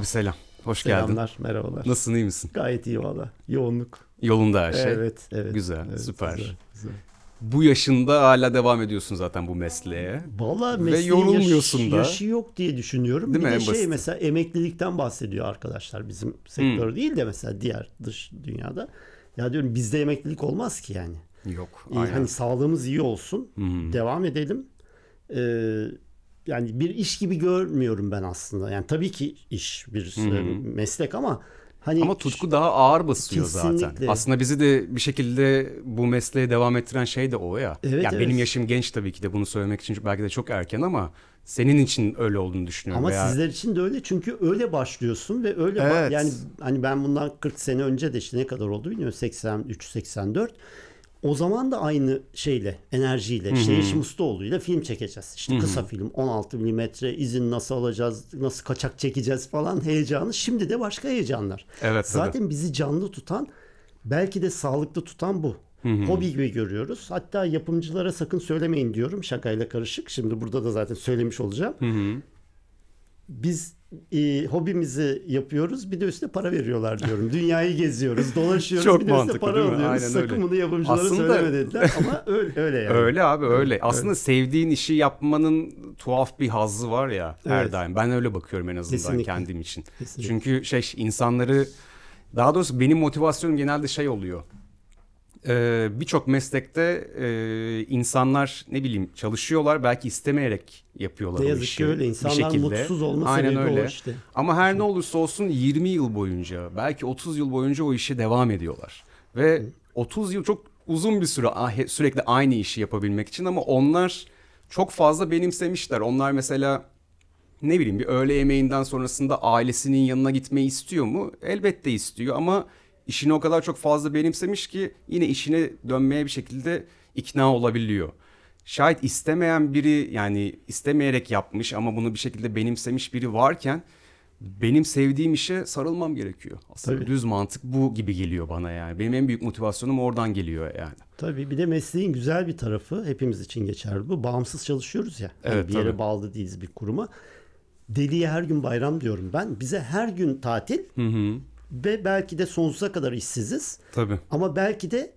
Abi selam. Hoş Selamlar, geldin. Selamlar, merhabalar. Nasılsın, iyi misin? Gayet iyi valla. Yoğunluk. Yolunda her şey. Evet, evet. Güzel, evet, süper. Güzel, güzel. Bu yaşında hala devam ediyorsun zaten bu mesleğe. Valla mesleğin Ve yorulmuyorsun yaş, da. yaşı yok diye düşünüyorum. Değil bir mi? de en şey basit. mesela emeklilikten bahsediyor arkadaşlar bizim hmm. sektör hmm. değil de mesela diğer dış dünyada. Ya diyorum bizde emeklilik olmaz ki yani. Yok. Ee, Hani sağlığımız iyi olsun. Hmm. Devam edelim. Ee, yani bir iş gibi görmüyorum ben aslında. Yani tabii ki iş bir Hı-hı. meslek ama Hani Ama tutku işte, daha ağır basıyor kesinlikle. zaten. Aslında bizi de bir şekilde bu mesleğe devam ettiren şey de o ya. Evet, yani evet. benim yaşım genç tabii ki de bunu söylemek için belki de çok erken ama senin için öyle olduğunu düşünüyorum. Ama veya... sizler için de öyle çünkü öyle başlıyorsun ve öyle evet. ba- yani hani ben bundan 40 sene önce de işte ne kadar oldu bilmiyorum 83 84 o zaman da aynı şeyle, enerjiyle, Şehir Mustoğlu ile film çekeceğiz. İşte Hı-hı. kısa film, 16 milimetre, izin nasıl alacağız, nasıl kaçak çekeceğiz falan heyecanı. Şimdi de başka heyecanlar. Evet. Zaten tabii. bizi canlı tutan, belki de sağlıklı tutan bu. Hı-hı. Hobi gibi görüyoruz. Hatta yapımcılara sakın söylemeyin diyorum şakayla karışık. Şimdi burada da zaten söylemiş olacağım. Hı-hı. Biz e, hobimizi yapıyoruz bir de üstüne para veriyorlar diyorum. Dünyayı geziyoruz, dolaşıyoruz Çok bir de üstüne para alıyoruz. Aynen Sakın öyle. bunu yapımcılara Aslında... söyleme dediler ama öyle, öyle yani. öyle abi öyle. Evet, Aslında öyle. sevdiğin işi yapmanın tuhaf bir hazzı var ya evet. her daim. Ben öyle bakıyorum en azından Kesinlikle. kendim için. Kesinlikle. Çünkü şey insanları daha doğrusu benim motivasyonum genelde şey oluyor e, birçok meslekte e, insanlar ne bileyim çalışıyorlar belki istemeyerek yapıyorlar ne yazık işi. ki öyle insanlar mutsuz olması Aynen öyle. işte. Ama her ne olursa olsun 20 yıl boyunca belki 30 yıl boyunca o işe devam ediyorlar. Ve 30 yıl çok uzun bir süre ah, sürekli aynı işi yapabilmek için ama onlar çok fazla benimsemişler. Onlar mesela ne bileyim bir öğle yemeğinden sonrasında ailesinin yanına gitmeyi istiyor mu? Elbette istiyor ama işini o kadar çok fazla benimsemiş ki yine işine dönmeye bir şekilde ikna olabiliyor. Şayet istemeyen biri yani istemeyerek yapmış ama bunu bir şekilde benimsemiş biri varken benim sevdiğim işe sarılmam gerekiyor. Aslında Tabii. düz mantık bu gibi geliyor bana yani. Benim en büyük motivasyonum oradan geliyor yani. Tabii bir de mesleğin güzel bir tarafı hepimiz için geçerli bu. Bağımsız çalışıyoruz ya. Evet, yani bir yere tabii. bağlı değiliz bir kuruma. Deliye her gün bayram diyorum ben. Bize her gün tatil. Hı hı ve belki de sonsuza kadar işsiziz. Tabii. Ama belki de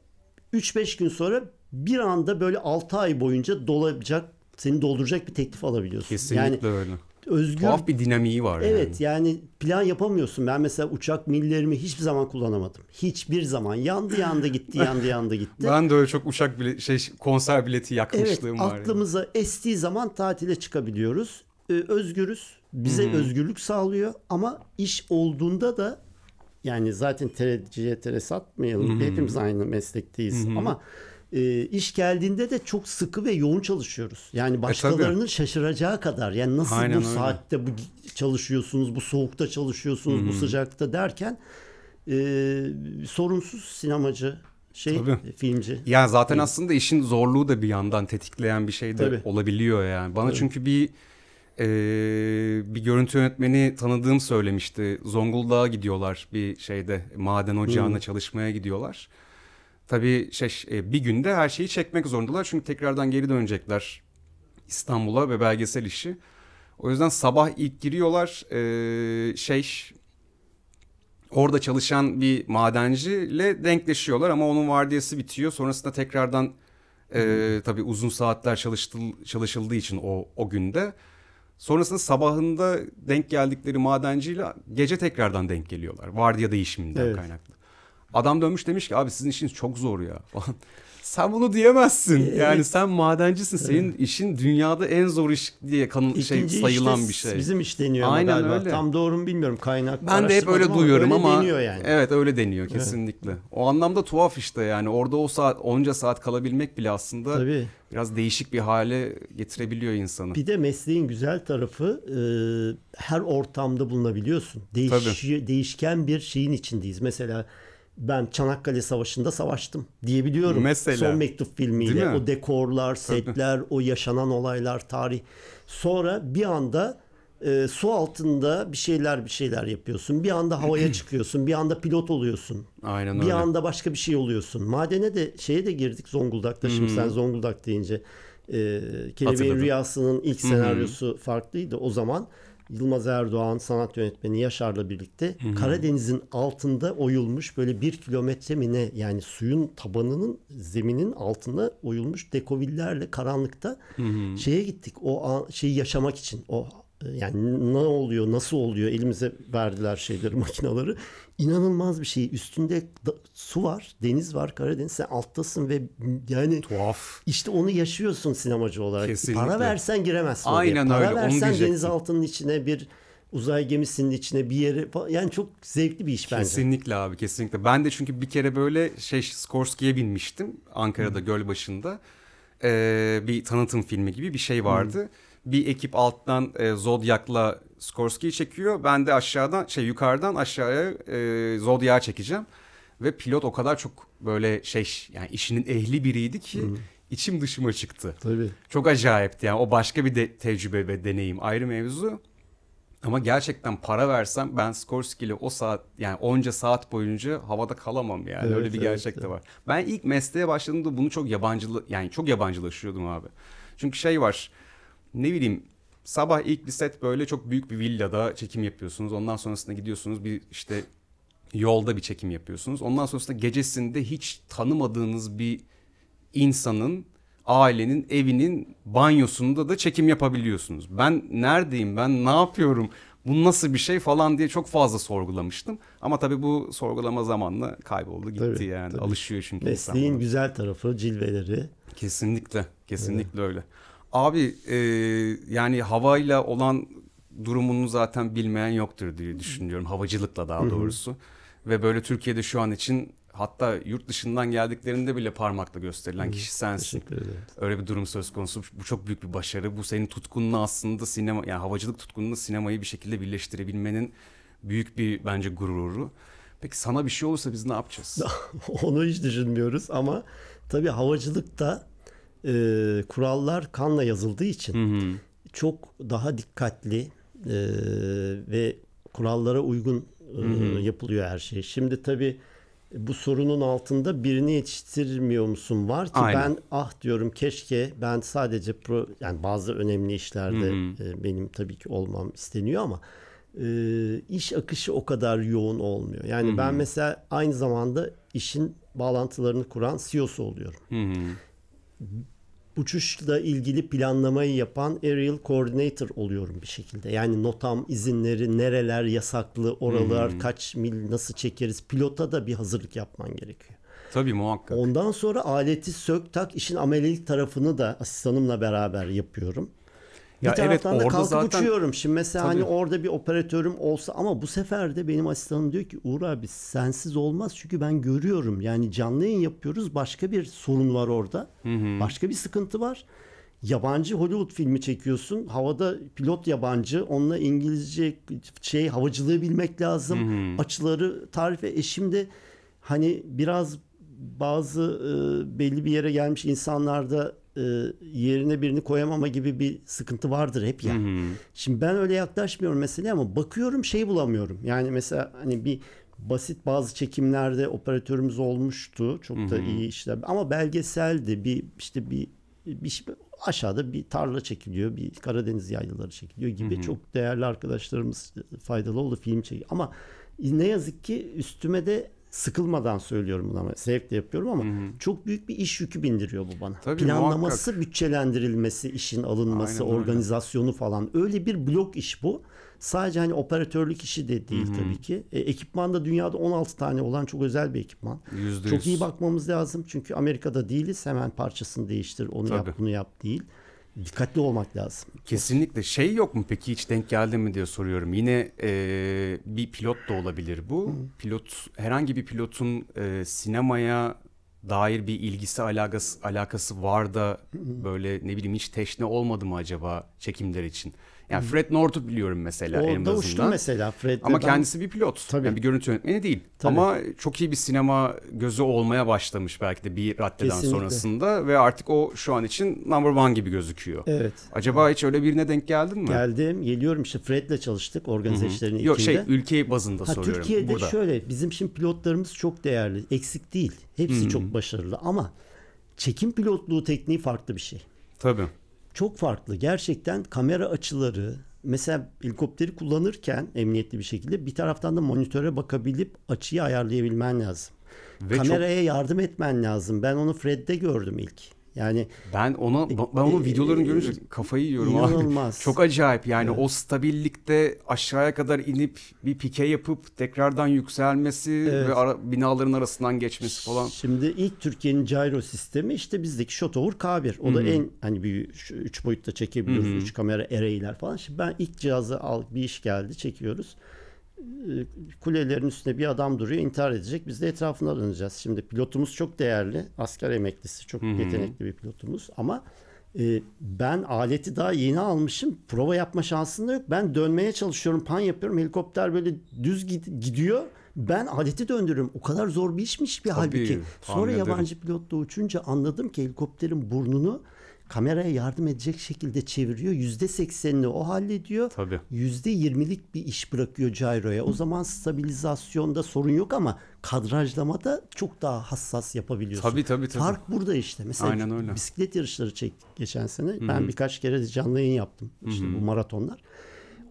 3-5 gün sonra bir anda böyle 6 ay boyunca dolacak, seni dolduracak bir teklif alabiliyorsun. Kesinlikle yani, öyle. Özgür. Tuhaf bir dinamiği var. Evet yani. yani plan yapamıyorsun. Ben mesela uçak millerimi hiçbir zaman kullanamadım. Hiçbir zaman. Yandı yandı gitti yandı yandı gitti. ben de öyle çok uçak bile, şey konser bileti yakmışlığım evet, var. Aklımıza yani. estiği zaman tatile çıkabiliyoruz. Ee, özgürüz. Bize Hı-hı. özgürlük sağlıyor ama iş olduğunda da yani zaten tereciye tere satmayalım. Hmm. Hepimiz aynı meslekteyiz hmm. ama e, iş geldiğinde de çok sıkı ve yoğun çalışıyoruz. Yani e, başkalarının e, şaşıracağı kadar. Yani nasıl Aynen bu öyle. saatte bu çalışıyorsunuz, bu soğukta çalışıyorsunuz, hmm. bu sıcakta derken e, sorunsuz sinemacı şey Tabii. E, filmci. Ya zaten Film. aslında işin zorluğu da bir yandan tetikleyen bir şey de Tabii. olabiliyor yani. Bana Tabii. çünkü bir e, bir görüntü yönetmeni tanıdığım söylemişti. Zonguldak'a gidiyorlar bir şeyde maden ocağına hmm. çalışmaya gidiyorlar. Tabii şey, e, bir günde her şeyi çekmek zorundalar çünkü tekrardan geri dönecekler İstanbul'a ve belgesel işi. O yüzden sabah ilk giriyorlar e, şey orada çalışan bir madenciyle denkleşiyorlar ama onun vardiyası bitiyor. Sonrasında tekrardan e, hmm. tabii uzun saatler çalıştıl, çalışıldığı için o, o günde Sonrasında sabahında denk geldikleri madenciyle gece tekrardan denk geliyorlar. Vardiya değişiminden evet. kaynaklı. Adam dönmüş demiş ki abi sizin işiniz çok zor ya falan sen bunu diyemezsin. E, evet. Yani sen madencisin. Senin evet. işin dünyada en zor iş diye kanun şey sayılan işte bir şey. Bizim iş deniyor Aynen galiba. öyle. Tam doğru mu bilmiyorum kaynak. Ben de hep öyle duyuyorum öyle ama deniyor yani. evet öyle deniyor kesinlikle. Evet. O anlamda tuhaf işte yani orada o saat onca saat kalabilmek bile aslında Tabii. biraz değişik bir hale getirebiliyor insanı. Bir de mesleğin güzel tarafı e, her ortamda bulunabiliyorsun. Değiş, Tabii. değişken bir şeyin içindeyiz. Mesela ben Çanakkale Savaşı'nda savaştım diyebiliyorum. Mesela. Son mektup filmiyle o dekorlar, setler, o yaşanan olaylar, tarih. Sonra bir anda e, su altında bir şeyler bir şeyler yapıyorsun. Bir anda havaya çıkıyorsun. Bir anda pilot oluyorsun. Aynen öyle. Bir anda başka bir şey oluyorsun. Madene de şeye de girdik Zonguldak'ta. Şimdi hmm. sen Zonguldak deyince e, Kelebeğin Rüyası'nın ilk senaryosu farklıydı o zaman. Yılmaz Erdoğan sanat yönetmeni Yaşar'la birlikte hmm. Karadeniz'in altında oyulmuş böyle bir kilometre mi ne yani suyun tabanının zeminin altında oyulmuş dekovillerle karanlıkta hmm. şeye gittik o şeyi yaşamak için o e, yani ne oluyor nasıl oluyor elimize verdiler şeyleri makinaları inanılmaz bir şey. Üstünde da, su var, deniz var, Karadeniz. Sen alttasın ve yani tuhaf. İşte onu yaşıyorsun sinemacı olarak. Kesinlikle. Para versen giremezsin. Aynen Para öyle. Para versen deniz altının içine bir uzay gemisinin içine bir yere yani çok zevkli bir iş bence. Kesinlikle abi kesinlikle. Ben de çünkü bir kere böyle şey Skorsky'ye binmiştim Ankara'da hmm. başında Ee, bir tanıtım filmi gibi bir şey vardı. Hmm. Bir ekip alttan e, Zodyak'la Skorsky'yi çekiyor. Ben de aşağıdan şey yukarıdan aşağıya e, Zodiac'a çekeceğim. Ve pilot o kadar çok böyle şey yani işinin ehli biriydi ki Hı. içim dışıma çıktı. Tabii. Çok acayipti yani o başka bir de, tecrübe ve deneyim ayrı mevzu. Ama gerçekten para versem ben Skorsky ile o saat yani onca saat boyunca havada kalamam yani. Evet, Öyle bir gerçek evet, de var. Ben ilk mesleğe başladığımda bunu çok yabancılı yani çok yabancılaşıyordum abi. Çünkü şey var ne bileyim Sabah ilk bir set böyle çok büyük bir villada çekim yapıyorsunuz. Ondan sonrasında gidiyorsunuz bir işte yolda bir çekim yapıyorsunuz. Ondan sonrasında gecesinde hiç tanımadığınız bir insanın ailenin evinin banyosunda da çekim yapabiliyorsunuz. Ben neredeyim ben ne yapıyorum bu nasıl bir şey falan diye çok fazla sorgulamıştım. Ama tabii bu sorgulama zamanla kayboldu gitti tabii, yani tabii. alışıyor çünkü Mesleğin güzel tarafı cilveleri. Kesinlikle kesinlikle öyle. öyle. Abi e, yani havayla olan durumunu zaten bilmeyen yoktur diye düşünüyorum. Havacılıkla daha doğrusu. Ve böyle Türkiye'de şu an için hatta yurt dışından geldiklerinde bile parmakla gösterilen kişi sensin. Öyle bir durum söz konusu. Bu çok büyük bir başarı. Bu senin tutkununu aslında sinema yani havacılık tutkununu sinemayı bir şekilde birleştirebilmenin büyük bir bence gururu. Peki sana bir şey olursa biz ne yapacağız? Onu hiç düşünmüyoruz ama tabii havacılıkta e, kurallar kanla yazıldığı için hı hı. çok daha dikkatli e, ve kurallara uygun e, hı hı. yapılıyor her şey. Şimdi tabii bu sorunun altında birini yetiştirmiyor musun var ki Aynen. ben ah diyorum keşke ben sadece pro yani bazı önemli işlerde hı hı. E, benim tabii ki olmam isteniyor ama e, iş akışı o kadar yoğun olmuyor. Yani hı hı. ben mesela aynı zamanda işin bağlantılarını kuran CEO'su oluyorum. Hı hı uçuşla ilgili planlamayı yapan aerial coordinator oluyorum bir şekilde. Yani notam, izinleri, nereler yasaklı, oralar hmm. kaç mil nasıl çekeriz. Pilota da bir hazırlık yapman gerekiyor. Tabii muhakkak. Ondan sonra aleti sök tak işin amelilik tarafını da asistanımla beraber yapıyorum. Ya bir taraftan evet, da kalkıp zaten... uçuyorum. Şimdi mesela hani Tabii. hani orada bir operatörüm olsa ama bu sefer de benim asistanım diyor ki Uğur abi sensiz olmaz çünkü ben görüyorum. Yani canlı yayın yapıyoruz başka bir sorun var orada. Hı hı. Başka bir sıkıntı var. Yabancı Hollywood filmi çekiyorsun. Havada pilot yabancı. Onunla İngilizce şey havacılığı bilmek lazım. Hı hı. Açıları tarife. E şimdi hani biraz bazı e, belli bir yere gelmiş insanlarda e, yerine birini koyamama gibi bir sıkıntı vardır hep ya. Yani. Şimdi ben öyle yaklaşmıyorum mesela ama bakıyorum şey bulamıyorum. Yani mesela hani bir basit bazı çekimlerde operatörümüz olmuştu. Çok da iyi işler. Ama belgeseldi. Bir işte bir bir aşağıda bir tarla çekiliyor, bir Karadeniz yaylaları çekiliyor gibi hı hı. çok değerli arkadaşlarımız faydalı oldu film çekiyor. Ama ne yazık ki üstüme de sıkılmadan söylüyorum bunu ama zevkle yapıyorum ama Hı-hı. çok büyük bir iş yükü bindiriyor bu bana. Tabii, Planlaması, muhakkak. bütçelendirilmesi, işin alınması, Aynen, organizasyonu öyle. falan öyle bir blok iş bu. Sadece hani operatörlük işi de değil Hı-hı. tabii ki. E, ekipman da dünyada 16 tane olan çok özel bir ekipman. %100. Çok iyi bakmamız lazım çünkü Amerika'da değiliz. Hemen parçasını değiştir, onu tabii. yap, bunu yap değil dikkatli olmak lazım. Kesinlikle. Şey yok mu peki hiç denk geldi mi diye soruyorum. Yine e, bir pilot da olabilir bu. Hı. Pilot herhangi bir pilotun e, sinemaya dair bir ilgisi alakası alakası var da böyle ne bileyim hiç teşne olmadı mı acaba çekimler için? Yani Fred North'u biliyorum mesela Orada en azından. uçtu mesela Fred. Ama ben... kendisi bir pilot. Tabii. Yani bir görüntü yönetmeni değil. Tabii. Ama çok iyi bir sinema gözü olmaya başlamış belki de bir raddeden Kesinlikle. sonrasında. Ve artık o şu an için number one gibi gözüküyor. Evet. Acaba evet. hiç öyle birine denk geldin mi? Geldim. Geliyorum işte Fred'le çalıştık organize işlerini Yok şey ülke bazında ha, soruyorum. Türkiye'de burada. şöyle bizim şimdi pilotlarımız çok değerli. Eksik değil. Hepsi Hı-hı. çok başarılı ama çekim pilotluğu tekniği farklı bir şey. Tabii çok farklı. Gerçekten kamera açıları mesela helikopteri kullanırken emniyetli bir şekilde bir taraftan da monitöre bakabilip açıyı ayarlayabilmen lazım. Ve Kameraya çok... yardım etmen lazım. Ben onu Fred'de gördüm ilk. Yani ben ona e, ben onun e, videolarını e, görünce kafayı yiyorum inanılmaz. abi. Çok acayip yani evet. o stabillikte aşağıya kadar inip bir pike yapıp tekrardan yükselmesi evet. ve ara, binaların arasından geçmesi falan. Şimdi ilk Türkiye'nin gyro sistemi işte bizdeki Shotover K1. O hı da hmm. en hani bir üç boyutta çekebiliyoruz. Hı-hı. Hmm. Üç kamera array'ler falan. Şimdi ben ilk cihazı al bir iş geldi çekiyoruz. E, kulelerin üstünde bir adam duruyor intihar edecek. Biz de etrafını aranacağız. Şimdi pilotumuz çok değerli. Asker emeklisi çok Hı-hı. yetenekli bir pilotumuz ama e, ben aleti daha yeni almışım. Prova yapma şansım da yok. Ben dönmeye çalışıyorum. Pan yapıyorum. Helikopter böyle düz gidiyor. Ben aleti döndürüyorum. O kadar zor bir işmiş bir Tabii, halbuki. Sonra anladım. yabancı pilotla uçunca anladım ki helikopterin burnunu kameraya yardım edecek şekilde çeviriyor. Yüzde seksenini o hallediyor. Yüzde yirmilik bir iş bırakıyor Cairo'ya. O zaman stabilizasyonda sorun yok ama kadrajlamada çok daha hassas yapabiliyorsun. Tabii tabii. tabii. Fark burada işte. Mesela Aynen öyle. bisiklet yarışları çektik geçen sene. Hı-hı. Ben birkaç kere de canlı yayın yaptım. İşte Hı-hı. bu maratonlar.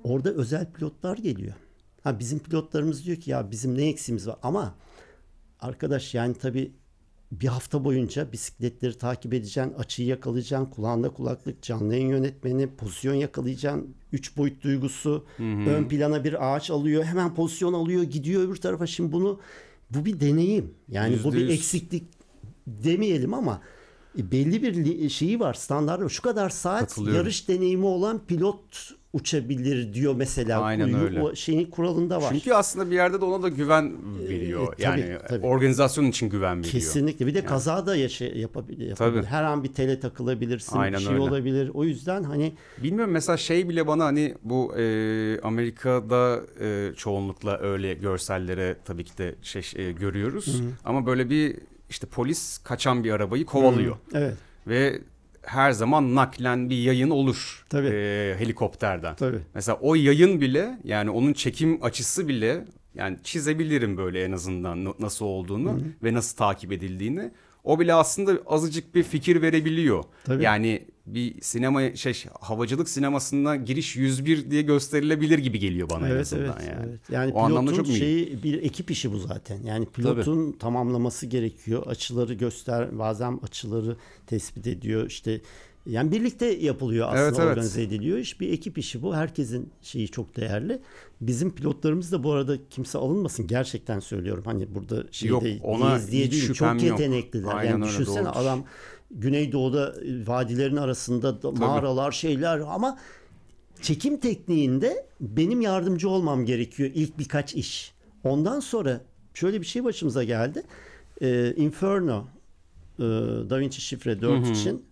Orada özel pilotlar geliyor. Ha bizim pilotlarımız diyor ki ya bizim ne eksiğimiz var ama arkadaş yani tabii bir hafta boyunca bisikletleri takip edeceksin, açıyı yakalayacaksın, kulağında kulaklık, canlı yayın yönetmeni, pozisyon yakalayacaksın, üç boyut duygusu, hı hı. ön plana bir ağaç alıyor, hemen pozisyon alıyor, gidiyor öbür tarafa. Şimdi bunu bu bir deneyim. Yani %100. bu bir eksiklik demeyelim ama e, belli bir şeyi var standart şu kadar saat yarış deneyimi olan pilot uçabilir diyor mesela. Aynen uyum, öyle. O şeyin kuralında var. Çünkü aslında bir yerde de ona da güven e, veriyor. E, tabii, yani tabii. organizasyon için güven veriyor. Kesinlikle. Bir de yani. kaza da yaşa, yapabilir. Tabii. Her an bir tele takılabilirsin. Aynen bir şey öyle. olabilir. O yüzden hani. Bilmiyorum mesela şey bile bana hani bu e, Amerika'da e, çoğunlukla öyle görsellere tabii ki de şey, e, görüyoruz. Hı-hı. Ama böyle bir işte polis kaçan bir arabayı kovalıyor. Hı-hı. Evet. Ve her zaman naklen bir yayın olur Tabii. E, helikopterden. Tabii. Mesela o yayın bile yani onun çekim açısı bile yani çizebilirim böyle en azından nasıl olduğunu Hı-hı. ve nasıl takip edildiğini. O bile aslında azıcık bir fikir verebiliyor. Tabii. Yani bir sinema şey havacılık sinemasına giriş 101 diye gösterilebilir gibi geliyor bana evet, en azından evet, yani. Evet. Yani o anlamda çok şeyi bir ekip işi bu zaten. Yani pilotun Tabii. tamamlaması gerekiyor. Açıları göster, bazen açıları tespit ediyor. İşte yani birlikte yapılıyor aslında evet, evet. organize ediliyor iş. Bir ekip işi bu. Herkesin şeyi çok değerli. Bizim pilotlarımız da bu arada kimse alınmasın gerçekten söylüyorum. Hani burada şeyde yok, ona diye değil. Çok yetenekliler. yani öyle, düşünsene doğrudur. adam Güneydoğu'da e, vadilerin arasında Tabii. mağaralar şeyler ama çekim tekniğinde benim yardımcı olmam gerekiyor ilk birkaç iş. Ondan sonra şöyle bir şey başımıza geldi. Ee, Inferno e, Da Vinci Şifre 4 Hı-hı. için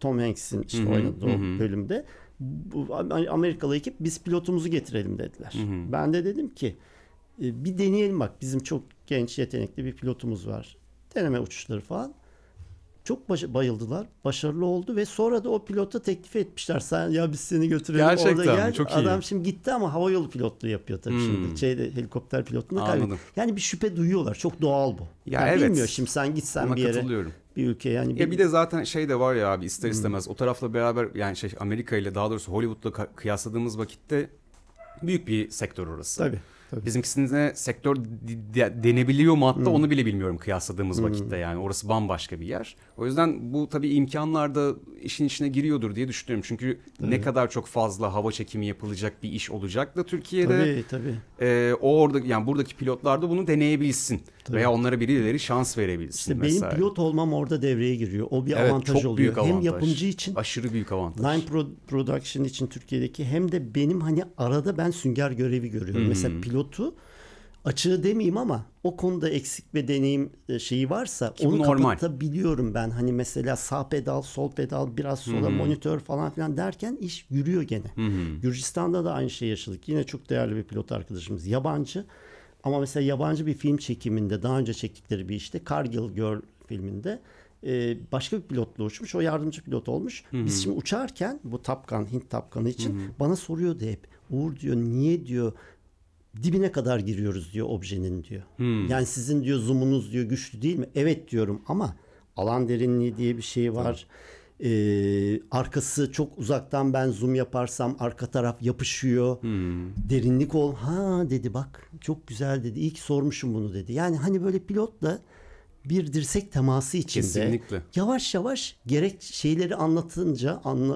Tom Hanks'in işte Hı-hı. oynadığı Hı-hı. bölümde bu, Amerikalı ekip biz pilotumuzu getirelim dediler. Hı-hı. Ben de dedim ki e, bir deneyelim bak bizim çok genç yetenekli bir pilotumuz var. Deneme uçuşları falan çok baş- bayıldılar. Başarılı oldu ve sonra da o pilota teklif etmişler. Sen ya biz seni götürelim Gerçekten, orada gel. Çok iyi. Adam şimdi gitti ama hava yolu pilotluğu yapıyor tabii hmm. şimdi. Şeyde helikopter pilotluğunu kaybediyor. Yani bir şüphe duyuyorlar. Çok doğal bu. Ya yani evet. Bilmiyor şimdi sen gitsen Ona bir yere bir ülke yani. Ya bir, bir de zaten şey de var ya abi ister hmm. istemez hmm. o tarafla beraber yani şey Amerika ile daha doğrusu Hollywood'la kıyasladığımız vakitte büyük bir sektör orası. Tabii. Tabii. Bizimkisinde sektör denebiliyor mu hatta hmm. onu bile bilmiyorum kıyasladığımız hmm. vakitte yani orası bambaşka bir yer. O yüzden bu tabii imkanlar da işin içine giriyordur diye düşünüyorum. Çünkü tabii. ne kadar çok fazla hava çekimi yapılacak bir iş olacak da Türkiye'de tabii, tabii. E, o orada yani buradaki pilotlar da bunu deneyebilsin tabii. veya onlara birileri şans verebilsin. İşte mesela. benim pilot olmam orada devreye giriyor. O bir evet, avantaj çok oluyor. Büyük avantaj. Hem yapımcı için aşırı büyük avantaj. Line Pro Production için Türkiye'deki hem de benim hani arada ben sünger görevi görüyorum. Hmm. Mesela pilot boyutu açığı demeyeyim ama o konuda eksik ve deneyim e, şeyi varsa Ki onu normal. kapatabiliyorum ben. Hani mesela sağ pedal, sol pedal, biraz sola hı monitör falan filan derken iş yürüyor gene. hı Gürcistan'da da aynı şey yaşadık. Yine çok değerli bir pilot arkadaşımız yabancı. Ama mesela yabancı bir film çekiminde daha önce çektikleri bir işte Cargill Girl filminde e, başka bir pilotla uçmuş. O yardımcı pilot olmuş. hı Biz şimdi uçarken bu Tapkan Hint Tapkanı için Hı-hı. bana soruyordu hep. Uğur diyor niye diyor dibine kadar giriyoruz diyor objenin diyor. Hmm. Yani sizin diyor zoomunuz diyor güçlü değil mi? Evet diyorum ama alan derinliği diye bir şey var. Ee, arkası çok uzaktan ben zoom yaparsam arka taraf yapışıyor. Hmm. Derinlik ol. Ha dedi bak çok güzel dedi. İyi sormuşum bunu dedi. Yani hani böyle pilotla bir dirsek teması içinde Kesinlikle. yavaş yavaş gerek şeyleri anlatınca anla,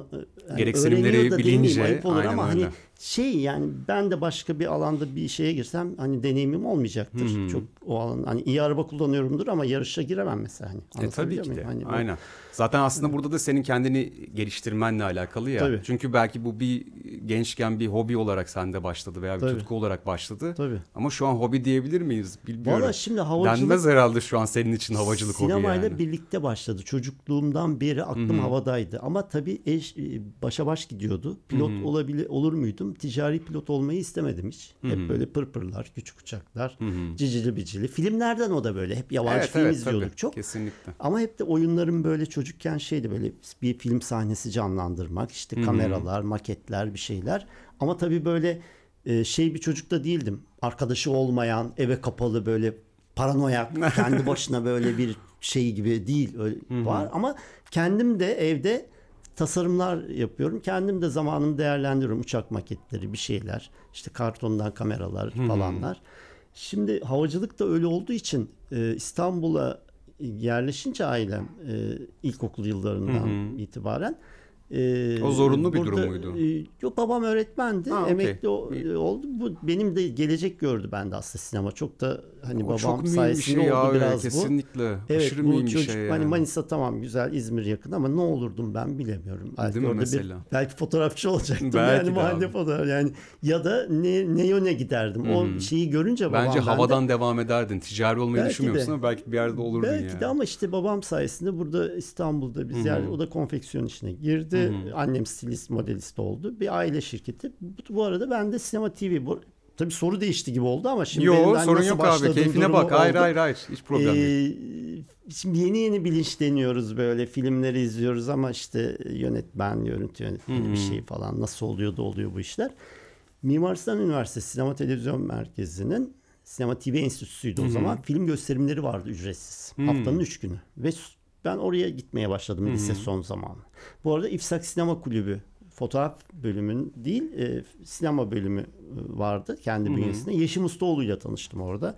e, yani öğreniyor da bilince, demeyeyim ayıp olur ama hani öyle. hani şey yani ben de başka bir alanda bir şeye girsem hani deneyimim olmayacaktır. Hmm. Çok o alan hani iyi araba kullanıyorumdur ama yarışa giremem mesela hani. E tabii ki de. Hani bu... Aynen. Zaten aslında burada da senin kendini geliştirmenle alakalı ya. Tabii. Çünkü belki bu bir gençken bir hobi olarak sende başladı veya bir tabii. tutku olarak başladı. Tabii. Ama şu an hobi diyebilir miyiz? Bilmiyorum. Valla şimdi havacılık denmez herhalde şu an senin için havacılık hobi yani. Sinemayla birlikte başladı. Çocukluğumdan beri aklım hmm. havadaydı ama tabii eş, e, başa baş gidiyordu. Pilot olabilir olur muydum? yaptım. Ticari pilot olmayı istemedim hiç. Hı-hı. Hep böyle pırpırlar, küçük uçaklar, Hı-hı. cicili bicili. Filmlerden o da böyle. Hep yavaş evet, film evet, izliyorduk tabii. çok. Kesinlikle. Ama hep de oyunların böyle çocukken şeydi böyle bir film sahnesi canlandırmak. işte Hı-hı. kameralar, maketler bir şeyler. Ama tabii böyle e, şey bir çocuk da değildim. Arkadaşı olmayan, eve kapalı böyle paranoyak, kendi başına böyle bir şey gibi değil öyle var ama kendim de evde tasarımlar yapıyorum. Kendim de zamanımı değerlendiriyorum. Uçak maketleri, bir şeyler, işte kartondan kameralar hmm. falanlar. Hmm. Şimdi havacılık da öyle olduğu için e, İstanbul'a yerleşince ailem e, ilkokul yıllarından hı hı. itibaren e, o zorunlu bir burada, durum muydu? E, yok babam öğretmendi. Ha, okay. Emekli e, oldu. Bu benim de gelecek gördü bende aslında sinema. Çok da hani o babam sayesinde şey oldu abi, biraz kesinlikle. bu. Kesinlikle. Evet Aşırı bu çocuk şey hani ya. Manisa tamam güzel İzmir yakın ama ne olurdum ben bilemiyorum. Belki mi orada mesela? Bir, belki fotoğrafçı olacaktım belki yani mahalle fotoğraf yani ya da ne, ne yöne giderdim. Hmm. O şeyi görünce babam Bence havadan de, devam ederdin. Ticari olmayı belki düşünmüyorsun de, ama belki bir yerde olurdun belki yani. Belki de ama işte babam sayesinde burada İstanbul'da biz Yani o da konfeksiyon işine girdi Kendisi hı annem stilist modelist oldu. Bir aile şirketi. Bu, bu arada ben de sinema TV bu, Tabii soru değişti gibi oldu ama şimdi Yo, benim hani sorun yok abi keyfine bak. Hayır oldu. hayır hayır hiç problem ee, değil. Şimdi yeni yeni bilinçleniyoruz böyle filmleri izliyoruz ama işte yönetmen, görüntü yönetmeni hmm. bir şey falan nasıl oluyor da oluyor bu işler. Mimar Sinan Üniversitesi Sinema Televizyon Merkezi'nin Sinema TV Enstitüsü'ydü o zaman. Film gösterimleri vardı ücretsiz. Hmm. Haftanın üç günü. Ve ben oraya gitmeye başladım Hı-hı. lise son zamanı. Bu arada İfsak Sinema Kulübü fotoğraf bölümün değil e, sinema bölümü e, vardı kendi bünyesinde. Yeşim Ustaoğlu ile tanıştım orada.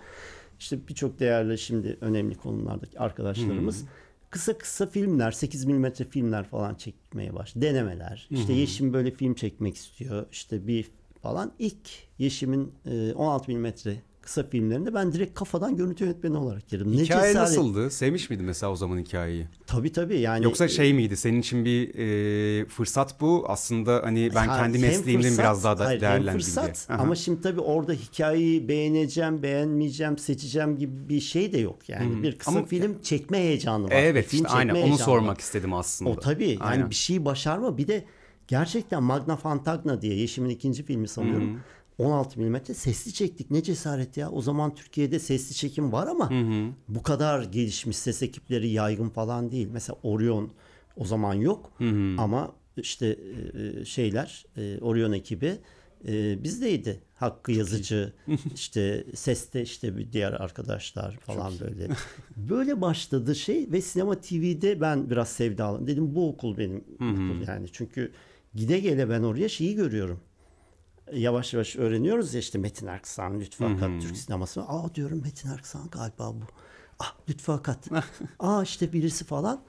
İşte birçok değerli şimdi önemli konulardaki arkadaşlarımız. Hı-hı kısa kısa filmler 8 milimetre filmler falan çekmeye baş denemeler İşte Hı-hı. Yeşim böyle film çekmek istiyor işte bir falan ilk Yeşim'in 16 e, milimetre kısa filmlerinde ben direkt kafadan görüntü yönetmeni olarak girdim. Ne Hikaye cesaret... nasıldı? Sevmiş miydin mesela o zaman hikayeyi? Tabii tabii yani. Yoksa şey miydi senin için bir e, fırsat bu aslında hani ben yani kendi mesleğimden biraz daha da hayır, değerlendim fırsat, diye. Ama şimdi tabii orada hikayeyi beğeneceğim, beğenmeyeceğim, seçeceğim gibi bir şey de yok yani. Hmm. Bir kısa ama, film çekme heyecanı var. Evet film işte aynen onu sormak var. istedim aslında. O tabii aynen. yani bir şeyi başarma bir de gerçekten Magna Fantagna diye Yeşim'in ikinci filmi sanıyorum. Hmm 16 mm sesli çektik. Ne cesaret ya. O zaman Türkiye'de sesli çekim var ama hı hı. bu kadar gelişmiş ses ekipleri yaygın falan değil. Mesela Orion o zaman yok hı hı. ama işte e, e, şeyler e, Orion ekibi bizdeydi. Hakkı Yazıcı işte seste işte bir diğer arkadaşlar falan Çok böyle. böyle başladı şey ve sinema TV'de ben biraz sevdalandım. Dedim bu okul benim hı hı. okul yani. Çünkü gide gele ben oraya şeyi görüyorum yavaş yavaş öğreniyoruz ya işte Metin Erksan, Lütfü Akat, Türk sineması. Aa diyorum Metin Erksan galiba bu. Ah Lütfü Akat. Aa işte birisi falan.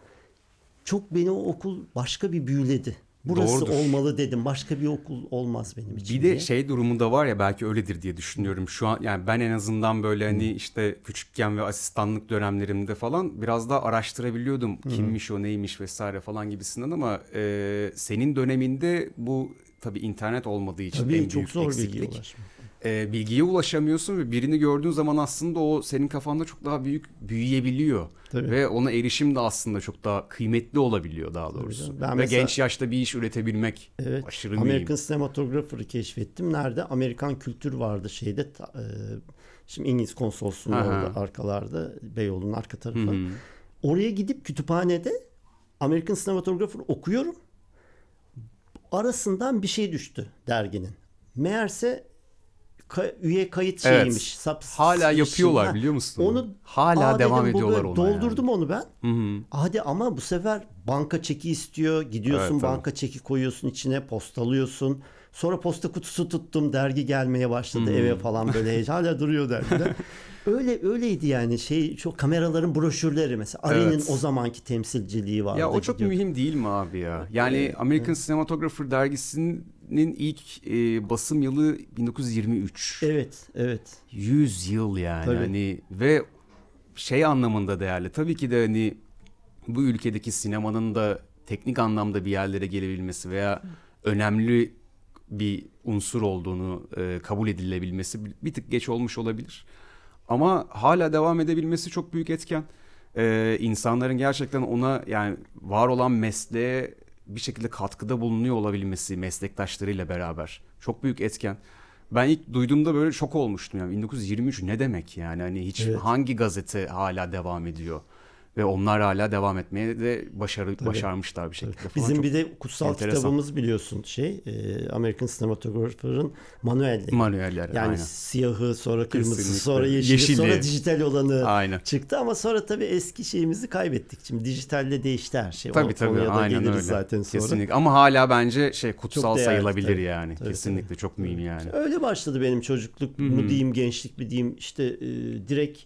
Çok beni o okul başka bir büyüledi. Burası Doğrudur. olmalı dedim. Başka bir okul olmaz benim için. Bir diye. de şey da var ya belki öyledir diye düşünüyorum. Şu an yani ben en azından böyle hani hmm. işte küçükken ve asistanlık dönemlerimde falan biraz daha araştırabiliyordum. Hmm. Kimmiş o neymiş vesaire falan gibisinden ama e, senin döneminde bu tabii internet olmadığı için tabii, en çok büyük zor eksiklik. Bilgiye, e, bilgiye ulaşamıyorsun ve birini gördüğün zaman aslında o senin kafanda çok daha büyük büyüyebiliyor. Tabii. Ve ona erişim de aslında çok daha kıymetli olabiliyor daha doğrusu. Ben ve mesela, genç yaşta bir iş üretebilmek evet, aşırı mühim. Amerikan Cinematographer'ı keşfettim. Nerede? Amerikan kültür vardı şeyde. e, şimdi İngiliz konsolosluğu orada arkalarda. Beyoğlu'nun arka tarafı. Hmm. Oraya gidip kütüphanede American Cinematographer okuyorum arasından bir şey düştü derginin. Meğerse ka- üye kayıt şeyiymiş. Evet. Sub- Hala şey-, yapıyorlar ha. biliyor musun? Onu hala devam ediyorlar ona. Doldurdum yani. onu ben. Hı-hı. Hadi ama bu sefer banka çeki istiyor. Gidiyorsun evet, banka tabii. çeki koyuyorsun içine, postalıyorsun. Sonra posta kutusu tuttum dergi gelmeye başladı hmm. eve falan böyle heyecanla duruyor dergiler. Öyle öyleydi yani şey çok kameraların broşürleri mesela Ari'nin evet. o zamanki temsilciliği vardı. Ya o çok gidiyor. mühim değil mi abi ya? Yani ee, American evet. Cinematographer dergisinin ilk e, basım yılı 1923. Evet, evet. 100 yıl yani Tabii. hani ve şey anlamında değerli. Tabii ki de hani bu ülkedeki sinemanın da teknik anlamda bir yerlere gelebilmesi veya önemli bir unsur olduğunu e, kabul edilebilmesi bir tık geç olmuş olabilir. Ama hala devam edebilmesi çok büyük etken. E, insanların gerçekten ona yani var olan mesleğe bir şekilde katkıda bulunuyor olabilmesi meslektaşlarıyla beraber çok büyük etken. Ben ilk duyduğumda böyle şok olmuştum yani 1923 ne demek yani hani hiç evet. hangi gazete hala devam ediyor? ve onlar hala devam etmeye de başarı, Tabii. başarmışlar bir şekilde. Falan. Bizim Çok bir de kutsal enteresan. kitabımız biliyorsun şey e, American Cinematographer'ın manuelleri. Manuelleri Yani aynen. siyahı sonra kırmızı Kesinlikle. sonra yeşili, yeşili sonra dijital olanı aynen. çıktı ama sonra tabii eski şeyimizi kaybettik. Şimdi dijitalle değişti her şey. Tabii o, tabii aynen öyle. zaten sonra. Kesinlikle ama hala bence şey kutsal değerli, sayılabilir tabii. yani. Tabii, Kesinlikle tabii. çok mühim yani. Öyle başladı benim çocukluk mu diyeyim gençlik mi diyeyim işte e, direkt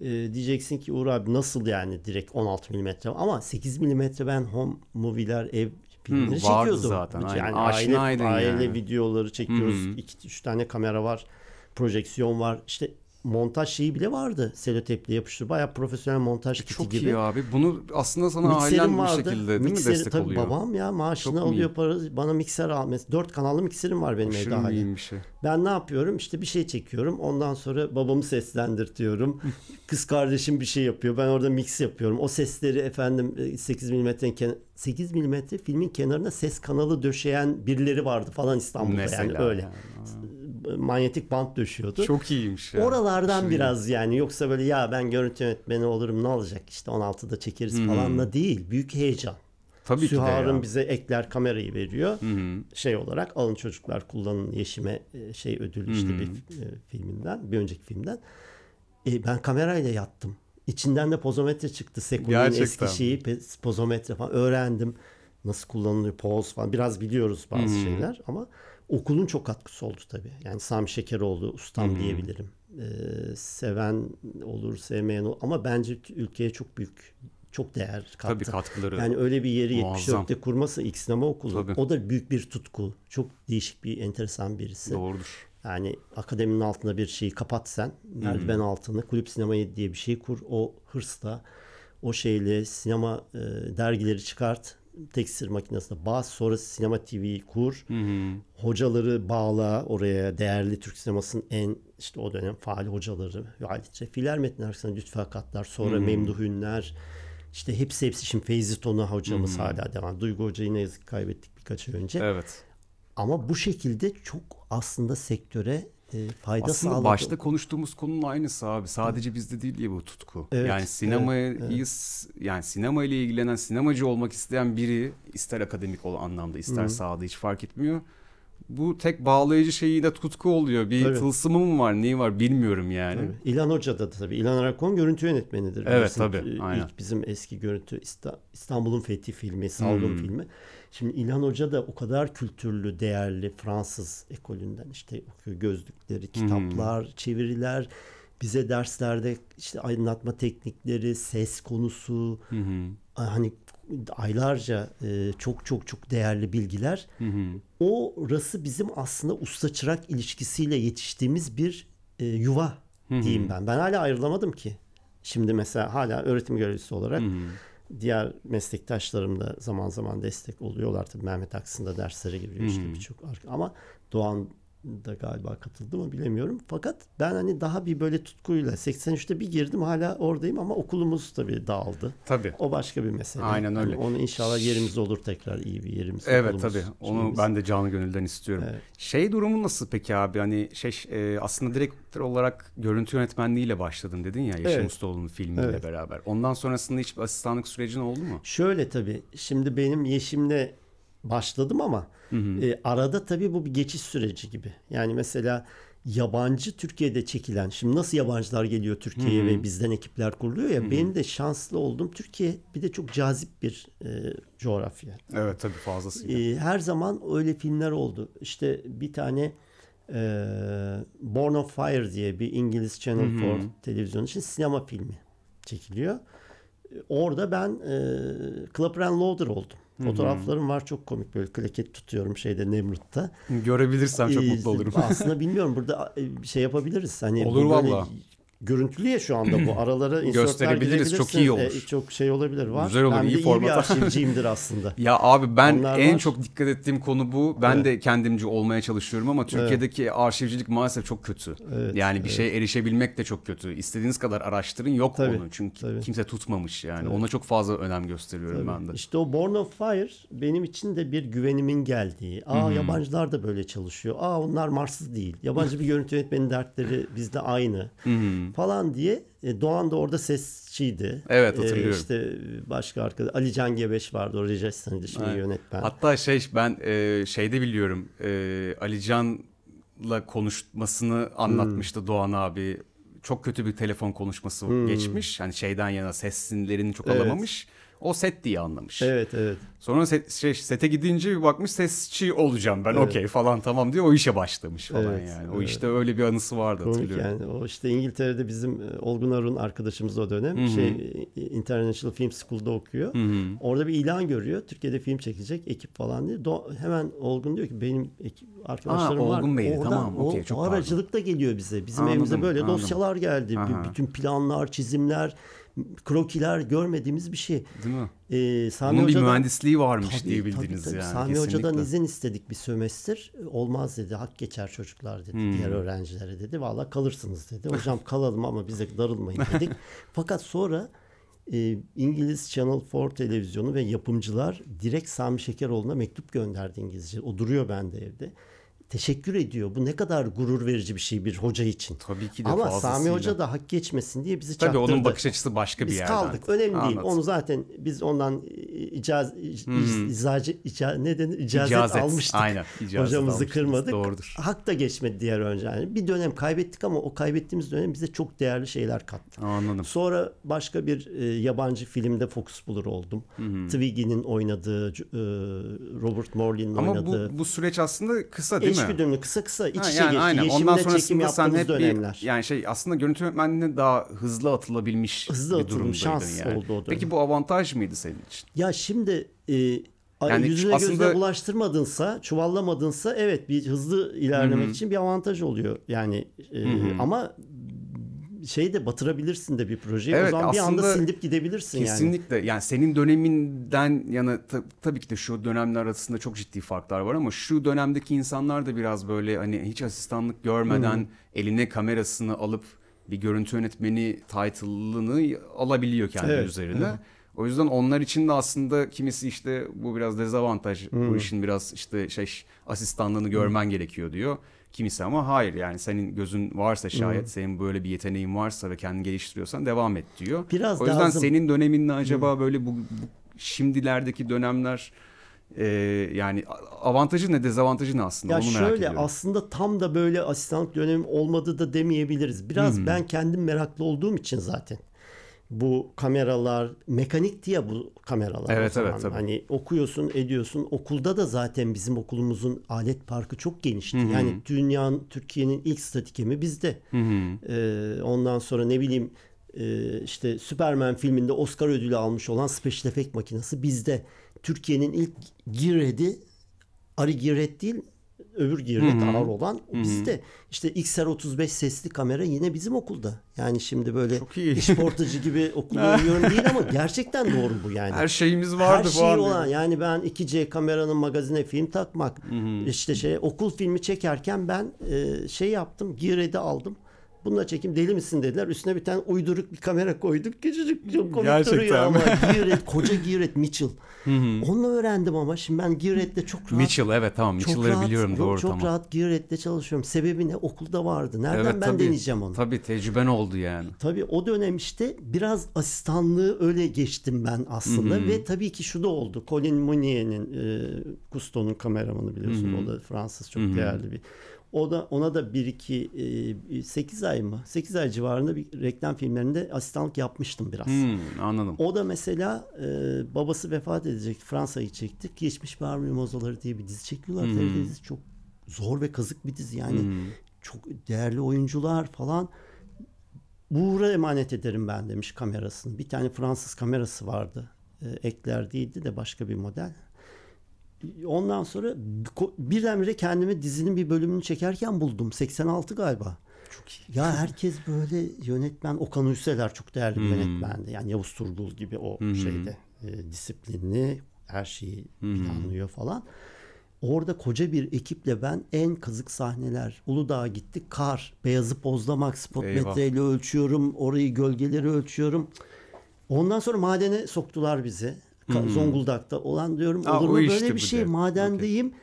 e, diyeceksin ki Uğur abi nasıl yani direkt 16 milimetre ama 8 milimetre ben home movie'ler ev filmleri hmm, çekiyordum. zaten. Yani aile, aile yani. videoları çekiyoruz. 2-3 tane kamera var. Projeksiyon var. İşte montaj şeyi bile vardı. Seloteple yapıştır. Bayağı profesyonel montaj e, kiti Çok gibi. Çok iyi abi. Bunu aslında sana Mikserim ailen vardı. bir şekilde değil mikser, mi destek tabii oluyor? Babam ya maaşını Çok alıyor parası. Bana mikser almaz. Dört kanallı mikserim var benim evde hali. bir şey. Ben ne yapıyorum? İşte bir şey çekiyorum. Ondan sonra babamı seslendirtiyorum. Kız kardeşim bir şey yapıyor. Ben orada mix yapıyorum. O sesleri efendim 8 e, milimetrenin 8 milimetre filmin kenarına ses kanalı döşeyen birileri vardı falan İstanbul'da Mesela. yani öyle. Yani manyetik bant döşüyordu. Çok iyiymiş. Ya. Oralardan Şimdi... biraz yani yoksa böyle ya ben görüntü yönetmeni olurum ne olacak işte 16'da çekeriz hmm. falanla değil. Büyük heyecan. Tabii Sühar'ın ki de bize ekler kamerayı veriyor. hı Şey olarak alın çocuklar kullanın Yeşim'e e, şey ödül işte Hı-hı. bir e, filminden bir önceki filmden. E, ben kamerayla yattım. İçinden de pozometre çıktı. Sekun'un eski şeyi pozometre falan öğrendim. Nasıl kullanılıyor poz falan biraz biliyoruz bazı hı şeyler ama okulun çok katkısı oldu tabii. Yani Sami Şekeroğlu ustam hmm. diyebilirim. Ee, seven olur, sevmeyen olur. Ama bence ülkeye çok büyük çok değer kattı. Tabii katkıları. Yani öyle bir yeri muazzam. 74'te kurması ilk sinema okulu. Tabii. O da büyük bir tutku. Çok değişik bir, enteresan birisi. Doğrudur. Yani akademinin altında bir şeyi kapat sen. Merdiven hmm. altında kulüp sinemayı diye bir şey kur. O hırsla, o şeyle sinema e, dergileri çıkart tekstil makinesine bas sonra sinema TV kur. Hı hı. Hocaları bağla oraya değerli Türk sinemasının en işte o dönem faal hocaları. yani Filer Metin Erksan Lütfü Katlar sonra hı hı. Memduh Ünler. İşte hepsi hepsi şimdi Feyzi Tonu hocamız hı hı. hala devam. Duygu Hoca'yı ne yazık kaybettik birkaç ay önce. Evet. Ama bu şekilde çok aslında sektöre e, fayda Aslında sağladı. başta konuştuğumuz konunun aynısı abi. Sadece evet. bizde değil diye bu tutku. Evet, yani sinemayı evet, evet. yani sinema ile ilgilenen sinemacı olmak isteyen biri ister akademik ol anlamda ister Hı-hı. sahada hiç fark etmiyor. Bu tek bağlayıcı şeyi de tutku oluyor. Bir tabii. tılsımı mı var, neyi var bilmiyorum yani. Tabii. İlhan Hoca da tabii. İlhan Rakon görüntü yönetmenidir. Evet bizim, tabii. E, Aynen. İlk bizim eski görüntü İstanbul'un Fethi filmi, Salgın hmm. filmi. Şimdi İlhan Hoca da o kadar kültürlü, değerli Fransız ekolünden işte okuyor gözlükleri, hmm. kitaplar, hmm. çeviriler bize derslerde işte aydınlatma teknikleri, ses konusu hı hani aylarca e, çok çok çok değerli bilgiler. Hı hı. O rası bizim aslında usta çırak ilişkisiyle yetiştiğimiz bir e, yuva hı diyeyim ben. Ben hala ayrılamadım ki. Şimdi mesela hala öğretim görevlisi olarak hı diğer meslektaşlarım da zaman zaman destek oluyorlar. Tabii Mehmet aksında dersleri gibi işte hmm. birçok. Ama Doğan da galiba katıldı mı bilemiyorum. Fakat ben hani daha bir böyle tutkuyla 83'te bir girdim hala oradayım ama okulumuz tabii dağıldı. Tabii. O başka bir mesele. Aynen hani öyle. Yani onu inşallah yerimiz olur tekrar iyi bir yerimiz. Evet okulumuz, tabii. Onu şeyimiz. ben de canı gönülden istiyorum. Evet. Şey durumu nasıl peki abi? Hani şey e, aslında direktör olarak görüntü yönetmenliğiyle başladın dedin ya Yaşar evet. Ustaoğlu'nun filmiyle evet. beraber. Ondan sonrasında hiç asistanlık sürecin oldu mu? Şöyle tabii. Şimdi benim Yeşim'le başladım ama hı hı. E, arada tabii bu bir geçiş süreci gibi. Yani mesela yabancı Türkiye'de çekilen, şimdi nasıl yabancılar geliyor Türkiye'ye ve bizden ekipler kuruluyor ya. Hı-hı. Benim de şanslı oldum. Türkiye bir de çok cazip bir e, coğrafya. Evet tabii fazlasıyla. E, her zaman öyle filmler oldu. İşte bir tane e, Born of Fire diye bir İngiliz Channel Hı-hı. 4 televizyonu için sinema filmi çekiliyor. E, orada ben e, Clapper Loader oldum. Fotoğraflarım var çok komik böyle kleket tutuyorum şeyde Nemrut'ta. Görebilirsem çok ee, mutlu olurum. Aslında bilmiyorum burada e, şey yapabiliriz. Hani Olur valla görüntülü ya şu anda bu. Aralara gösterebiliriz. Çok iyi olur. E, çok şey olabilir var. Güzel olur. Ben iyi, iyi format. arşivciyimdir aslında. ya abi ben Onlar en var. çok dikkat ettiğim konu bu. Ben evet. de kendimci olmaya çalışıyorum ama Türkiye'deki evet. arşivcilik maalesef çok kötü. Evet, yani bir evet. şeye erişebilmek de çok kötü. İstediğiniz kadar araştırın yok tabii, onu. Çünkü tabii. kimse tutmamış yani. Evet. Ona çok fazla önem gösteriyorum tabii. ben de. İşte o Born of Fire benim için de bir güvenimin geldiği. Aa hmm. yabancılar da böyle çalışıyor. Aa onlar Marslı değil. Yabancı bir görüntü yönetmenin dertleri bizde aynı. Hmm falan diye e, Doğan da orada sesçiydi. Evet e, hatırlıyorum. E, işte başka arkadaş Ali Can Gebeş vardı orada Rejes'in şimdi evet. yönetmen. Hatta şey ben e, şeyde biliyorum e, Ali Can'la konuşmasını anlatmıştı hmm. Doğan abi. Çok kötü bir telefon konuşması hmm. geçmiş. Hani şeyden yana ses sinirlerini çok evet. alamamış o set diye anlamış. Evet evet. Sonra set, şey, sete gidince bir bakmış sesçi olacağım ben evet. okey falan tamam diye o işe başlamış falan evet, yani. O evet. işte öyle bir anısı vardı Komik hatırlıyorum. Yani o işte İngiltere'de bizim e, Olgun Arun arkadaşımız o dönem Hı-hı. şey International Film School'da okuyor. Hı-hı. Orada bir ilan görüyor. Türkiye'de film çekecek ekip falan diye. Do- hemen Olgun diyor ki benim ekip arkadaşlarım Aa, var. Olgun Bey'di tamam okey çok o aracılık da geliyor bize. Bizim anladım, evimize böyle anladım. dosyalar geldi. Aha. Bütün planlar, çizimler krokiler görmediğimiz bir şey. Değil mi? Ee, Sami Bunun Hoca'dan, bir mühendisliği varmış tabii, diye tabii, tabii. yani. Sami kesinlikle. Hoca'dan izin istedik bir sömestr. Olmaz dedi. Hak geçer çocuklar dedi. Hmm. Diğer öğrencilere dedi. Valla kalırsınız dedi. Hocam kalalım ama bize darılmayın dedik. Fakat sonra e, İngiliz Channel 4 televizyonu ve yapımcılar direkt Sami Şekeroğlu'na mektup gönderdi İngilizce. O duruyor bende evde teşekkür ediyor. Bu ne kadar gurur verici bir şey bir hoca için. Tabii ki de Ama Sami Hoca da hak geçmesin diye bizi Tabii çaktırdı. Tabii onun bakış açısı başka bir biz yerden. Biz kaldık. Önemli Anladım. değil. Onu zaten biz ondan icaz, hmm. izacı, ne denir? icazet, icazet almıştık. Aynen. Icazet Hocamızı almıştık. kırmadık. Doğrudur. Hak da geçmedi diğer önce. Yani bir dönem kaybettik ama o kaybettiğimiz dönem bize çok değerli şeyler kattı. Anladım. Sonra başka bir e, yabancı filmde Fox Bulur oldum. Hmm. Twiggy'nin oynadığı, e, Robert Morley'nin oynadığı. Ama bu, bu süreç aslında kısa değil işbirliğini kısa kısa iç içe ha, yani geçti. Aynen. Yeşimle Ondan sonrasında sen hep dönemler. Bir, yani şey aslında görüntü yönetmenliğine daha hızlı atılabilmiş hızlı bir durumdaydın şans yani. oldu o dönem. Peki bu avantaj mıydı senin için? Ya şimdi e, yani yüzüne aslında... gözüne bulaştırmadınsa, çuvallamadınsa evet bir hızlı ilerlemek Hı-hı. için bir avantaj oluyor. Yani e, ama şey de batırabilirsin de bir projeyi. Evet, o zaman bir anda sildip gidebilirsin kesinlikle. yani. Kesinlikle. Yani senin döneminden yana tab- tabii ki de şu dönemler arasında çok ciddi farklar var ama şu dönemdeki insanlar da biraz böyle hani hiç asistanlık görmeden hmm. eline kamerasını alıp bir görüntü yönetmeni title'ını alabiliyor kendi evet. üzerine. Hmm. O yüzden onlar için de aslında kimisi işte bu biraz dezavantaj. Hmm. Bu işin biraz işte şey asistanlığını görmen hmm. gerekiyor diyor. Kimisi ama hayır yani senin gözün varsa şayet hmm. senin böyle bir yeteneğin varsa ve kendini geliştiriyorsan devam et diyor. Biraz o yüzden lazım. senin döneminle acaba hmm. böyle bu, bu şimdilerdeki dönemler e, yani avantajı ne dezavantajı ne aslında ya onu merak şöyle, ediyorum. aslında tam da böyle asistanlık dönemim olmadı da demeyebiliriz. Biraz hmm. ben kendim meraklı olduğum için zaten bu kameralar mekanik diye bu kameralar. Evet evet tabii. Hani okuyorsun ediyorsun okulda da zaten bizim okulumuzun alet parkı çok genişti. Hı-hı. Yani dünyanın Türkiye'nin ilk statikemi bizde. Ee, ondan sonra ne bileyim e, işte Superman filminde Oscar ödülü almış olan special effect makinesi bizde. Türkiye'nin ilk giredi Ari Girret değil öbür girdi ağır olan Hı-hı. bizde. İşte XR35 sesli kamera yine bizim okulda. Yani şimdi böyle işportacı gibi okulda oluyorum değil ama gerçekten doğru bu yani. Her şeyimiz vardı Her şey olan yani ben 2C kameranın magazine film takmak Hı-hı. işte şey okul filmi çekerken ben e, şey yaptım G-Red'i aldım bununla çekim deli misin dediler. Üstüne bir tane uyduruk bir kamera koyduk. Küçücük bir komik Gerçekten. duruyor ama Gearet, koca Gearet Mitchell. Hı-hı. Onunla öğrendim ama şimdi ben Giret'te çok rahat. Mitchell evet tamam Mitchell'ları rahat, biliyorum yok, doğru çok tamam. Çok rahat Giret'te çalışıyorum. Sebebi ne? Okulda vardı. Nereden evet, ben tabii, deneyeceğim onu? Tabii tecrüben oldu yani. Tabii o dönem işte biraz asistanlığı öyle geçtim ben aslında Hı-hı. ve tabii ki şu da oldu. Colin Mounier'in e, Gusto'nun kameramanı biliyorsun. Hı-hı. O da Fransız çok Hı-hı. değerli bir da ona da 1 2 8 ay mı? 8 ay civarında bir reklam filmlerinde asistanlık yapmıştım biraz. Hmm, anladım. O da mesela e, babası vefat edecek Fransa'yı çektik. Geçmiş Bahar Mimozaları diye bir dizi çekiyorlar. Hmm. TRT'de çok zor ve kazık bir dizi yani. Hmm. Çok değerli oyuncular falan. Buğra emanet ederim ben demiş kamerasını. Bir tane Fransız kamerası vardı. E, ekler değildi de başka bir model. Ondan sonra birdenbire kendimi dizinin bir bölümünü çekerken buldum. 86 galiba. Çok iyi. Ya herkes böyle yönetmen Okan Hüseler çok değerli bir hmm. yönetmendi. Yani Yavuz Turgul gibi o hmm. şeyde e, disiplinli her şeyi hmm. planlıyor falan. Orada koca bir ekiple ben en kazık sahneler. Uludağ'a gittik. Kar, beyazı pozlamak, spot metreyle ölçüyorum. Orayı gölgeleri ölçüyorum. Ondan sonra madene soktular bizi. Hmm. Zonguldak'ta olan diyorum. Aa, olur mu böyle bir şey? De. Madendeyim. Okay.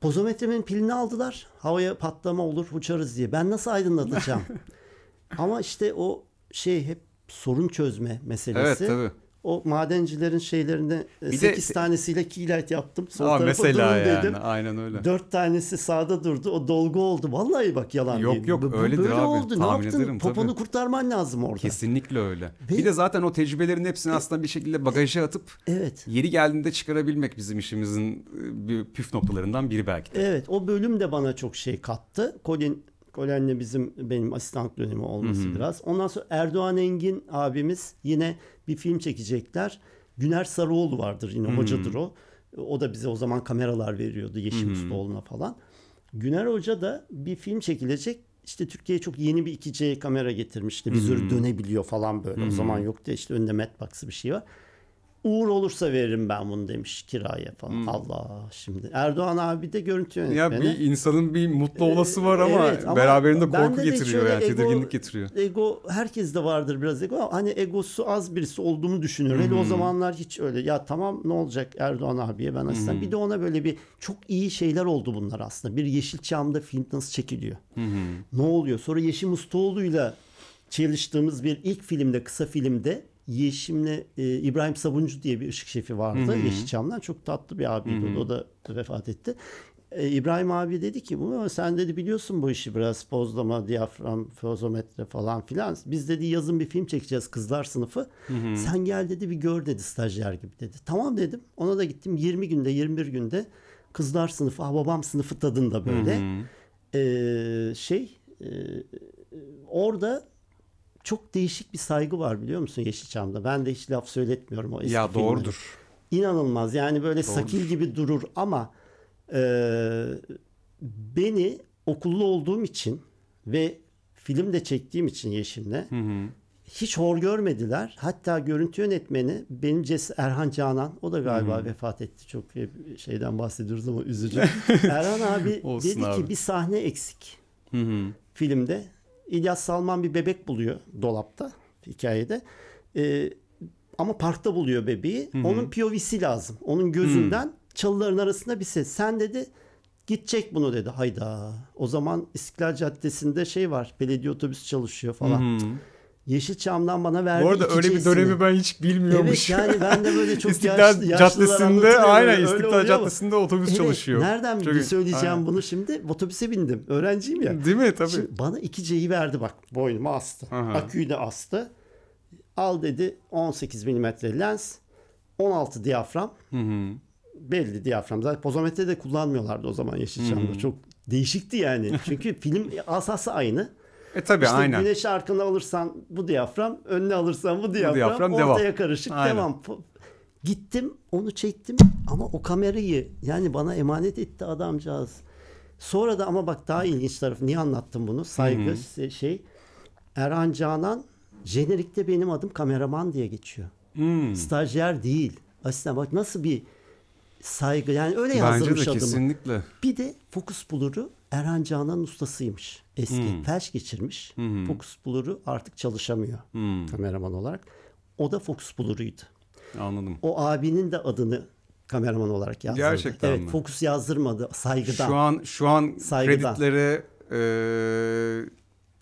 Pozometremin pilini aldılar. Havaya patlama olur uçarız diye. Ben nasıl aydınlatacağım? Ama işte o şey hep sorun çözme meselesi. Evet tabii o madencilerin şeylerine e, bir 8 de... tanesiyle keylight yaptım. Sol Aa, tarafa mesela durun yani. dedim. Aynen öyle. 4 tanesi sağda durdu. O dolgu oldu. Vallahi bak yalan yok, değil. Yok yok öyledir Böyle abi. oldu. Tahmin ne yaptın? Ederim, Poponu tabii. kurtarman lazım orada. Kesinlikle öyle. Ve... Bir de zaten o tecrübelerin hepsini e... aslında bir şekilde bagaja atıp evet. yeri geldiğinde çıkarabilmek bizim işimizin e, bir püf noktalarından biri belki de. Evet o bölüm de bana çok şey kattı. Colin Golen'le bizim benim asistanlık dönemi olması Hı-hı. biraz. Ondan sonra Erdoğan Engin abimiz yine bir film çekecekler. Güner Sarıoğlu vardır yine Hı-hı. hocadır o. O da bize o zaman kameralar veriyordu Yeşim Hı-hı. Ustaoğlu'na falan. Güner Hoca da bir film çekilecek. İşte Türkiye'ye çok yeni bir 2C kamera getirmişti. Vizörü hı dönebiliyor falan böyle. Hı-hı. O zaman yoktu işte önünde Matbox'ı bir şey var. Uğur olursa veririm ben bunu demiş kiraya falan. Hmm. Allah şimdi. Erdoğan abi de görüntü yönetmeni. Ya bir insanın bir mutlu ee, olası var ama, evet, ama beraberinde korku de getiriyor de yani ego, tedirginlik getiriyor. Ego herkes de vardır biraz ego hani egosu az birisi olduğumu düşünüyorum. Hmm. Hele o hmm. zamanlar hiç öyle ya tamam ne olacak Erdoğan abiye ben aslında. Hmm. Bir de ona böyle bir çok iyi şeyler oldu bunlar aslında. Bir Yeşilçam'da film nasıl çekiliyor. Hmm. Ne oluyor? Sonra Yeşim Ustaoğlu'yla çalıştığımız bir ilk filmde kısa filmde Yeşim'le e, İbrahim Sabuncu diye bir ışık şefi vardı Hı-hı. Yeşilçam'dan. Çok tatlı bir abiydi. O da vefat etti. E, İbrahim abi dedi ki bu sen dedi biliyorsun bu işi biraz pozlama, diyafram, fozometre falan filan. Biz dedi yazın bir film çekeceğiz kızlar sınıfı. Hı-hı. Sen gel dedi bir gör dedi stajyer gibi dedi. Tamam dedim. Ona da gittim 20 günde 21 günde kızlar sınıfı, Ah babam sınıfı tadında böyle. E, şey e, orada çok değişik bir saygı var biliyor musun Yeşilçam'da? Ben de hiç laf söyletmiyorum o eski Ya doğrudur. Filmleri. İnanılmaz yani böyle doğrudur. sakil gibi durur ama e, beni okullu olduğum için ve film de çektiğim için Yeşim'le hı hı. hiç hor görmediler. Hatta görüntü yönetmeni benim Ces Erhan Canan o da galiba hı vefat etti. Çok şeyden bahsediyoruz ama üzücü. Erhan abi dedi abi. ki bir sahne eksik. Hı hı. Filmde İlyas Salman bir bebek buluyor dolapta hikayede. E, ama parkta buluyor bebeği. Hı-hı. Onun POV'si lazım. Onun gözünden Hı-hı. çalıların arasında bir ses. Sen dedi gidecek bunu dedi. Hayda. O zaman İstiklal Caddesi'nde şey var. Belediye otobüsü çalışıyor falan. Hı-hı. Yeşilçam'dan bana verdiği Bu arada öyle bir dönemi ismini. ben hiç bilmiyormuş. Evet yani ben de böyle çok İstiklal yaşlı, Caddesi'nde aynen İstiklal Caddesi'nde otobüs evet, çalışıyor. Nereden çok, bir söyleyeceğim aynen. bunu şimdi? Otobüse bindim. Öğrenciyim ya. Değil mi? Tabii. Şimdi bana 2C'yi verdi bak. Boynuma astı. Aha. Aküyü de astı. Al dedi 18 mm lens. 16 diyafram. Hı hı. Belli diyafram. Zaten pozometre de kullanmıyorlardı o zaman Yeşilçam'da. Hı hı. Çok değişikti yani. Çünkü film asası aynı. E tabii işte aynen. Güneşi arkana alırsan bu diyafram, önüne alırsan bu diyafram, bu diyafram ortaya devam. karışık aynen. devam. Gittim onu çektim ama o kamerayı yani bana emanet etti adamcağız. Sonra da ama bak daha ilginç tarafı niye anlattım bunu? Saygı Hı-hı. şey Erhan Canan jenerikte benim adım kameraman diye geçiyor. Hı-hı. Hmm. Stajyer değil. Aslında bak nasıl bir saygı yani öyle yazdırmış Bence de adımı. kesinlikle. Bir de fokus buluru Erhan Canan ustasıymış eski hmm. felç geçirmiş. Hmm. Focus Blur'u artık çalışamıyor hmm. kameraman olarak. O da Focus Blur'uydu. Anladım. O abinin de adını kameraman olarak yazdırdı. Gerçekten evet, mi? Focus yazdırmadı saygıdan. Şu an şu an saygıdan. kreditlere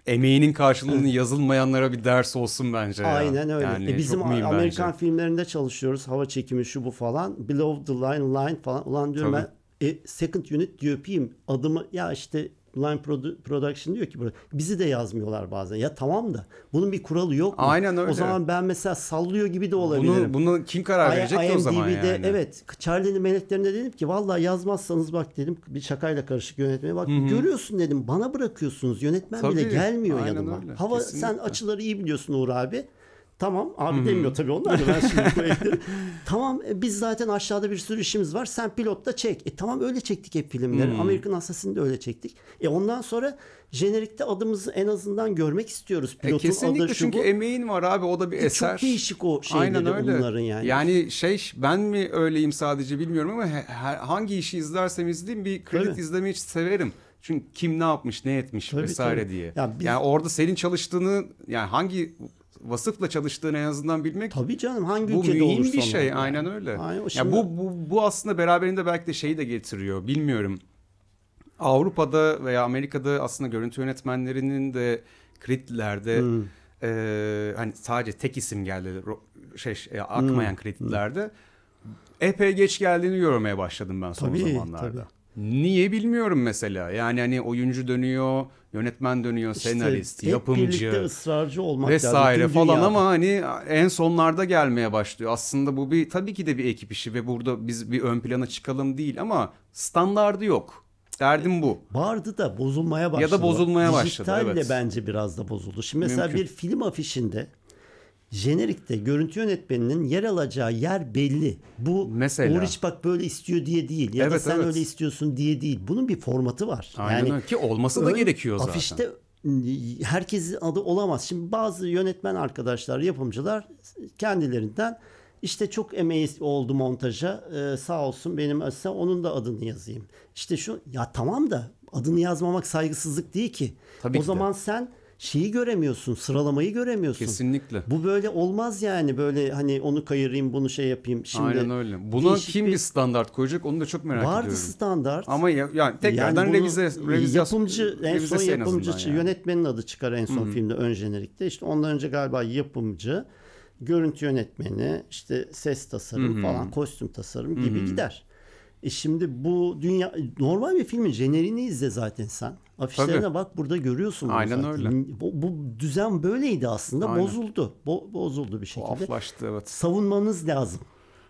e, emeğinin karşılığını yazılmayanlara bir ders olsun bence. Aynen ya. öyle. Yani e bizim Amerikan bence. filmlerinde çalışıyoruz. Hava çekimi şu bu falan. Below the line line falan. Ulan diyorum Tabii. ben e, second unit DOP'yim. Adımı ya işte Line Produ- Production diyor ki bizi de yazmıyorlar bazen. Ya tamam da bunun bir kuralı yok mu? Aynen öyle. O zaman ben mesela sallıyor gibi de olabilirim. Bunu, bunu kim karar verecek o zaman yani? Evet. Charlie'nin meleklerine dedim ki vallahi yazmazsanız bak dedim bir şakayla karışık yönetmeye bak Hı-hı. görüyorsun dedim bana bırakıyorsunuz yönetmen Tabii, bile gelmiyor yanıma. Öyle, Hava kesinlikle. sen açıları iyi biliyorsun Uğur abi. Tamam abi hmm. demiyor tabii onlar da ben şimdi koyayım. tamam e, biz zaten aşağıda bir sürü işimiz var sen pilot da çek. E tamam öyle çektik hep filmleri. Hmm. American Assassin'i de öyle çektik. E ondan sonra jenerikte adımızı en azından görmek istiyoruz. E, Pilotun e kesinlikle adı, çünkü bu. emeğin var abi o da bir e eser. Çok değişik o şeyleri Aynen öyle. onların yani. Yani şey ben mi öyleyim sadece bilmiyorum ama her, hangi işi izlersem izleyeyim bir kredi tabii. hiç severim. Çünkü kim ne yapmış, ne etmiş tabii, vesaire tabii. diye. Ya biz... Yani orada senin çalıştığını yani hangi vasıfla çalıştığını en azından bilmek. Tabii canım hangi ülkede olursa. Bu mühim bir şey yani. aynen öyle. Aynen, şimdi... ya bu, bu, bu aslında beraberinde belki de şeyi de getiriyor bilmiyorum. Avrupa'da veya Amerika'da aslında görüntü yönetmenlerinin de kredilerde hmm. e, hani sadece tek isim geldi şey e, akmayan hmm. kredilerde epey geç geldiğini görmeye başladım ben son tabii, zamanlarda. Tabii. Niye bilmiyorum mesela. Yani hani oyuncu dönüyor, yönetmen dönüyor, senarist, hep yapımcı. birlikte ısrarcı olmak vesaire lazım. falan ama hani en sonlarda gelmeye başlıyor. Aslında bu bir tabii ki de bir ekip işi ve burada biz bir ön plana çıkalım değil ama standardı yok. Derdim bu. Vardı da bozulmaya başladı. Ya da bozulmaya Dijitalle başladı. Dijitalle evet. bence biraz da bozuldu. Şimdi mesela Mümkün. bir film afişinde jenerikte görüntü yönetmeninin yer alacağı yer belli. Bu Mesela. Uğur bak böyle istiyor diye değil ya evet, da sen evet. öyle istiyorsun diye değil. Bunun bir formatı var. Aynen yani, ki olması da gerekiyor zaten. Afişte ıı, herkesin adı olamaz. Şimdi bazı yönetmen arkadaşlar, yapımcılar kendilerinden işte çok emeği oldu montaja ee, sağ olsun benim asistan onun da adını yazayım. İşte şu ya tamam da adını yazmamak saygısızlık değil ki. Tabii o ki zaman de. sen şeyi göremiyorsun, sıralamayı göremiyorsun. Kesinlikle. Bu böyle olmaz yani böyle hani onu kayırayım bunu şey yapayım. Şimdi Aynen öyle. Buna kim bir... standart koyacak onu da çok merak vardı ediyorum. Vardı standart. Ama ya, yani tekrardan yani revize, revize yapımcı en son yapımcı yani. yönetmenin adı çıkar en son Hı-hı. filmde ön jenerikte. İşte ondan önce galiba yapımcı, görüntü yönetmeni, işte ses tasarım Hı-hı. falan, kostüm tasarım gibi Hı-hı. gider. E şimdi bu dünya normal bir filmin jenerini izle zaten sen. Afişlerine Tabii. bak burada görüyorsun. Aynen zaten. öyle. Bu, bu düzen böyleydi aslında Aynen. bozuldu. Bo, bozuldu bir şekilde. Tuhaflaştı evet. Savunmanız lazım.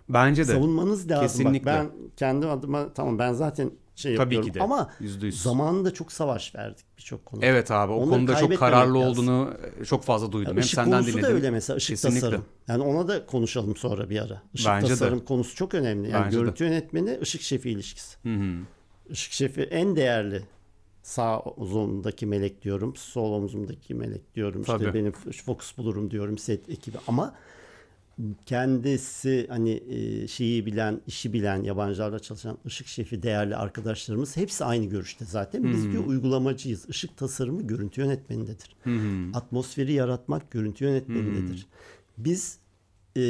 Bence de. Savunmanız lazım. Kesinlikle. Bak, ben kendi adıma tamam ben zaten şey Tabii yapıyorum. ki de. Ama %100. zamanında çok savaş verdik birçok konuda. Evet abi o konuda çok kararlı lazım. olduğunu e, çok fazla duydum. Yani Hem ışık senden konusu dinledim. da öyle mesela ışık Kesinlikle. tasarım. Yani ona da konuşalım sonra bir ara. Işık Bence tasarım de. konusu çok önemli. Yani Bence görüntü de. yönetmeni ışık şefi ilişkisi. Hı hı. Işık şefi en değerli sağ omzumdaki melek diyorum. Sol omzumdaki melek diyorum. Tabii. İşte benim fokus bulurum diyorum set ekibi ama kendisi hani e, şeyi bilen, işi bilen, yabancılarla çalışan ışık şefi değerli arkadaşlarımız hepsi aynı görüşte zaten. Biz hmm. diyor uygulamacıyız. Işık tasarımı görüntü yönetmenindedir. Hmm. Atmosferi yaratmak görüntü yönetmenindedir. Hmm. Biz e,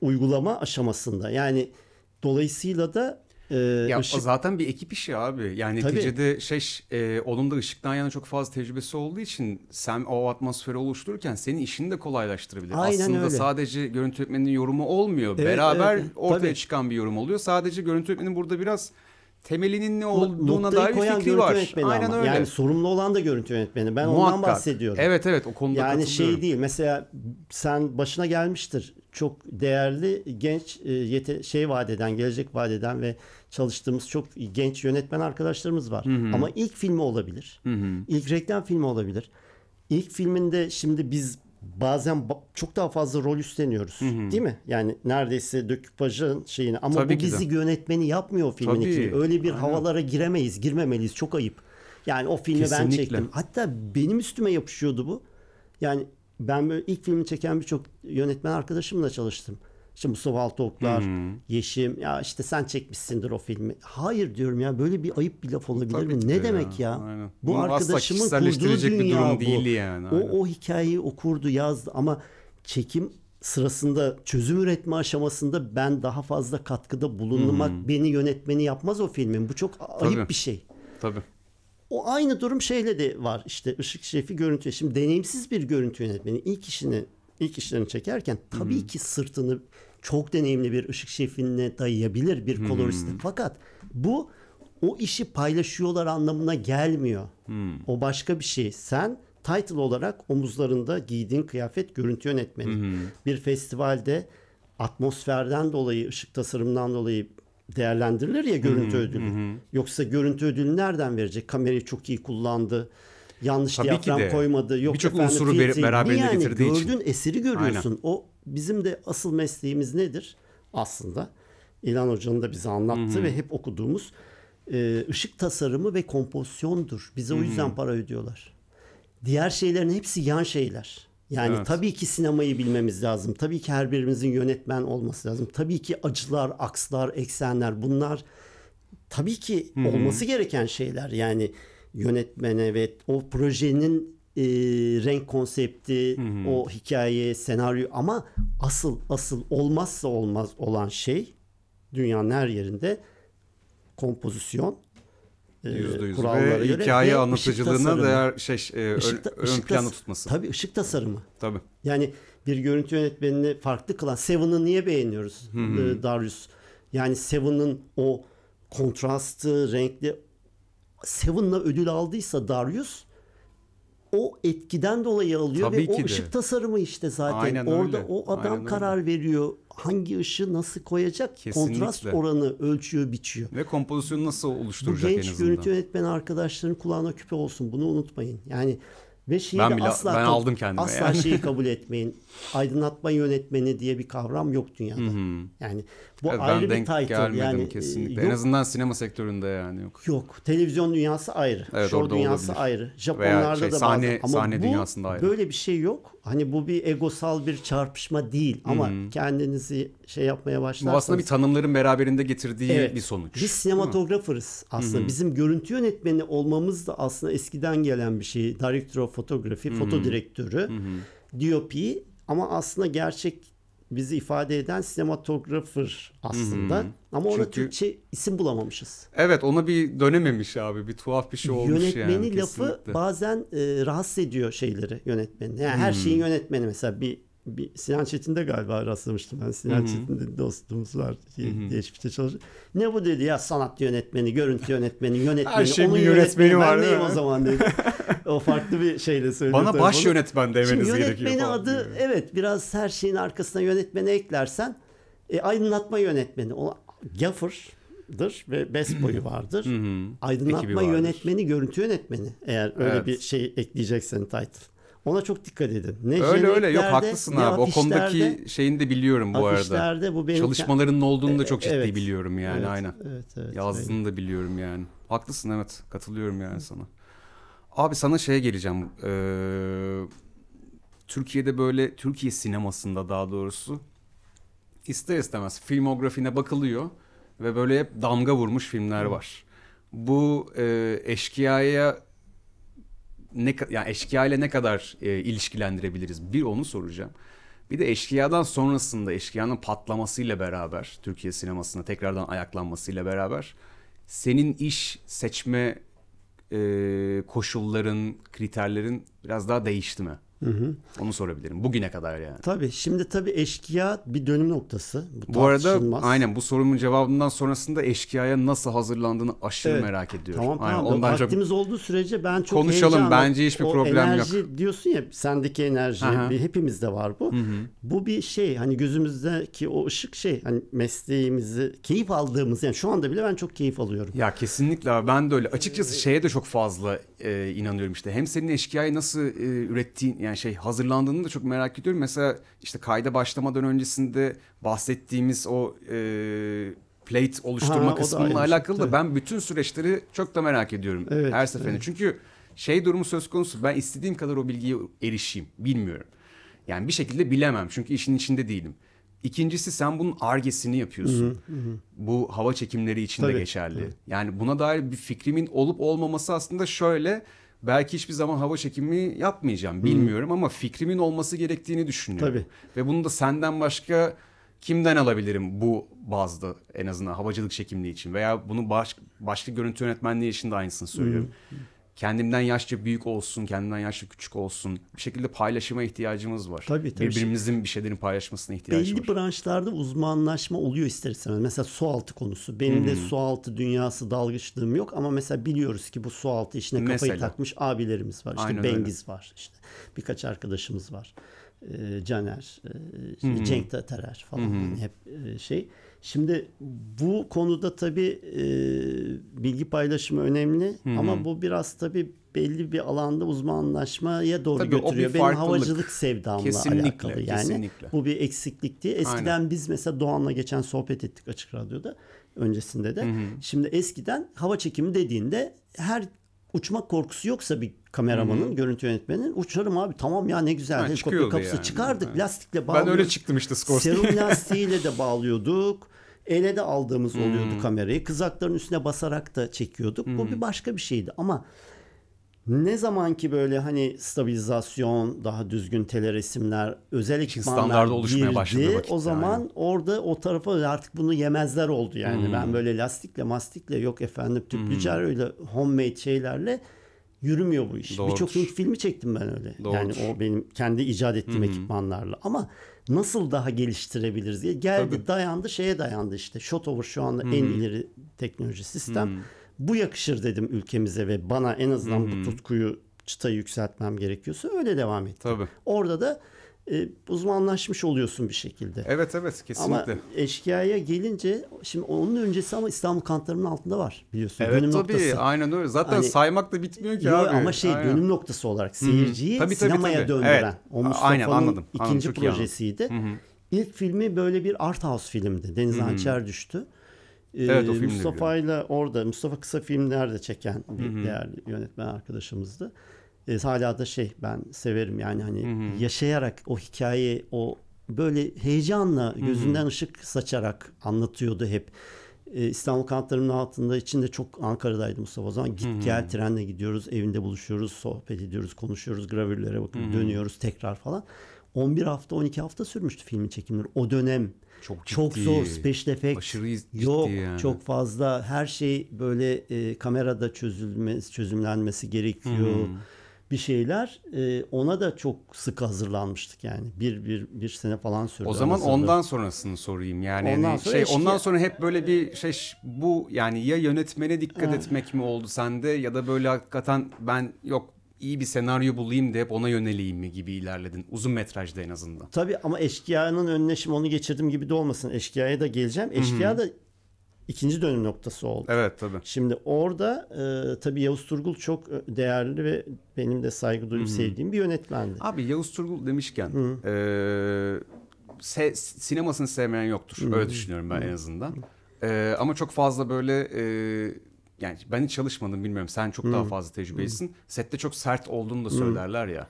uygulama aşamasında yani dolayısıyla da ee, ya ışık... zaten bir ekip işi abi. Yani Tabii. neticede şey e, onun da ışıktan yana çok fazla tecrübesi olduğu için sen o atmosferi oluştururken senin işini de kolaylaştırabilir. Aynen Aslında öyle. sadece görüntü yönetmeninin yorumu olmuyor. Evet, Beraber evet, ortaya Tabii. çıkan bir yorum oluyor. Sadece görüntü yönetmenin burada biraz temelinin ne olduğuna dair bir fikri var. Aynen ama. öyle. Yani sorumlu olan da görüntü yönetmeni. Ben Muhakkak. ondan bahsediyorum. Evet evet o konuda Yani şey değil. Mesela sen başına gelmiştir. Çok değerli genç e, yete şey vadeden, gelecek vadeden ve çalıştığımız çok genç yönetmen arkadaşlarımız var. Hı hı. Ama ilk filmi olabilir. Hı hı. İlk reklam filmi olabilir. İlk filminde şimdi biz bazen çok daha fazla rol üstleniyoruz. Hı hı. Değil mi? Yani neredeyse döküpajın şeyini ama Tabii bu bizi de. yönetmeni yapmıyor filmin Tabii. Ikili. Öyle bir Aynen. havalara giremeyiz, girmemeliyiz. Çok ayıp. Yani o filmi Kesinlikle. ben çektim. Hatta benim üstüme yapışıyordu bu. Yani ben böyle ilk filmi çeken birçok yönetmen arkadaşımla çalıştım. İşte Mustafa Altoklar, hmm. Yeşim ya işte sen çekmişsindir o filmi. Hayır diyorum ya böyle bir ayıp bir laf olabilir Tabii mi? Ne de demek ya? Aynen. Bu Bunu arkadaşımın kurduğu dünya bir durum bu. Değil yani. Aynen. O, o hikayeyi okurdu yazdı ama çekim sırasında çözüm üretme aşamasında ben daha fazla katkıda bulunmak hmm. beni yönetmeni yapmaz o filmin. Bu çok ayıp Tabii. bir şey. Tabii. O aynı durum şeyle de var işte ışık şefi görüntü. Şimdi deneyimsiz bir görüntü yönetmeni ilk işini ilk işlerini çekerken tabii hmm. ki sırtını çok deneyimli bir ışık şefine dayayabilir bir hmm. koloriste. Hmm. Fakat bu o işi paylaşıyorlar anlamına gelmiyor. Hmm. O başka bir şey. Sen title olarak omuzlarında giydiğin kıyafet görüntü yönetmeni. Hmm. Bir festivalde atmosferden dolayı, ışık tasarımından dolayı değerlendirilir ya görüntü hmm. ödülü. Hmm. Yoksa görüntü ödülü nereden verecek? Kamerayı çok iyi kullandı yanlış Tabii diyafram koymadı. Yok Bir Birçok unsuru ber- beraberinde yani, getirdiği gördün, için. gördüğün eseri görüyorsun. Aynen. O bizim de asıl mesleğimiz nedir aslında? İlhan Hoca'nın da bize anlattı hmm. ve hep okuduğumuz e, ışık tasarımı ve kompozisyondur. Bize hmm. o yüzden para ödüyorlar. Diğer şeylerin hepsi yan şeyler. Yani evet. tabii ki sinemayı bilmemiz lazım. Tabii ki her birimizin yönetmen olması lazım. Tabii ki acılar, akslar, eksenler bunlar tabii ki hmm. olması gereken şeyler. Yani yönetmene ve o projenin e, renk konsepti, Hı-hı. o hikaye, senaryo ama asıl asıl olmazsa olmaz olan şey dünyanın her yerinde kompozisyon e, %100. kurallara ve göre hikaye ve anlatıcılığına değer şey e, ışık ta, ön, ışık ön tutması. Tabii ışık tasarımı. Tabii. Yani bir görüntü yönetmenini farklı kılan Seven'ı niye beğeniyoruz Hı-hı. E, Darius? Yani Seven'ın o kontrastı, renkli Seven'la ödül aldıysa Darius o etkiden dolayı alıyor Tabii ve o de. ışık tasarımı işte zaten. Aynen Orada öyle. o adam Aynen karar öyle. veriyor. Hangi ışığı nasıl koyacak? Kesinlikle. Kontrast oranı ölçüyor, biçiyor. Ve kompozisyonu nasıl oluşturacak Bu genç en görüntü yönetmen arkadaşların kulağına küpe olsun. Bunu unutmayın. Yani ve şeyi ben bile, asla ben aldım kendime. Asla yani. şeyi kabul etmeyin. Aydınlatma yönetmeni diye bir kavram yok dünyada. Yani bu evet, ayrı ben bir title. yani, kesinlikle. E, yok, en azından sinema sektöründe yani yok. Yok. Televizyon dünyası ayrı. Evet, Show dünyası olabilir. ayrı. Japonlarda şey, da sahne, Ama sahne bu, dünyasında ayrı. böyle bir şey yok. Hani bu bir egosal bir çarpışma değil. Ama hmm. kendinizi şey yapmaya başlarsanız. Bu aslında bir tanımların beraberinde getirdiği evet, bir sonuç. Biz sinematograferız aslında. Hmm. Bizim görüntü yönetmeni olmamız da aslında eskiden gelen bir şey. Director of Photography, hmm. foto direktörü, hmm. DOP ama aslında gerçek bizi ifade eden sinematografır aslında. Hı-hı. Ama ona Çünkü... Türkçe isim bulamamışız. Evet ona bir dönememiş abi bir tuhaf bir şey olmuş Yönetmeni yani. Yönetmeni lafı bazen e, rahatsız ediyor şeyleri yönetmeni. Yani Hı-hı. her hmm. şeyin yönetmeni mesela bir bir Sinan Çetin'de galiba rastlamıştım ben. Sinan Çetin'de dostumuz var geçmişte çalışıyor. Ne bu dedi ya sanat yönetmeni, görüntü yönetmeni, yönetmeni. Her şeyin yönetmeni, yönetmeni var. Ben neyim o zaman dedi. o farklı bir şeyle söylüyor. Bana baş yönetmen demeniz Şimdi yönetmeni gerekiyor. Yönetmeni adı diyor. evet biraz her şeyin arkasına yönetmeni eklersen e, aydınlatma yönetmeni. O, Gaffer vardır ve best boyu vardır. Aydınlatma vardır. yönetmeni, görüntü yönetmeni eğer öyle evet. bir şey ekleyeceksen title. Ona çok dikkat edin. Ne öyle öyle yok haklısın abi. O konudaki şeyini de biliyorum bu arada. Bu benim Çalışmalarının olduğunu da ee, çok ciddi evet, biliyorum yani evet, aynen. Evet, evet, Yazdığını evet. da biliyorum yani. Haklısın evet katılıyorum yani sana. Abi sana şeye geleceğim. Ee, Türkiye'de böyle Türkiye sinemasında daha doğrusu ister istemez filmografine bakılıyor ve böyle hep damga vurmuş filmler var. Bu e, eşkıyaya ne yani eşkıya ile ne kadar e, ilişkilendirebiliriz? Bir onu soracağım. Bir de eşkıyadan sonrasında eşkıyanın patlamasıyla beraber Türkiye sinemasında tekrardan ayaklanmasıyla beraber senin iş seçme e, koşulların, kriterlerin biraz daha değişti mi? Hı hı. Onu sorabilirim. Bugüne kadar yani. Tabii. Şimdi tabii eşkıya bir dönüm noktası. Bu, bu arada aynen bu sorumun cevabından sonrasında eşkıyaya nasıl hazırlandığını aşırı evet. merak ediyorum. Tamam aynen, tamam. Ondan Vaktimiz çok... olduğu sürece ben çok Konuşalım. Heyecanlı. Bence hiçbir o problem enerji yok. enerji diyorsun ya sendeki enerji Aha. bir, hepimizde var bu. Hı hı. Bu bir şey hani gözümüzdeki o ışık şey hani mesleğimizi keyif aldığımız yani şu anda bile ben çok keyif alıyorum. Ya kesinlikle ben de öyle. Açıkçası şeye de çok fazla e, inanıyorum işte. Hem senin eşkıyayı nasıl e, ürettiğin yani şey hazırlandığını da çok merak ediyorum. Mesela işte kayda başlamadan öncesinde bahsettiğimiz o e, plate oluşturma ha, kısmıyla alakalı da şey. ben bütün süreçleri çok da merak ediyorum evet, her seferinde. Evet. Çünkü şey durumu söz konusu ben istediğim kadar o bilgiye erişeyim bilmiyorum. Yani bir şekilde bilemem çünkü işin içinde değilim. İkincisi sen bunun argesini yapıyorsun. Hı hı. Bu hava çekimleri için de geçerli. Hı. Yani buna dair bir fikrimin olup olmaması aslında şöyle belki hiçbir zaman hava çekimi yapmayacağım bilmiyorum hı. ama fikrimin olması gerektiğini düşünüyorum. Tabii. Ve bunu da senden başka kimden alabilirim bu bazda en azından havacılık çekimliği için veya bunu baş, başka görüntü yönetmenliği için de aynısını söylüyorum. Hı hı kendimden yaşça büyük olsun, kendimden yaşça küçük olsun bir şekilde paylaşıma ihtiyacımız var. Tabii tabii. Birbirimizin bir şeylerin paylaşmasına ihtiyacımız var. Belli branşlarda uzmanlaşma oluyor ister istemez. Mesela su altı konusu. Benim hmm. de su altı dünyası dalgıçlığım yok ama mesela biliyoruz ki bu su altı işine kafayı mesela. takmış abilerimiz var. İşte Aynen Bengiz öyle. var. İşte birkaç arkadaşımız var e, Caner, e, Cenk Taterer falan yani hep e, şey. Şimdi bu konuda tabii e, bilgi paylaşımı önemli Hı-hı. ama bu biraz tabii belli bir alanda uzmanlaşmaya doğru tabii götürüyor. Benim havacılık sevdamla kesinlikle, alakalı yani. Kesinlikle. Bu bir eksiklik diye. Eskiden Aynen. biz mesela Doğan'la geçen sohbet ettik Açık Radyo'da öncesinde de. Hı-hı. Şimdi eskiden hava çekimi dediğinde her uçmak korkusu yoksa bir kameramanın, Hı-hı. görüntü yönetmeninin uçarım abi tamam ya ne güzel. Ha, Helikopter kapısı yani. çıkardık ha. lastikle bağlıyorduk. Ben öyle çıktım işte Scorsese. Serum lastiğiyle de bağlıyorduk. Ele de aldığımız oluyordu hmm. kamerayı. Kızakların üstüne basarak da çekiyorduk. Hmm. Bu bir başka bir şeydi ama ne zaman ki böyle hani stabilizasyon, daha düzgün teleresimler, özel ekipmanlar girdi, başladı vakit o zaman yani. orada o tarafa artık bunu yemezler oldu yani. Hmm. Ben böyle lastikle, mastikle yok efendim tüplücer hmm. öyle homemade şeylerle yürümüyor bu iş. Birçok Hint filmi çektim ben öyle. Doğrudur. Yani o benim kendi icat ettiğim hı hmm. ekipmanlarla. Ama nasıl daha geliştirebiliriz diye geldi Tabii. dayandı şeye dayandı işte. Shotover şu anda hı en hmm. ileri teknoloji sistem. hı hmm bu yakışır dedim ülkemize ve bana en azından hmm. bu tutkuyu çıtayı yükseltmem gerekiyorsa öyle devam ettim. Tabii. Orada da e, uzmanlaşmış oluyorsun bir şekilde. Evet evet kesinlikle. Ama eşkıya gelince şimdi onun öncesi ama İstanbul kantlarının altında var biliyorsun. Evet dönüm tabii noktası. aynen öyle. Zaten hani, saymak da bitmiyor ki yo, abi. Ama şey aynen. dönüm noktası olarak seyirciyi Hı-hı. tabii, tabii, sinemaya tabii. döndüren. Evet. O Mustafa'nın ikinci anladım, projesiydi. İlk filmi böyle bir art house filmdi. Deniz Hı-hı. Ançer düştü. Ee, evet, o Mustafa ile orada Mustafa kısa filmlerde çeken bir Hı-hı. değerli yönetmen arkadaşımızdı. E, hala da şey ben severim yani hani Hı-hı. yaşayarak o hikayeyi o böyle heyecanla gözünden Hı-hı. ışık saçarak anlatıyordu hep. E, İstanbul kanatlarının altında içinde çok Ankara'daydı Mustafa o zaman. Git Hı-hı. gel trenle gidiyoruz, evinde buluşuyoruz, sohbet ediyoruz, konuşuyoruz, gravürlere bakıyoruz, dönüyoruz tekrar falan. 11 hafta 12 hafta sürmüştü filmin çekimleri. O dönem çok ciddi. Çok zor special effect. Aşırı ciddi Yok yani. çok fazla her şey böyle e, kamerada çözülmesi, çözümlenmesi gerekiyor. Hmm. Bir şeyler e, ona da çok sık hazırlanmıştık yani bir bir bir sene falan sürdü. O zaman hazırlık. ondan sonrasını sorayım yani ondan hani sonra şey eşki... ondan sonra hep böyle bir şey bu yani ya yönetmene dikkat ha. etmek mi oldu sende ya da böyle hakikaten ben yok iyi bir senaryo bulayım da hep ona yöneleyim mi gibi ilerledin. Uzun metrajda en azından. Tabii ama Eşkıya'nın önüne şimdi onu geçirdim gibi de olmasın. Eşkıya'ya da geleceğim. Eşkıya da ikinci dönüm noktası oldu. Evet tabii. Şimdi orada e, tabii Yavuz Turgul çok e, değerli ve benim de saygı duyup sevdiğim bir yönetmendi. Abi Yavuz Turgul demişken e, se- sinemasını sevmeyen yoktur. Hı-hı. Öyle düşünüyorum ben Hı-hı. en azından. E, ama çok fazla böyle... E, yani ben hiç çalışmadım bilmiyorum sen çok hmm. daha fazla tecrübelisin. Hmm. Sette çok sert olduğunu da hmm. söylerler ya.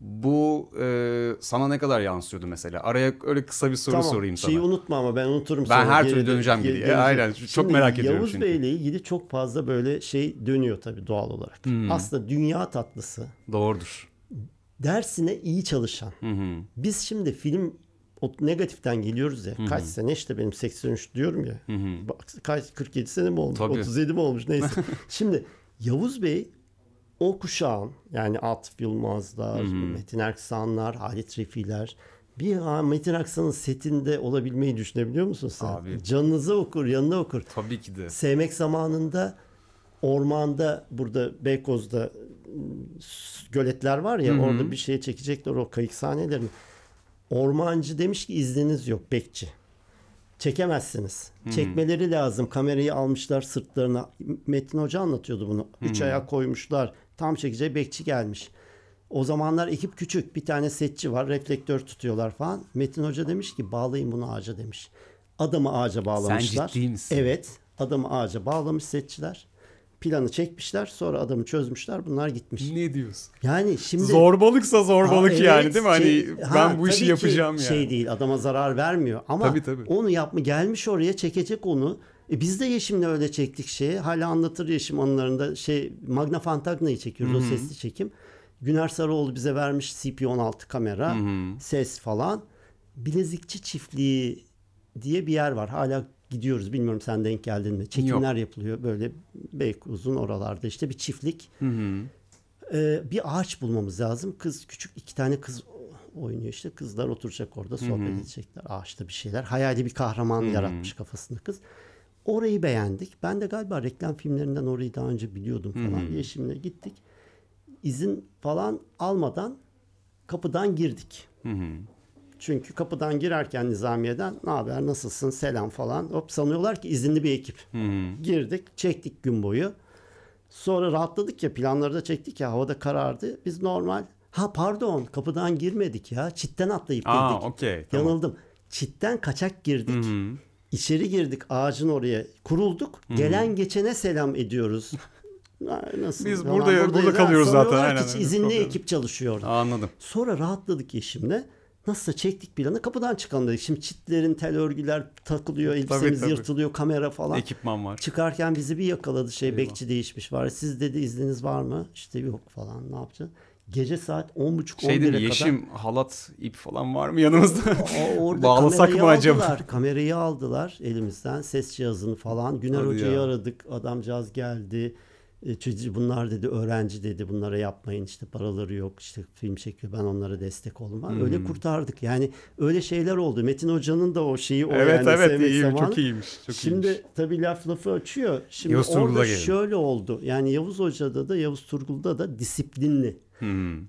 Bu e, sana ne kadar yansıyordu mesela? Araya öyle kısa bir soru tamam, sorayım sana. Şeyi unutma ama ben unuturum ben sonra. Ben her türlü döneceğim geri. E, aynen Şimdi çok merak Yavuz ediyorum çünkü. Yavuz Bey'le ilgili çok fazla böyle şey dönüyor tabii doğal olarak. Hmm. Aslında dünya tatlısı. Doğrudur dersine iyi çalışan. Hı Biz şimdi film o negatiften geliyoruz ya. Hı-hı. Kaç sene işte benim 83 diyorum ya. Bak kaç 47 sene mi olmuş? Tabii. 37 mi olmuş neyse. Şimdi Yavuz Bey o kuşağın yani Atıf Yılmazlar, Hı-hı. Metin Erksanlar, Halit Refiler bir Metin Aksan'ın setinde olabilmeyi düşünebiliyor musun sen? Abi. Canınıza okur, yanına okur. Tabii ki de. Sevmek zamanında ormanda burada Beykoz'da ıı, göletler var ya Hı-hı. orada bir şeye çekecekler o kayık sahnelerini. Ormancı demiş ki izniniz yok bekçi. Çekemezsiniz. Hmm. Çekmeleri lazım. Kamerayı almışlar sırtlarına. Metin Hoca anlatıyordu bunu. Hmm. Üç ayak koymuşlar. Tam çekeceği bekçi gelmiş. O zamanlar ekip küçük. Bir tane setçi var. Reflektör tutuyorlar falan. Metin Hoca demiş ki bağlayın bunu ağaca demiş. Adamı ağaca bağlamışlar. Sen ciddi misin? Evet. Adamı ağaca bağlamış setçiler planı çekmişler. Sonra adamı çözmüşler. Bunlar gitmiş. Ne diyorsun? Yani şimdi zorbalıksa zorbalık ha, evet, yani değil mi? Hani şey, ben ha, bu işi yapacağım yani. Şey değil. Adama zarar vermiyor ama tabii, tabii. onu yapma gelmiş oraya çekecek onu. E biz de Yeşim'le öyle çektik şeyi. Hala anlatır Yeşim anılarında şey Magna Fantagna'yı çekiyoruz Hı-hı. o sesli çekim. Güner Sarıoğlu bize vermiş CP16 kamera, Hı-hı. ses falan. Bilezikçi çiftliği diye bir yer var. Hala gidiyoruz. Bilmiyorum sen denk geldin mi? Çekimler Yok. yapılıyor böyle Beykoz'un oralarda işte bir çiftlik. Hı hı. Ee, bir ağaç bulmamız lazım. Kız küçük iki tane kız oynuyor işte. Kızlar oturacak orada sohbet Hı-hı. edecekler. Ağaçta bir şeyler. Hayali bir kahraman Hı-hı. yaratmış kafasında kız. Orayı beğendik. Ben de galiba reklam filmlerinden orayı daha önce biliyordum falan Hı-hı. diye gittik. İzin falan almadan kapıdan girdik. Hı-hı. Çünkü kapıdan girerken nizamiyeden ne haber nasılsın selam falan hop sanıyorlar ki izinli bir ekip. Hmm. Girdik çektik gün boyu. Sonra rahatladık ya planları da çektik ya havada karardı. Biz normal ha pardon kapıdan girmedik ya çitten atlayıp girdik. Aa, okay, tamam. Yanıldım. Çitten kaçak girdik. Hmm. İçeri girdik ağacın oraya kurulduk. Hmm. Gelen geçene selam ediyoruz. Nasıl? Biz burada, burada kalıyoruz zaten. Aynen. Hiç izinli Çok ekip çalışıyor Anladım. Sonra rahatladık eşimle. Nasılsa çektik planı kapıdan çıkan dedik. Şimdi çitlerin tel örgüler takılıyor, elbisemiz tabii, tabii. yırtılıyor, kamera falan. Ekipman var. Çıkarken bizi bir yakaladı şey Eyvah. bekçi değişmiş var. Siz dedi izniniz var mı? İşte yok falan ne yapacağız? Gece saat 10.30-11'e şey kadar. Yeşim halat ip falan var mı yanımızda? O, orada Bağlasak mı acaba? Aldılar, kamerayı aldılar elimizden ses cihazını falan. Güner Hadi Hoca'yı ya. aradık adamcağız geldi e, bunlar dedi öğrenci dedi bunlara yapmayın işte paraları yok işte film çekiyor ben onlara destek olmam. Hmm. Öyle kurtardık yani öyle şeyler oldu. Metin Hoca'nın da o şeyi o evet, yani evet, sevmek iyi, zamanı. Çok iyiymiş. Çok Şimdi iyiymiş. tabii laf lafı açıyor. Şimdi Yavuz orada Turgul'da şöyle oldu yani Yavuz Hoca'da da Yavuz Turgul'da da disiplinli. Hmm.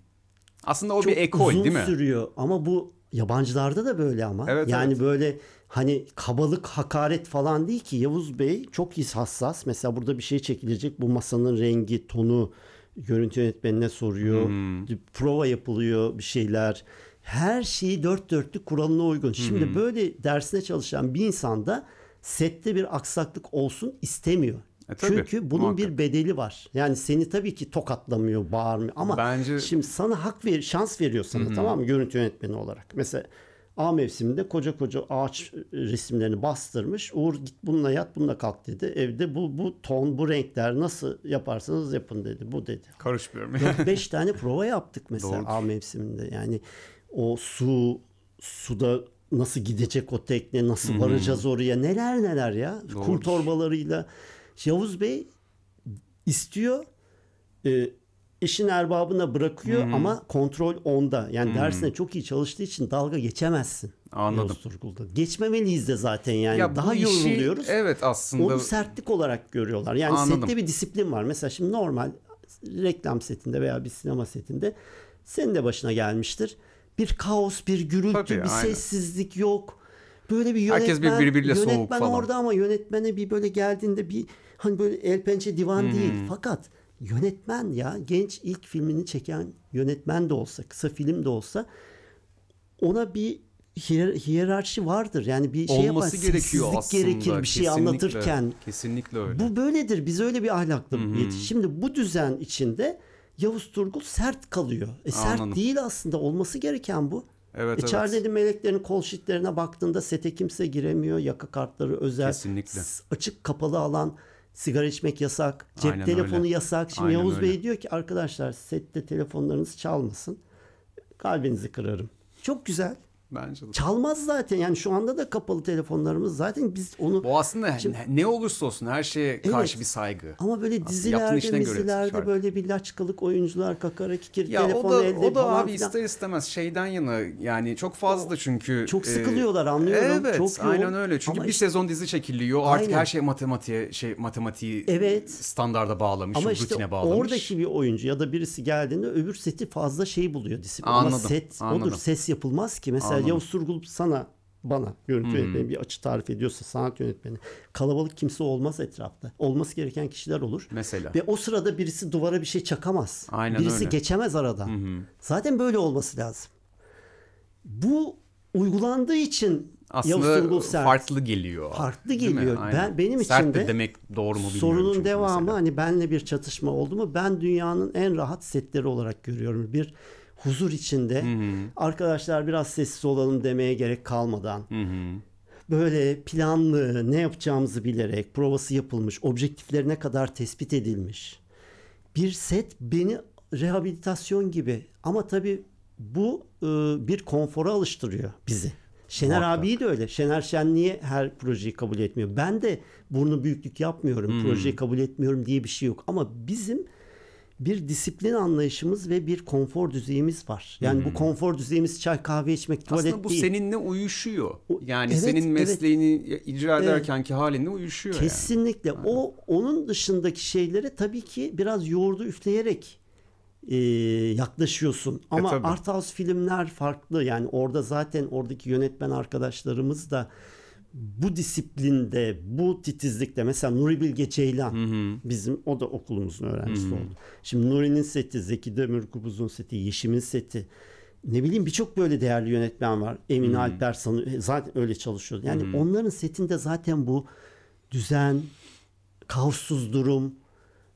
Aslında o çok bir ekol değil mi? Çok uzun sürüyor ama bu yabancılarda da böyle ama. Evet, yani evet. böyle hani kabalık, hakaret falan değil ki. Yavuz Bey çok hassas. Mesela burada bir şey çekilecek. Bu masanın rengi, tonu görüntü yönetmenine soruyor. Hmm. Prova yapılıyor bir şeyler. Her şeyi dört dörtlük kuralına uygun. Hmm. Şimdi böyle dersine çalışan bir insanda sette bir aksaklık olsun istemiyor. E, tabii, Çünkü bunun muhakkak. bir bedeli var. Yani seni tabii ki tokatlamıyor, bağırmıyor ama Bence... şimdi sana hak ver, şans veriyor sana Hı-hı. tamam mı görüntü yönetmeni olarak. Mesela A mevsiminde koca koca ağaç resimlerini bastırmış. Uğur git bununla yat bununla kalk dedi. Evde bu bu ton bu renkler nasıl yaparsanız yapın dedi. Bu dedi. Karışmıyorum. Beş tane prova yaptık mesela Doğrudur. A mevsiminde. Yani o su suda nasıl gidecek o tekne nasıl hmm. varacağız oraya neler neler ya. Doğrudur. Kum torbalarıyla Yavuz Bey istiyor e, işin erbabına bırakıyor hmm. ama kontrol onda. Yani hmm. dersine çok iyi çalıştığı için dalga geçemezsin. Anladım. Turgul'da. Geçmemeliyiz de zaten yani. Ya Daha işi, yoruluyoruz. Evet aslında. Onu sertlik olarak görüyorlar. Yani Anladım. sette bir disiplin var. Mesela şimdi normal reklam setinde veya bir sinema setinde senin de başına gelmiştir. Bir kaos, bir gürültü, Tabii, bir aynen. sessizlik yok. Böyle bir yönetmen, Herkes birbiriyle yönetmen soğuk falan. orada ama yönetmene bir böyle geldiğinde bir Hani böyle el pençe divan hmm. değil. Fakat yönetmen ya genç ilk filmini çeken yönetmen de olsa kısa film de olsa ona bir hiyer, hiyerarşi vardır. Yani bir şey olması yapar, gerekiyor aslında. gerekir bir şey anlatırken. Kesinlikle öyle. Bu böyledir. Biz öyle bir ahlaklı hmm. yetiş. Şimdi bu düzen içinde Yavuz Turgul sert kalıyor. E, sert Anladım. değil aslında olması gereken bu. Evet, İçerideki evet. meleklerin kol şitlerine baktığında sete kimse giremiyor. Yaka kartları özel. Kesinlikle. Açık kapalı alan sigara içmek yasak, cep Aynen telefonu öyle. yasak. Şimdi Aynen Yavuz öyle. Bey diyor ki arkadaşlar sette telefonlarınız çalmasın. Kalbinizi kırarım. Çok güzel. Bence de. Çalmaz zaten. Yani şu anda da kapalı telefonlarımız zaten biz onu... Bu aslında Şimdi, ne olursa olsun her şeye karşı bir saygı. Ama böyle dizilerde, dizilerde böyle bir laçkılık oyuncular kakara kikir ya telefon o da, elde O da abi falan. ister istemez şeyden yana yani çok fazla çünkü. Çok e, sıkılıyorlar anlıyorum. Evet çok yoğun. aynen öyle. Çünkü ama bir işte, sezon dizi çekiliyor. Artık her şey matematiğe şey matematiği evet. standarda bağlamış, ama işte rutine bağlamış. oradaki bir oyuncu ya da birisi geldiğinde öbür seti fazla şey buluyor disiplin. Anladım. Ama set anladım. odur ses yapılmaz ki. Mesela Anladım. Yavuz Surgul sana bana görüntü hmm. yönetmeni bir açı tarif ediyorsa sanat yönetmeni kalabalık kimse olmaz etrafta. Olması gereken kişiler olur. Mesela. Ve o sırada birisi duvara bir şey çakamaz. Aynen birisi öyle. geçemez arada. Hmm. Zaten böyle olması lazım. Bu uygulandığı için aslında sert. farklı geliyor. Farklı geliyor. Ben benim sert için de, de demek doğru mu bilmiyorum. Sorunun devamı mesela. hani benle bir çatışma oldu mu ben dünyanın en rahat setleri olarak görüyorum. Bir huzur içinde Hı-hı. arkadaşlar biraz sessiz olalım demeye gerek kalmadan Hı-hı. böyle planlı ne yapacağımızı bilerek provası yapılmış, objektiflerine kadar tespit edilmiş bir set beni rehabilitasyon gibi ama tabii bu e, bir konfora alıştırıyor bizi. Şener Muhakkak. abiyi de öyle. Şener niye her projeyi kabul etmiyor. Ben de burnu büyüklük yapmıyorum, hmm. projeyi kabul etmiyorum diye bir şey yok. Ama bizim bir disiplin anlayışımız ve bir konfor düzeyimiz var. Yani hmm. bu konfor düzeyimiz çay kahve içmek tuvalet Aslında bu seninle uyuşuyor. Yani evet, senin mesleğini evet. icra ederkenki evet. halinle uyuşuyor. Kesinlikle. Yani. O onun dışındaki şeylere tabii ki biraz yoğurdu üfleyerek e, yaklaşıyorsun. E, Ama e, art house filmler farklı. Yani orada zaten oradaki yönetmen arkadaşlarımız da bu disiplinde, bu titizlikte mesela Nuri Bilge Ceylan hı hı. bizim o da okulumuzun öğrencisi hı hı. oldu. Şimdi Nuri'nin seti, Zeki Demirkubuz'un seti, Yeşim'in seti ne bileyim birçok böyle değerli yönetmen var. Emin hmm. Alper sanı e, zaten öyle çalışıyor. Yani hmm. onların setinde zaten bu düzen, kaossuz durum,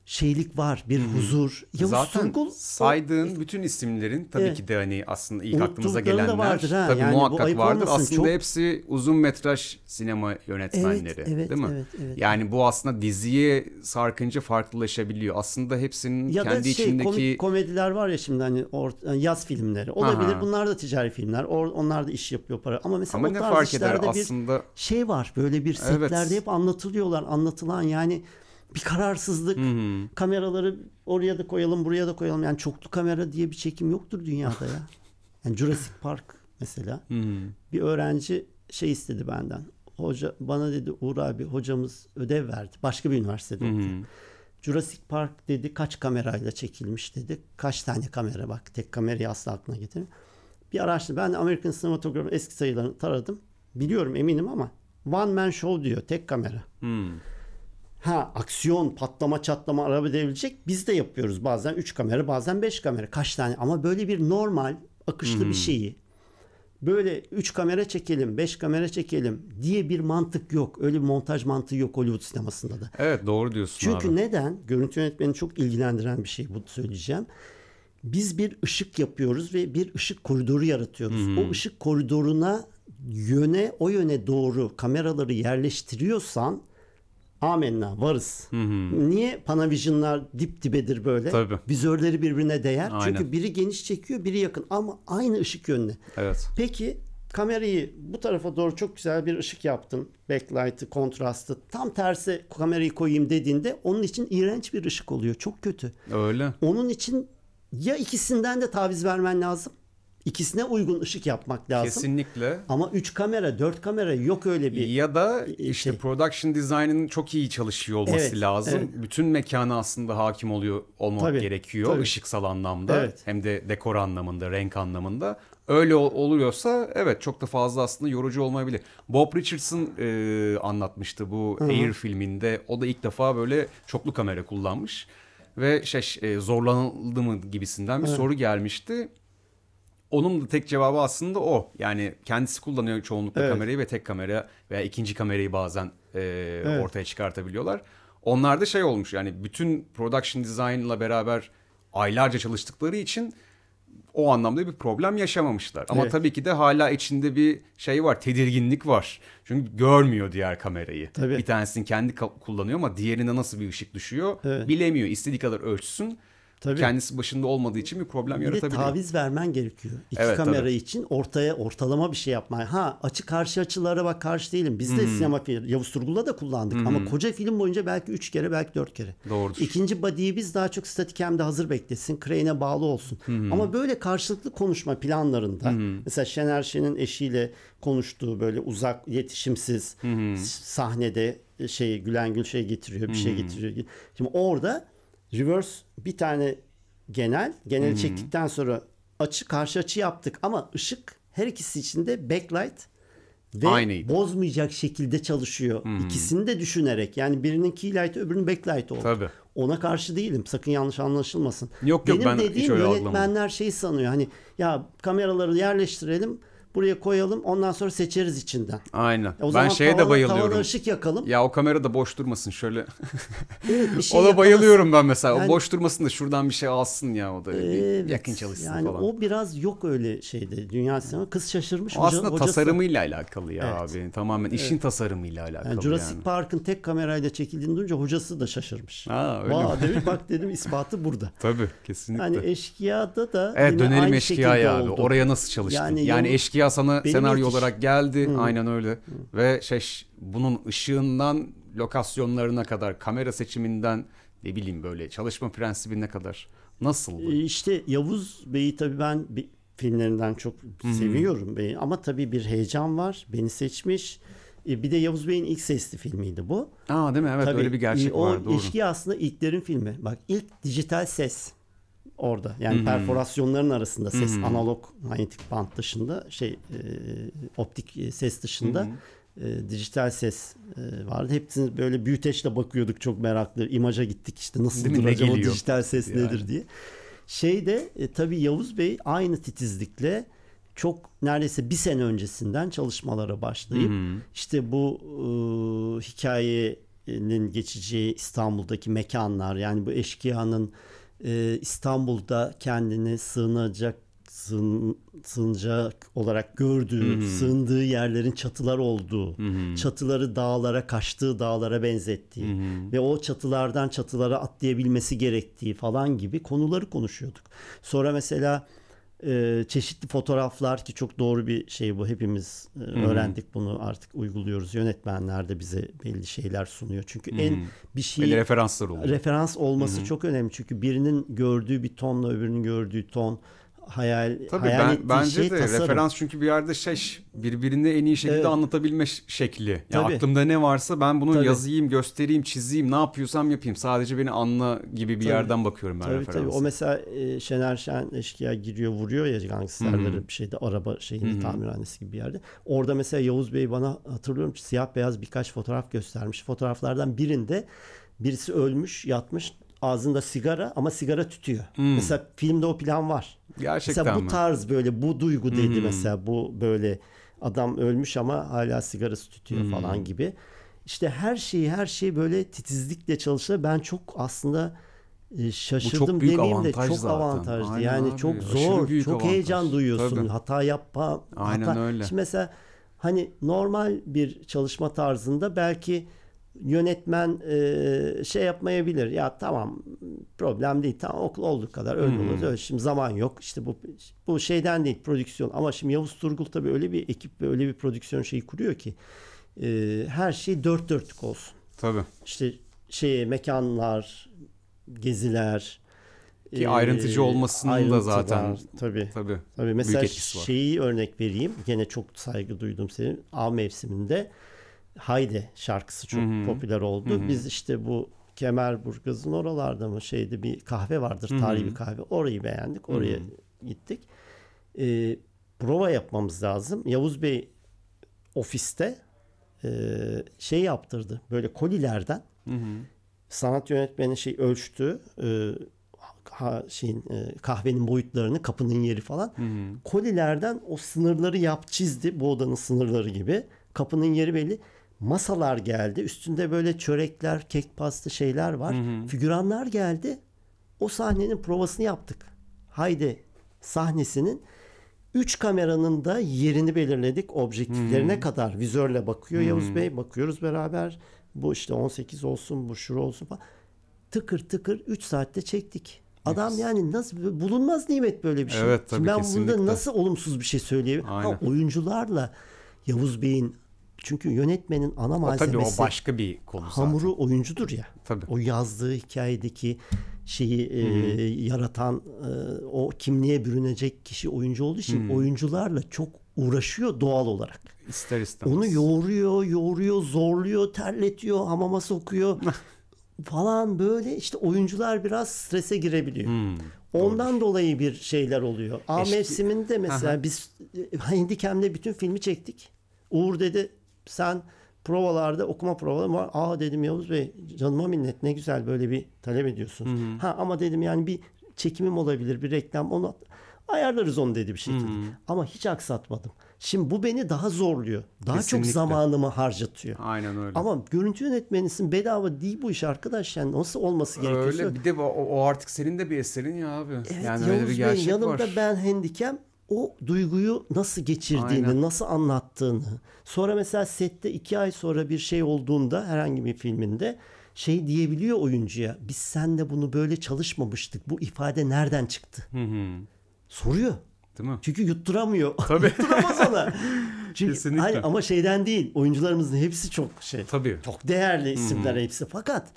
şeylik var, bir huzur. Yavuz Zaten Turgul, saydığın o, bütün isimlerin tabii e, ki de hani aslında ilk aklımıza gelenler vardır, ha. tabii yani muhakkak vardır. Aslında çok... hepsi uzun metraj sinema yönetmenleri evet, evet, değil mi? Evet, evet. Yani bu aslında diziye sarkınca farklılaşabiliyor. Aslında hepsinin ya kendi da şey, içindeki komik, komediler var ya şimdi hani or, yaz filmleri. Olabilir. Aha. Bunlar da ticari filmler. Or, onlar da iş yapıyor para. Ama mesela Ama o ne tarz fark eder? aslında... bir şey var. Böyle bir setlerde evet. hep anlatılıyorlar. Anlatılan yani bir kararsızlık. Hmm. Kameraları oraya da koyalım, buraya da koyalım. Yani çoklu kamera diye bir çekim yoktur dünyada ya. Yani Jurassic Park mesela. Hmm. Bir öğrenci şey istedi benden. Hoca bana dedi Uğur abi hocamız ödev verdi. Başka bir üniversitede. Jurassic Park dedi kaç kamerayla çekilmiş dedi. Kaç tane kamera bak tek kamerayı asla aklına getirme. Bir araştırdım. Ben American Cinematography eski sayılarını taradım. Biliyorum eminim ama One Man Show diyor tek kamera. Hmm ha aksiyon, patlama, çatlama araba devirecek. Biz de yapıyoruz bazen 3 kamera, bazen 5 kamera. Kaç tane ama böyle bir normal akışlı hmm. bir şeyi böyle 3 kamera çekelim, 5 kamera çekelim diye bir mantık yok. Öyle bir montaj mantığı yok Hollywood sinemasında da. Evet doğru diyorsun Çünkü abi. neden? Görüntü yönetmeni çok ilgilendiren bir şey bu söyleyeceğim. Biz bir ışık yapıyoruz ve bir ışık koridoru yaratıyoruz. Hmm. O ışık koridoruna yöne o yöne doğru kameraları yerleştiriyorsan Amenna varız. Hı hı. Niye Panavision'lar dip dibedir böyle? Tabii. Vizörleri birbirine değer. Aynen. Çünkü biri geniş çekiyor biri yakın ama aynı ışık yönüne. Evet. Peki kamerayı bu tarafa doğru çok güzel bir ışık yaptım. Backlight'ı, kontrastı. Tam tersi kamerayı koyayım dediğinde onun için iğrenç bir ışık oluyor. Çok kötü. Öyle. Onun için ya ikisinden de taviz vermen lazım İkisine uygun ışık yapmak lazım. Kesinlikle. Ama 3 kamera, 4 kamera yok öyle bir Ya da e, e, işte şey. production design'ın çok iyi çalışıyor olması evet, lazım. Evet. Bütün mekana aslında hakim oluyor olmak tabii, gerekiyor tabii. ışıksal anlamda evet. hem de dekor anlamında, renk anlamında. Öyle oluyorsa evet çok da fazla aslında yorucu olmayabilir. Bob Richardson e, anlatmıştı bu Hı-hı. Air filminde. O da ilk defa böyle çoklu kamera kullanmış ve şey e, zorlanıldı mı gibisinden bir evet. soru gelmişti onun da tek cevabı aslında o. Yani kendisi kullanıyor çoğunlukla evet. kamerayı ve tek kamera veya ikinci kamerayı bazen e, evet. ortaya çıkartabiliyorlar. Onlar da şey olmuş yani bütün production design ile beraber aylarca çalıştıkları için o anlamda bir problem yaşamamışlar. Ama evet. tabii ki de hala içinde bir şey var, tedirginlik var. Çünkü görmüyor diğer kamerayı. Tabii. Bir tanesini kendi kullanıyor ama diğerine nasıl bir ışık düşüyor evet. bilemiyor. İstediği kadar ölçsün Tabii. Kendisi başında olmadığı için bir problem bir yaratabiliyor. Bir taviz vermen gerekiyor. İki evet, kamera tabii. için ortaya ortalama bir şey yapmaya. Ha açı karşı açılara bak karşı değilim. Biz de hmm. sinema filmi Yavuz Turgul'la da kullandık hmm. ama koca film boyunca belki üç kere belki dört kere. Doğrudur. İkinci body'yi biz daha çok statik hem de hazır beklesin. Crane'e bağlı olsun. Hmm. Ama böyle karşılıklı konuşma planlarında hmm. mesela Şener Şen'in eşiyle konuştuğu böyle uzak iletişimsiz hmm. sahnede şey Gülen Gül şey getiriyor bir şey hmm. şey getiriyor. Şimdi orada reverse bir tane genel. genel hmm. çektikten sonra açı karşı açı yaptık ama ışık her ikisi içinde backlight ve Aynıydı. bozmayacak şekilde çalışıyor. Hmm. İkisini de düşünerek yani birinin keylight öbürünün backlight oldu. Tabii. Ona karşı değilim. Sakın yanlış anlaşılmasın. Yok, yok Benim ben dediğim yönetmenler şey sanıyor. Hani ya kameraları yerleştirelim Buraya koyalım ondan sonra seçeriz içinden. Aynen. E, o ben zaman şeye tavana, de bayılıyorum. ışık yakalım. Ya o kamera da boş durmasın şöyle. evet, şey Ona bayılıyorum ben mesela. Yani, o boş durmasın da şuradan bir şey alsın ya o da. Evet, yakın çalışsın yani falan. O biraz yok öyle şeyde dünya sinema. Kız şaşırmış. O hoca, aslında hocası. tasarımıyla alakalı ya evet. abi. Tamamen evet. işin tasarımıyla alakalı yani. Jurassic yani. Park'ın tek kamerayla çekildiğini duyunca hocası da şaşırmış. Ha öyle Vaa, dedim, bak dedim ispatı burada. Tabii kesinlikle. Hani eşkıyada da Evet dönelim eşkıya abi. Oldu. Oraya nasıl çalıştın? Yani, yani eşkıya Yahya sana Benim senaryo yetiş. olarak geldi. Hı. Hmm. Aynen öyle. Hı. Hmm. Ve şey bunun ışığından lokasyonlarına kadar, kamera seçiminden ne bileyim böyle çalışma prensibine kadar nasıl? E, işte Yavuz Bey'i tabii ben filmlerinden çok Hı-hı. seviyorum Bey'i ama tabii bir heyecan var. Beni seçmiş. E, bir de Yavuz Bey'in ilk sesli filmiydi bu. Aa değil mi? Evet Tabii, öyle bir gerçek e, o var. O doğru. aslında ilklerin filmi. Bak ilk dijital ses orada. Yani hmm. perforasyonların arasında ses hmm. analog manyetik band dışında şey e, optik e, ses dışında hmm. e, dijital ses e, vardı. Hepsini böyle büyüteçle bakıyorduk çok meraklı. imaja gittik işte nasıl ne acaba dijital ses yani. nedir diye. Şey de e, tabii Yavuz Bey aynı titizlikle çok neredeyse bir sene öncesinden çalışmalara başlayıp hmm. işte bu e, hikayenin geçeceği İstanbul'daki mekanlar yani bu eşkıyanın e, İstanbul'da kendini sığınacak sığın, sığınacak olarak gördüğü, Hı-hı. sığındığı yerlerin çatılar olduğu, Hı-hı. çatıları dağlara, kaçtığı dağlara benzettiği Hı-hı. ve o çatılardan çatılara atlayabilmesi gerektiği falan gibi konuları konuşuyorduk. Sonra mesela e, çeşitli fotoğraflar ki çok doğru bir şey bu hepimiz e, öğrendik bunu artık uyguluyoruz yönetmenler de bize belli şeyler sunuyor çünkü hmm. en bir şey belli referanslar oluyor. referans olması hmm. çok önemli çünkü birinin gördüğü bir tonla öbürünün gördüğü ton hayal Tabii hayal ben, bence şey, de tasarım. referans çünkü bir yerde şey birbirini en iyi şekilde evet. anlatabilme şekli. Ya yani aklımda ne varsa ben bunu tabii. yazayım, göstereyim, çizeyim, ne yapıyorsam yapayım. Sadece beni anla gibi bir tabii. yerden bakıyorum ben tabii, Tabii. O mesela e, Şener Şen eşkıya giriyor, vuruyor ya gangsterleri bir şeyde araba şeyini tamirhanesi gibi bir yerde. Orada mesela Yavuz Bey bana hatırlıyorum siyah beyaz birkaç fotoğraf göstermiş. Fotoğraflardan birinde birisi ölmüş, yatmış, ağzında sigara ama sigara tütüyor. Hmm. Mesela filmde o plan var. Gerçekten mesela bu mi? tarz böyle bu duygu dedi hmm. mesela bu böyle adam ölmüş ama hala sigarası tutuyor hmm. falan gibi. İşte her şeyi her şeyi böyle titizlikle çalışır. Ben çok aslında e, şaşırdım Bu çok demeyeyim de çok zaten. avantajlı. Aynen yani abi. çok zor, çok avantaj. heyecan duyuyorsun. Tabii. Hata yapma. Aynen hata. öyle. Şimdi mesela hani normal bir çalışma tarzında belki yönetmen e, şey yapmayabilir. Ya tamam problem değil. Tamam okul olduk kadar öyle hmm. olacak. Şimdi zaman yok. İşte bu bu şeyden değil prodüksiyon. Ama şimdi Yavuz Turgul tabii öyle bir ekip ve öyle bir prodüksiyon şeyi kuruyor ki e, her şey dört dörtlük olsun. Tabii. İşte şey mekanlar, geziler, ki ayrıntıcı e, olmasının ayrıntı da zaten var, tabii, tabii, tabii. Mesela büyük etkisi var. şeyi örnek vereyim. yine çok saygı duydum senin. A mevsiminde Haydi şarkısı çok Hı-hı. popüler oldu. Hı-hı. Biz işte bu Kemerburgaz'ın oralarda mı şeydi bir kahve vardır Hı-hı. tarihi bir kahve. Orayı beğendik. Oraya Hı-hı. gittik. E, prova yapmamız lazım. Yavuz Bey ofiste e, şey yaptırdı. Böyle kolilerden Hı-hı. sanat yönetmeni şey ölçtü. E, ha, şeyin e, kahvenin boyutlarını, kapının yeri falan. Hı hı. Kolilerden o sınırları yap çizdi bu odanın sınırları gibi. Kapının yeri belli masalar geldi. Üstünde böyle çörekler, kek pastı şeyler var. Hı hı. Figüranlar geldi. O sahnenin provasını yaptık. Haydi sahnesinin üç kameranın da yerini belirledik objektiflerine hmm. kadar. Vizörle bakıyor hmm. Yavuz Bey, bakıyoruz beraber. Bu işte 18 olsun, bu şura olsun falan. Tıkır tıkır 3 saatte çektik. Adam yani nasıl bulunmaz nimet böyle bir şey. Evet, tabii, Şimdi ben kesinlikle. bunda nasıl olumsuz bir şey söyleyeyim? Ha, oyuncularla Yavuz Bey'in çünkü yönetmenin ana malzemesi... O tabii o başka bir konu Hamuru zaten. oyuncudur ya. Tabii. O yazdığı hikayedeki şeyi e, yaratan, e, o kimliğe bürünecek kişi oyuncu olduğu için Hı oyuncularla çok uğraşıyor doğal olarak. İster istemez. Onu yoğuruyor, yoğuruyor, zorluyor, terletiyor, hamama sokuyor falan böyle işte oyuncular biraz strese girebiliyor. Hmm. Ondan Doğru. dolayı bir şeyler oluyor. A Eşki... mevsiminde mesela Aha. biz e, Handikem'le bütün filmi çektik. Uğur dedi sen provalarda okuma provaları var. Aa dedim Yavuz Bey canıma minnet ne güzel böyle bir talep ediyorsun. Hı-hı. Ha ama dedim yani bir çekimim olabilir bir reklam onu ayarlarız onu dedi bir şekilde. Hı-hı. Ama hiç aksatmadım. Şimdi bu beni daha zorluyor. Daha Kesinlikle. çok zamanımı harcatıyor. Aynen öyle. Ama görüntü yönetmenisin bedava değil bu iş arkadaş. Yani nasıl olması gerekiyor? Öyle bir de o, o artık senin de bir eserin ya abi. Evet, yani Yavuz öyle bir Bey, gerçek yanımda var. ben hendikem o duyguyu nasıl geçirdiğini, Aynen. nasıl anlattığını. Sonra mesela sette iki ay sonra bir şey olduğunda herhangi bir filminde şey diyebiliyor oyuncuya. Biz senle bunu böyle çalışmamıştık. Bu ifade nereden çıktı? Hı hı. Soruyor. Değil mi? Çünkü yutturamıyor. Tabii. Yutturamaz ona. Çünkü, Kesinlikle. Hayır, ama şeyden değil. Oyuncularımızın hepsi çok şey. Tabii. Çok değerli isimler hı hı. hepsi. Fakat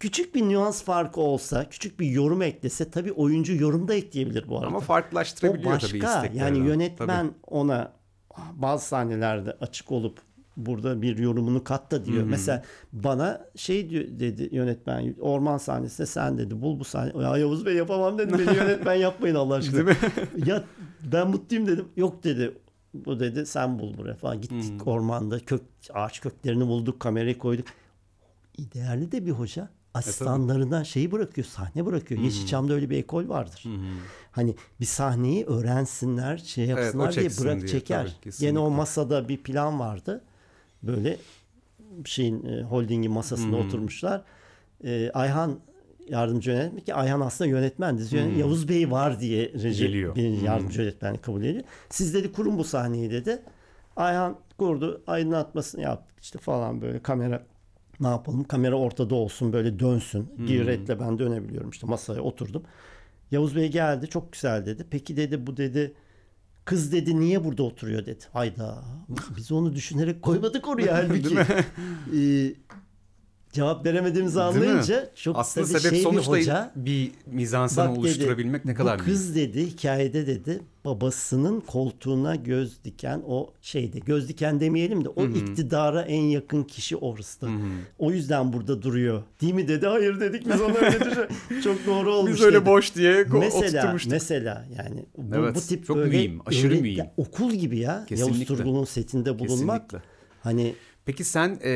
Küçük bir nüans farkı olsa, küçük bir yorum eklese tabii oyuncu yorum da ekleyebilir bu arada. Ama farklılaştırabiliyor o başka, Yani yönetmen tabii. ona ah, bazı sahnelerde açık olup burada bir yorumunu katta diyor. Hmm. Mesela bana şey diyor, dedi yönetmen orman sahnesinde sen dedi bul bu sahne. Ya Yavuz Bey yapamam dedim beni yönetmen yapmayın Allah aşkına. Değil mi? ya ben mutluyum dedim. Yok dedi bu dedi sen bul buraya falan gittik hmm. ormanda kök ağaç köklerini bulduk kamerayı koyduk. Değerli de bir hoca Asistanlarına e, şeyi bırakıyor, sahne bırakıyor. Hı-hı. Yeşilçam'da öyle bir ekol vardır. Hı-hı. Hani bir sahneyi öğrensinler, şey yapsınlar evet, diye bırak diye, çeker. Tabii, Gene o masada bir plan vardı. Böyle şeyin e, holdingin masasında Hı-hı. oturmuşlar. E, Ayhan yardımcı yönetmen ki Ayhan aslında yönetmendi. Hmm. Yavuz Bey var diye Recep bir yardımcı hmm. yönetmenlik kabul ediyor. Siz dedi kurun bu sahneyi dedi. Ayhan kurdu aydınlatmasını yaptı işte falan böyle kamera ne yapalım kamera ortada olsun böyle dönsün. Hmm. Giretle ben dönebiliyorum işte masaya oturdum. Yavuz Bey geldi çok güzel dedi. Peki dedi bu dedi kız dedi niye burada oturuyor dedi. Hayda biz onu düşünerek koymadık oraya halbuki. ee, cevap veremediğimizi anlayınca çok Aslında tabii sebep şey sonuçta bir, hoca, bir mizansen oluşturabilmek dedi, ne kadar bu kız büyük. dedi hikayede dedi babasının koltuğuna göz diken o şeyde göz diken demeyelim de o Hı-hı. iktidara en yakın kişi orası O yüzden burada duruyor. Değil mi dedi? Hayır dedik biz ona çok doğru olmuş. Biz öyle dedi. boş diye mesela, Mesela yani bu, evet, bu tip çok böyle mühim, aşırı öyle, mühim. okul gibi ya. Kesinlikle. Yavuz Turgul'un setinde bulunmak. Kesinlikle. Hani Peki sen e,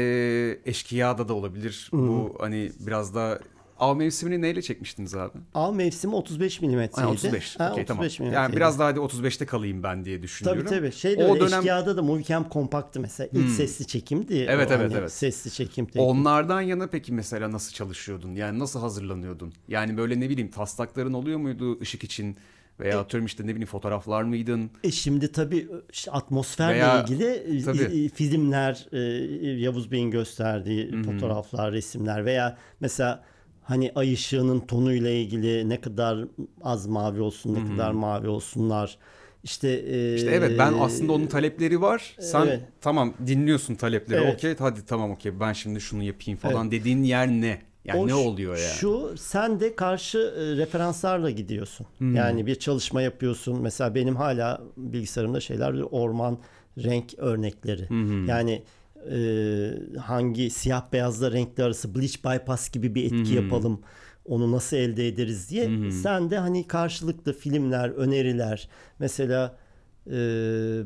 Eşkıya'da da olabilir. hı Bu hani biraz da Av mevsimini neyle çekmiştiniz abi? Av mevsimi 35 milimetreydi. 35. Ha, okay, 35 tamam. Yani biraz daha hadi 35'te kalayım ben diye düşünüyorum. Tabii tabii. Şey de o öyle, dönem... Eşkıya'da da Movicam kompaktı mesela. İlk hmm. sesli çekimdi. Evet o evet hani evet. Sesli çekim. Teknik. Onlardan yana peki mesela nasıl çalışıyordun? Yani nasıl hazırlanıyordun? Yani böyle ne bileyim taslakların oluyor muydu ışık için? Veya e, atıyorum işte ne bileyim fotoğraflar mıydın? E şimdi tabii e, işte atmosferle Veya, ilgili e, tabii. filmler, Yavuz Bey'in gösterdiği Hı-hı. fotoğraflar, resimler veya mesela hani ay ışığının tonuyla ilgili ne kadar az mavi olsun, ne Hı-hı. kadar mavi olsunlar. İşte, e, işte evet ben aslında onun talepleri var. Sen evet. tamam dinliyorsun talepleri. Evet. Okey hadi tamam okey ben şimdi şunu yapayım falan evet. dediğin yer ne? Yani o ne oluyor yani? Şu sen de karşı e, referanslarla gidiyorsun. Hmm. Yani bir çalışma yapıyorsun. Mesela benim hala bilgisayarımda şeyler orman renk örnekleri. Hmm. Yani e, hangi siyah beyazla renkli arası bleach bypass gibi bir etki hmm. yapalım. Onu nasıl elde ederiz diye. Hmm. Sen de hani karşılıklı filmler, öneriler. Mesela e,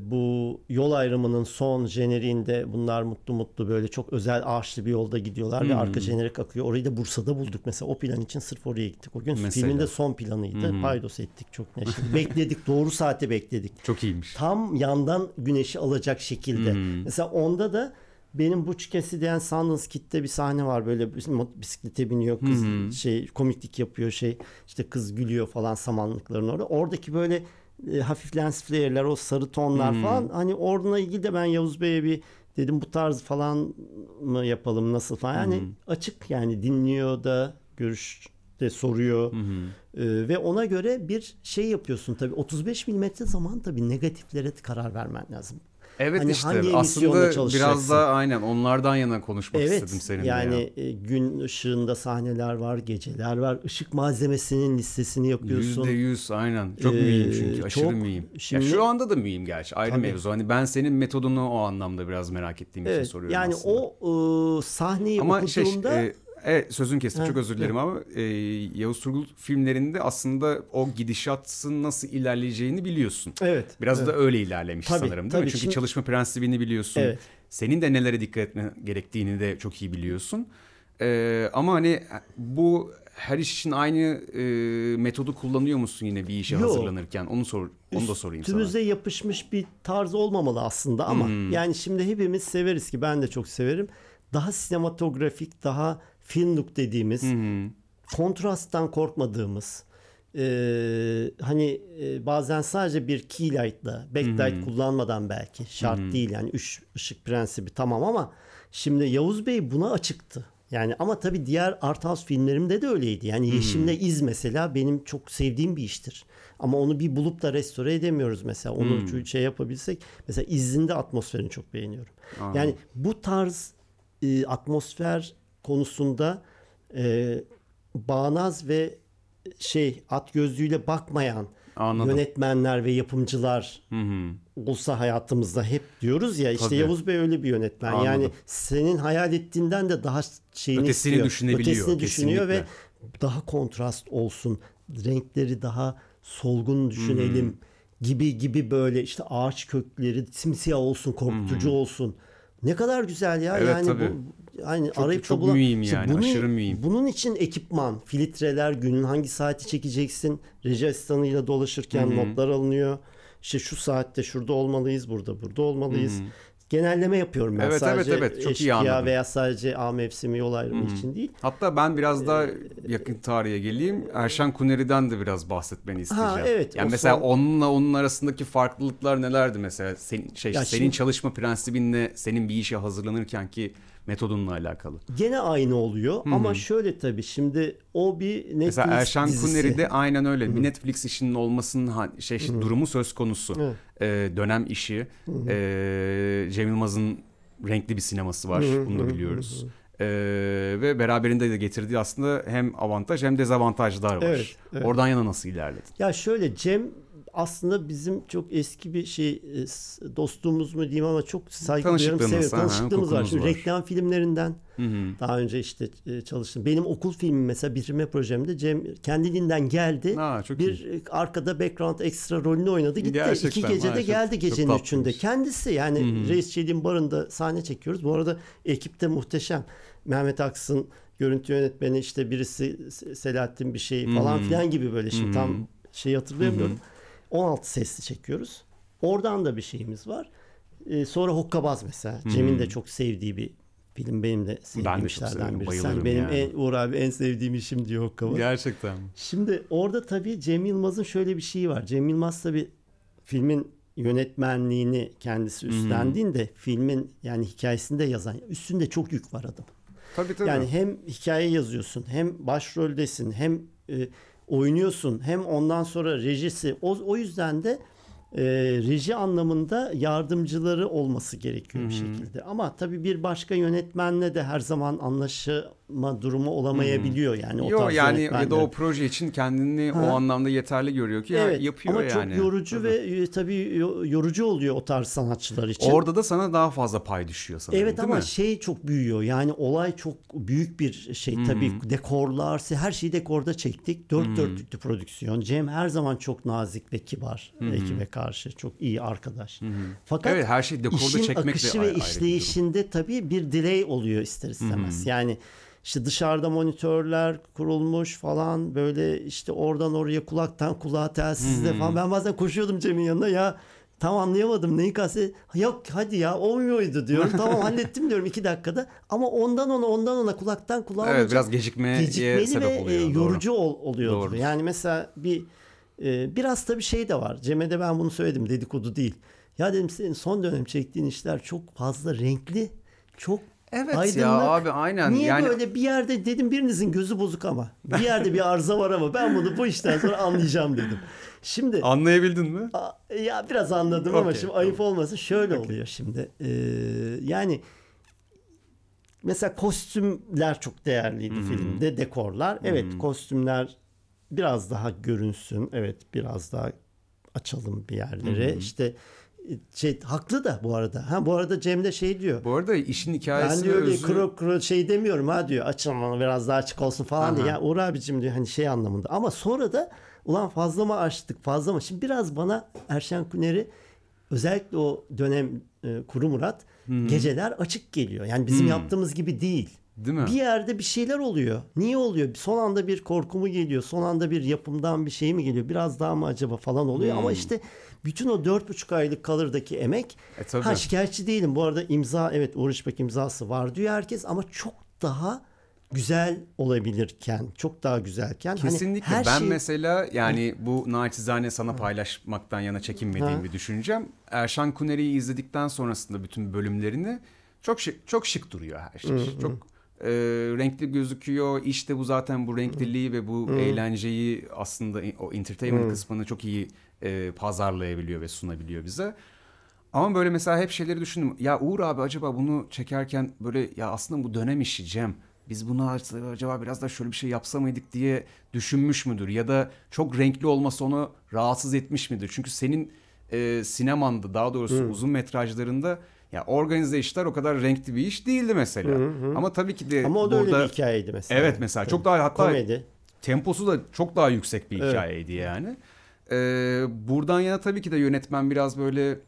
bu yol ayrımının son jeneriğinde bunlar mutlu mutlu böyle çok özel ağaçlı bir yolda gidiyorlar hmm. ve arka hmm. jenerik akıyor. Orayı da Bursa'da bulduk mesela. O plan için sırf oraya gittik. O gün mesela. filmin de son planıydı. Hmm. Paydos ettik çok neşeli. bekledik. Doğru saate bekledik. Çok iyiymiş. Tam yandan güneşi alacak şekilde. Hmm. Mesela onda da benim Butch diyen Sundance kitte bir sahne var böyle bisiklete biniyor kız hı hmm. şey komiklik yapıyor şey işte kız gülüyor falan samanlıkların orada. Oradaki böyle e, hafif lens flare'ler o sarı tonlar hmm. falan hani onunla ilgili de ben Yavuz Bey'e bir dedim bu tarz falan mı yapalım nasıl falan yani hmm. açık yani dinliyor da görüş de soruyor. Hı hı. Ee, ve ona göre bir şey yapıyorsun tabii. 35 milimetre zaman tabii negatiflere karar vermen lazım. Evet hani işte hangi aslında biraz da aynen onlardan yana konuşmak evet, istedim seninle. Yani ya. E, gün ışığında sahneler var, geceler var. Işık malzemesinin listesini yapıyorsun. %100 aynen. Çok ee, mühim çünkü aşırı çok, mühim. Şimdi, ya şu anda da mühim gerçi ayrı tabii. mevzu. Hani ben senin metodunu o anlamda biraz merak ettiğim evet, için soruyorum yani aslında. Yani o e, sahneyi Ama okuduğumda... Şey, e, Evet sözün kestim çok özür dilerim evet. ama e, Yavuz Turgul filmlerinde aslında o gidişatın nasıl ilerleyeceğini biliyorsun. Evet. Biraz evet. da öyle ilerlemiş tabii, sanırım değil tabii. mi? Çünkü Şimdi... çalışma prensibini biliyorsun. Evet. Senin de nelere dikkat etme gerektiğini de çok iyi biliyorsun. E, ama hani bu her iş için aynı e, metodu kullanıyor musun yine bir işe Yok. hazırlanırken? Onu sor, onu da sorayım Üstümüze sana. Üstümüze yapışmış bir tarz olmamalı aslında ama hmm. yani şimdi hepimiz severiz ki ben de çok severim. Daha sinematografik, daha film look dediğimiz hı hı. kontrasttan korkmadığımız e, hani e, bazen sadece bir key light'la backlight hı hı. kullanmadan belki şart hı hı. değil yani üç ışık prensibi tamam ama şimdi Yavuz Bey buna açıktı. Yani ama tabii diğer art house filmlerimde de öyleydi. Yani Yeşimle İz mesela benim çok sevdiğim bir iştir. Ama onu bir bulup da restore edemiyoruz mesela. Onu hmm. şey yapabilsek. Mesela İz'in de atmosferini çok beğeniyorum. Aa. Yani bu tarz e, atmosfer konusunda e, bağnaz ve şey at gözlüğüyle bakmayan Anladım. yönetmenler ve yapımcılar Hı-hı. olsa hayatımızda hep diyoruz ya işte Tabii. Yavuz Bey öyle bir yönetmen. Anladım. Yani senin hayal ettiğinden de daha şeyini ötesini istiyor. düşünebiliyor. Ötesini düşünüyor ve daha kontrast olsun. Renkleri daha solgun düşünelim Hı-hı. gibi gibi böyle işte ağaç kökleri simsiyah olsun, korkutucu Hı-hı. olsun. Ne kadar güzel ya. Evet, yani tabii. bu yani çok, arayıp çok da bulan... mühim yani bunun, aşırı mühim. Bunun için ekipman, filtreler, günün hangi saati çekeceksin, reji asistanıyla dolaşırken Hı-hı. notlar alınıyor. İşte şu saatte şurada olmalıyız, burada burada olmalıyız. Hı-hı. Genelleme yapıyorum ben evet, sadece evet, evet. Çok eşkıya iyi anladım. veya sadece A mevsimi yol ayrımı Hı-hı. için değil. Hatta ben biraz daha ee, yakın tarihe geleyim. Erşen Kuneri'den de biraz bahsetmeni isteyeceğim. Ha, evet, yani mesela son... onunla onun arasındaki farklılıklar nelerdi mesela? Senin, şey, ya senin şimdi... çalışma prensibinle senin bir işe hazırlanırken ki metodunla alakalı. Gene aynı oluyor Hı-hı. ama şöyle tabii şimdi o bir Netflix Mesela Erşan dizisi. Kuneri de aynen öyle. Hı-hı. Netflix işinin olmasının şey hı durumu söz konusu. Ee, dönem işi. Hı-hı. Ee, Cem Yılmaz'ın renkli bir sineması var. Hı-hı. Bunu da biliyoruz. Hı-hı. Ee, ve beraberinde de getirdiği aslında hem avantaj hem dezavantajlar var. Evet, evet. Oradan yana nasıl ilerledin? Ya şöyle Cem aslında bizim çok eski bir şey e, dostluğumuz mu diyeyim ama çok saygı duyarım seviyorum. Tanışıklığımız var. Şimdi var. reklam filmlerinden hı hı. daha önce işte e, çalıştım. Benim okul filmi mesela bitirme projemde Cem kendiliğinden geldi. Aa, çok bir iyi. E, arkada background ekstra rolünü oynadı gitti. Gerçekten, İki gecede ha, geldi çok, gecenin çok üçünde. Kendisi yani hı hı. Reis Çelik'in barında sahne çekiyoruz. Bu arada ekipte muhteşem. Mehmet Aksın görüntü yönetmeni işte birisi Selahattin bir şey falan hmm. filan gibi böyle şimdi hmm. tam şey hatırlayamıyorum. Hmm. 16 sesli çekiyoruz. Oradan da bir şeyimiz var. E, sonra Hokkabaz mesela. Hmm. Cem'in de hmm. çok sevdiği bir film benim de sevdiğim ben işlerden biri. Sen benim yani. en, Uğur abi en sevdiğim işim diyor Hokkabaz. Gerçekten. Şimdi orada tabii Cem Yılmaz'ın şöyle bir şeyi var. Cem Yılmaz tabii filmin yönetmenliğini kendisi üstlendiğinde hmm. filmin yani hikayesinde yazan üstünde çok yük var adam. Tabii tabii. Yani hem hikaye yazıyorsun hem başroldesin hem e, oynuyorsun. Hem ondan sonra rejisi. O, o yüzden de e, reji anlamında yardımcıları olması gerekiyor Hı-hı. bir şekilde. Ama tabii bir başka yönetmenle de her zaman anlaşı yapma durumu hmm. olamayabiliyor hmm. yani. O Yok yani ya da o proje için kendini ha. o anlamda yeterli görüyor ki evet, yapıyor ama yani. Ama çok yorucu e, tabii. ve tabii yorucu oluyor o tarz sanatçılar için. Orada da sana daha fazla pay düşüyor sanırım Evet ama mi? şey çok büyüyor yani olay çok büyük bir şey hmm. tabii dekorlar her şeyi dekorda çektik. Dört hmm. dörtlüktü prodüksiyon. Cem her zaman çok nazik ve kibar hmm. ekibe karşı çok iyi arkadaş. Hmm. Fakat evet, her şey dekorda işin çekmek akışı ve, ve işleyişinde tabii bir delay oluyor ister istemez. Hmm. Yani işte dışarıda monitörler kurulmuş falan böyle işte oradan oraya kulaktan kulağa telsizle falan. Ben bazen koşuyordum Cem'in yanına ya tam anlayamadım neyi kastı. Yok hadi ya olmuyordu diyorum. tamam hallettim diyorum iki dakikada. Ama ondan ona ondan ona kulaktan kulağa Evet biraz gecikmeye Gecikmeli sebep ve e, yorucu ol, oluyordu. Doğru. Yani mesela bir e, biraz tabii şey de var. Cem'e de ben bunu söyledim dedikodu değil. Ya dedim senin son dönem çektiğin işler çok fazla renkli çok Evet aydınlık. ya abi aynen. Niye yani... böyle bir yerde dedim birinizin gözü bozuk ama. Bir yerde bir arıza var ama ben bunu bu işten sonra anlayacağım dedim. Şimdi anlayabildin mi? A, ya biraz anladım okay, ama şimdi tamam. ayıp olmasın şöyle okay. oluyor şimdi. Ee, yani mesela kostümler çok değerliydi hmm. filmde dekorlar. Hmm. Evet hmm. kostümler biraz daha görünsün. Evet biraz daha açalım bir yerlere. Hmm. İşte şey haklı da bu arada. Ha bu arada Cem de şey diyor. Bu arada işin hikayesi ben diyor özü... kuru kuru şey demiyorum ha diyor. Açın bana biraz daha açık olsun falan Aha. diye. Ya Uğur abicim diyor hani şey anlamında. Ama sonra da ulan fazla mı açtık fazla mı? Şimdi biraz bana Erşen Kuner'i özellikle o dönem e, Kuru Murat hmm. geceler açık geliyor. Yani bizim hmm. yaptığımız gibi değil. Değil mi? Bir yerde bir şeyler oluyor. Niye oluyor? Son anda bir korku mu geliyor? Son anda bir yapımdan bir şey mi geliyor? Biraz daha mı acaba falan oluyor? Hmm. Ama işte bütün o dört buçuk aylık kalırdaki emek e, tabii. ha şikayetçi değilim. Bu arada imza evet Uğur İşbek imzası var diyor herkes ama çok daha güzel olabilirken çok daha güzelken hani kesinlikle hani ben şey... mesela yani bu naçizane sana paylaşmaktan yana çekinmediğim ha. bir düşüncem Erşan Kuneri'yi izledikten sonrasında bütün bölümlerini çok şık, çok şık duruyor her şey. Hı, çok e, renkli gözüküyor. İşte bu zaten bu renkliliği hı. ve bu hı. eğlenceyi aslında o entertainment hı. kısmını çok iyi e, pazarlayabiliyor ve sunabiliyor bize. Ama böyle mesela hep şeyleri düşündüm. Ya Uğur abi acaba bunu çekerken böyle ya aslında bu dönem işi Cem. Biz bunu acaba biraz da şöyle bir şey yapsa mıydık diye düşünmüş müdür? Ya da çok renkli olması onu rahatsız etmiş midir? Çünkü senin e, sinemanda daha doğrusu hmm. uzun metrajlarında ya organize işler o kadar renkli bir iş değildi mesela. Hı hı. Ama tabii ki de Ama o da burada... öyle bir hikayeydi mesela. Evet mesela çok daha hatta Komedi. temposu da çok daha yüksek bir hikayeydi evet. yani. Ee, buradan yana tabii ki de yönetmen biraz böyle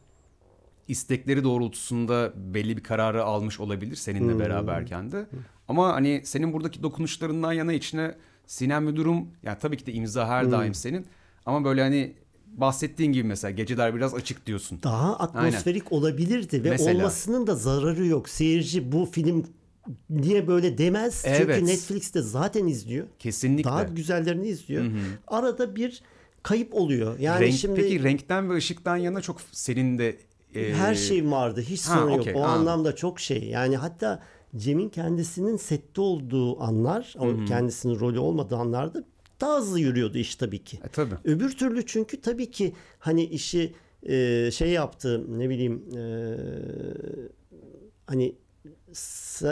istekleri doğrultusunda belli bir kararı almış olabilir seninle hmm. beraberken de. Ama hani senin buradaki dokunuşlarından yana içine Sinem Müdürüm ya yani tabii ki de imza her hmm. daim senin ama böyle hani bahsettiğin gibi mesela geceler biraz açık diyorsun. Daha atmosferik Aynen. olabilirdi ve mesela. olmasının da zararı yok. Seyirci bu film niye böyle demez. Evet. Çünkü Netflix'te zaten izliyor. Kesinlikle. Daha güzellerini izliyor. Hı-hı. Arada bir kayıp oluyor. Yani Renk, şimdi Peki renkten ve ışıktan yana çok senin de e... her şey vardı. Hiç ha, sorun okay, yok. O ha. anlamda çok şey. Yani hatta Cem'in kendisinin sette olduğu anlar, hmm. kendisinin rolü olmadığı anlarda daha hızlı yürüyordu iş tabii ki. E, tabii. Öbür türlü çünkü tabii ki hani işi e, şey yaptı ne bileyim e, hani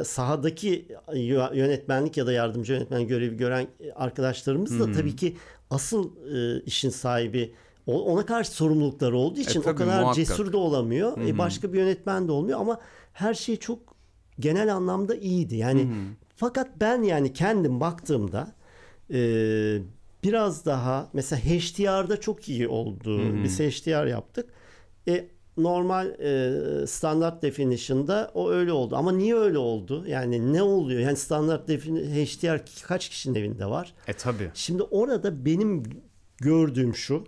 sahadaki e, yönetmenlik ya da yardımcı yönetmen görevi gören e, arkadaşlarımız da hmm. tabii ki asıl e, işin sahibi ona karşı sorumlulukları olduğu e, için e, tabii, o kadar muhakkak. cesur da olamıyor. Hmm. E, başka bir yönetmen de olmuyor ama her şey çok genel anlamda iyiydi. Yani hmm. fakat ben yani kendim baktığımda e, biraz daha mesela HDR'da çok iyi oldu. Hmm. Biz HDR yaptık. E, normal e, standart definition'da o öyle oldu. Ama niye öyle oldu? Yani ne oluyor? Yani standart HDR kaç kişinin evinde var? E tabii Şimdi orada benim gördüğüm şu.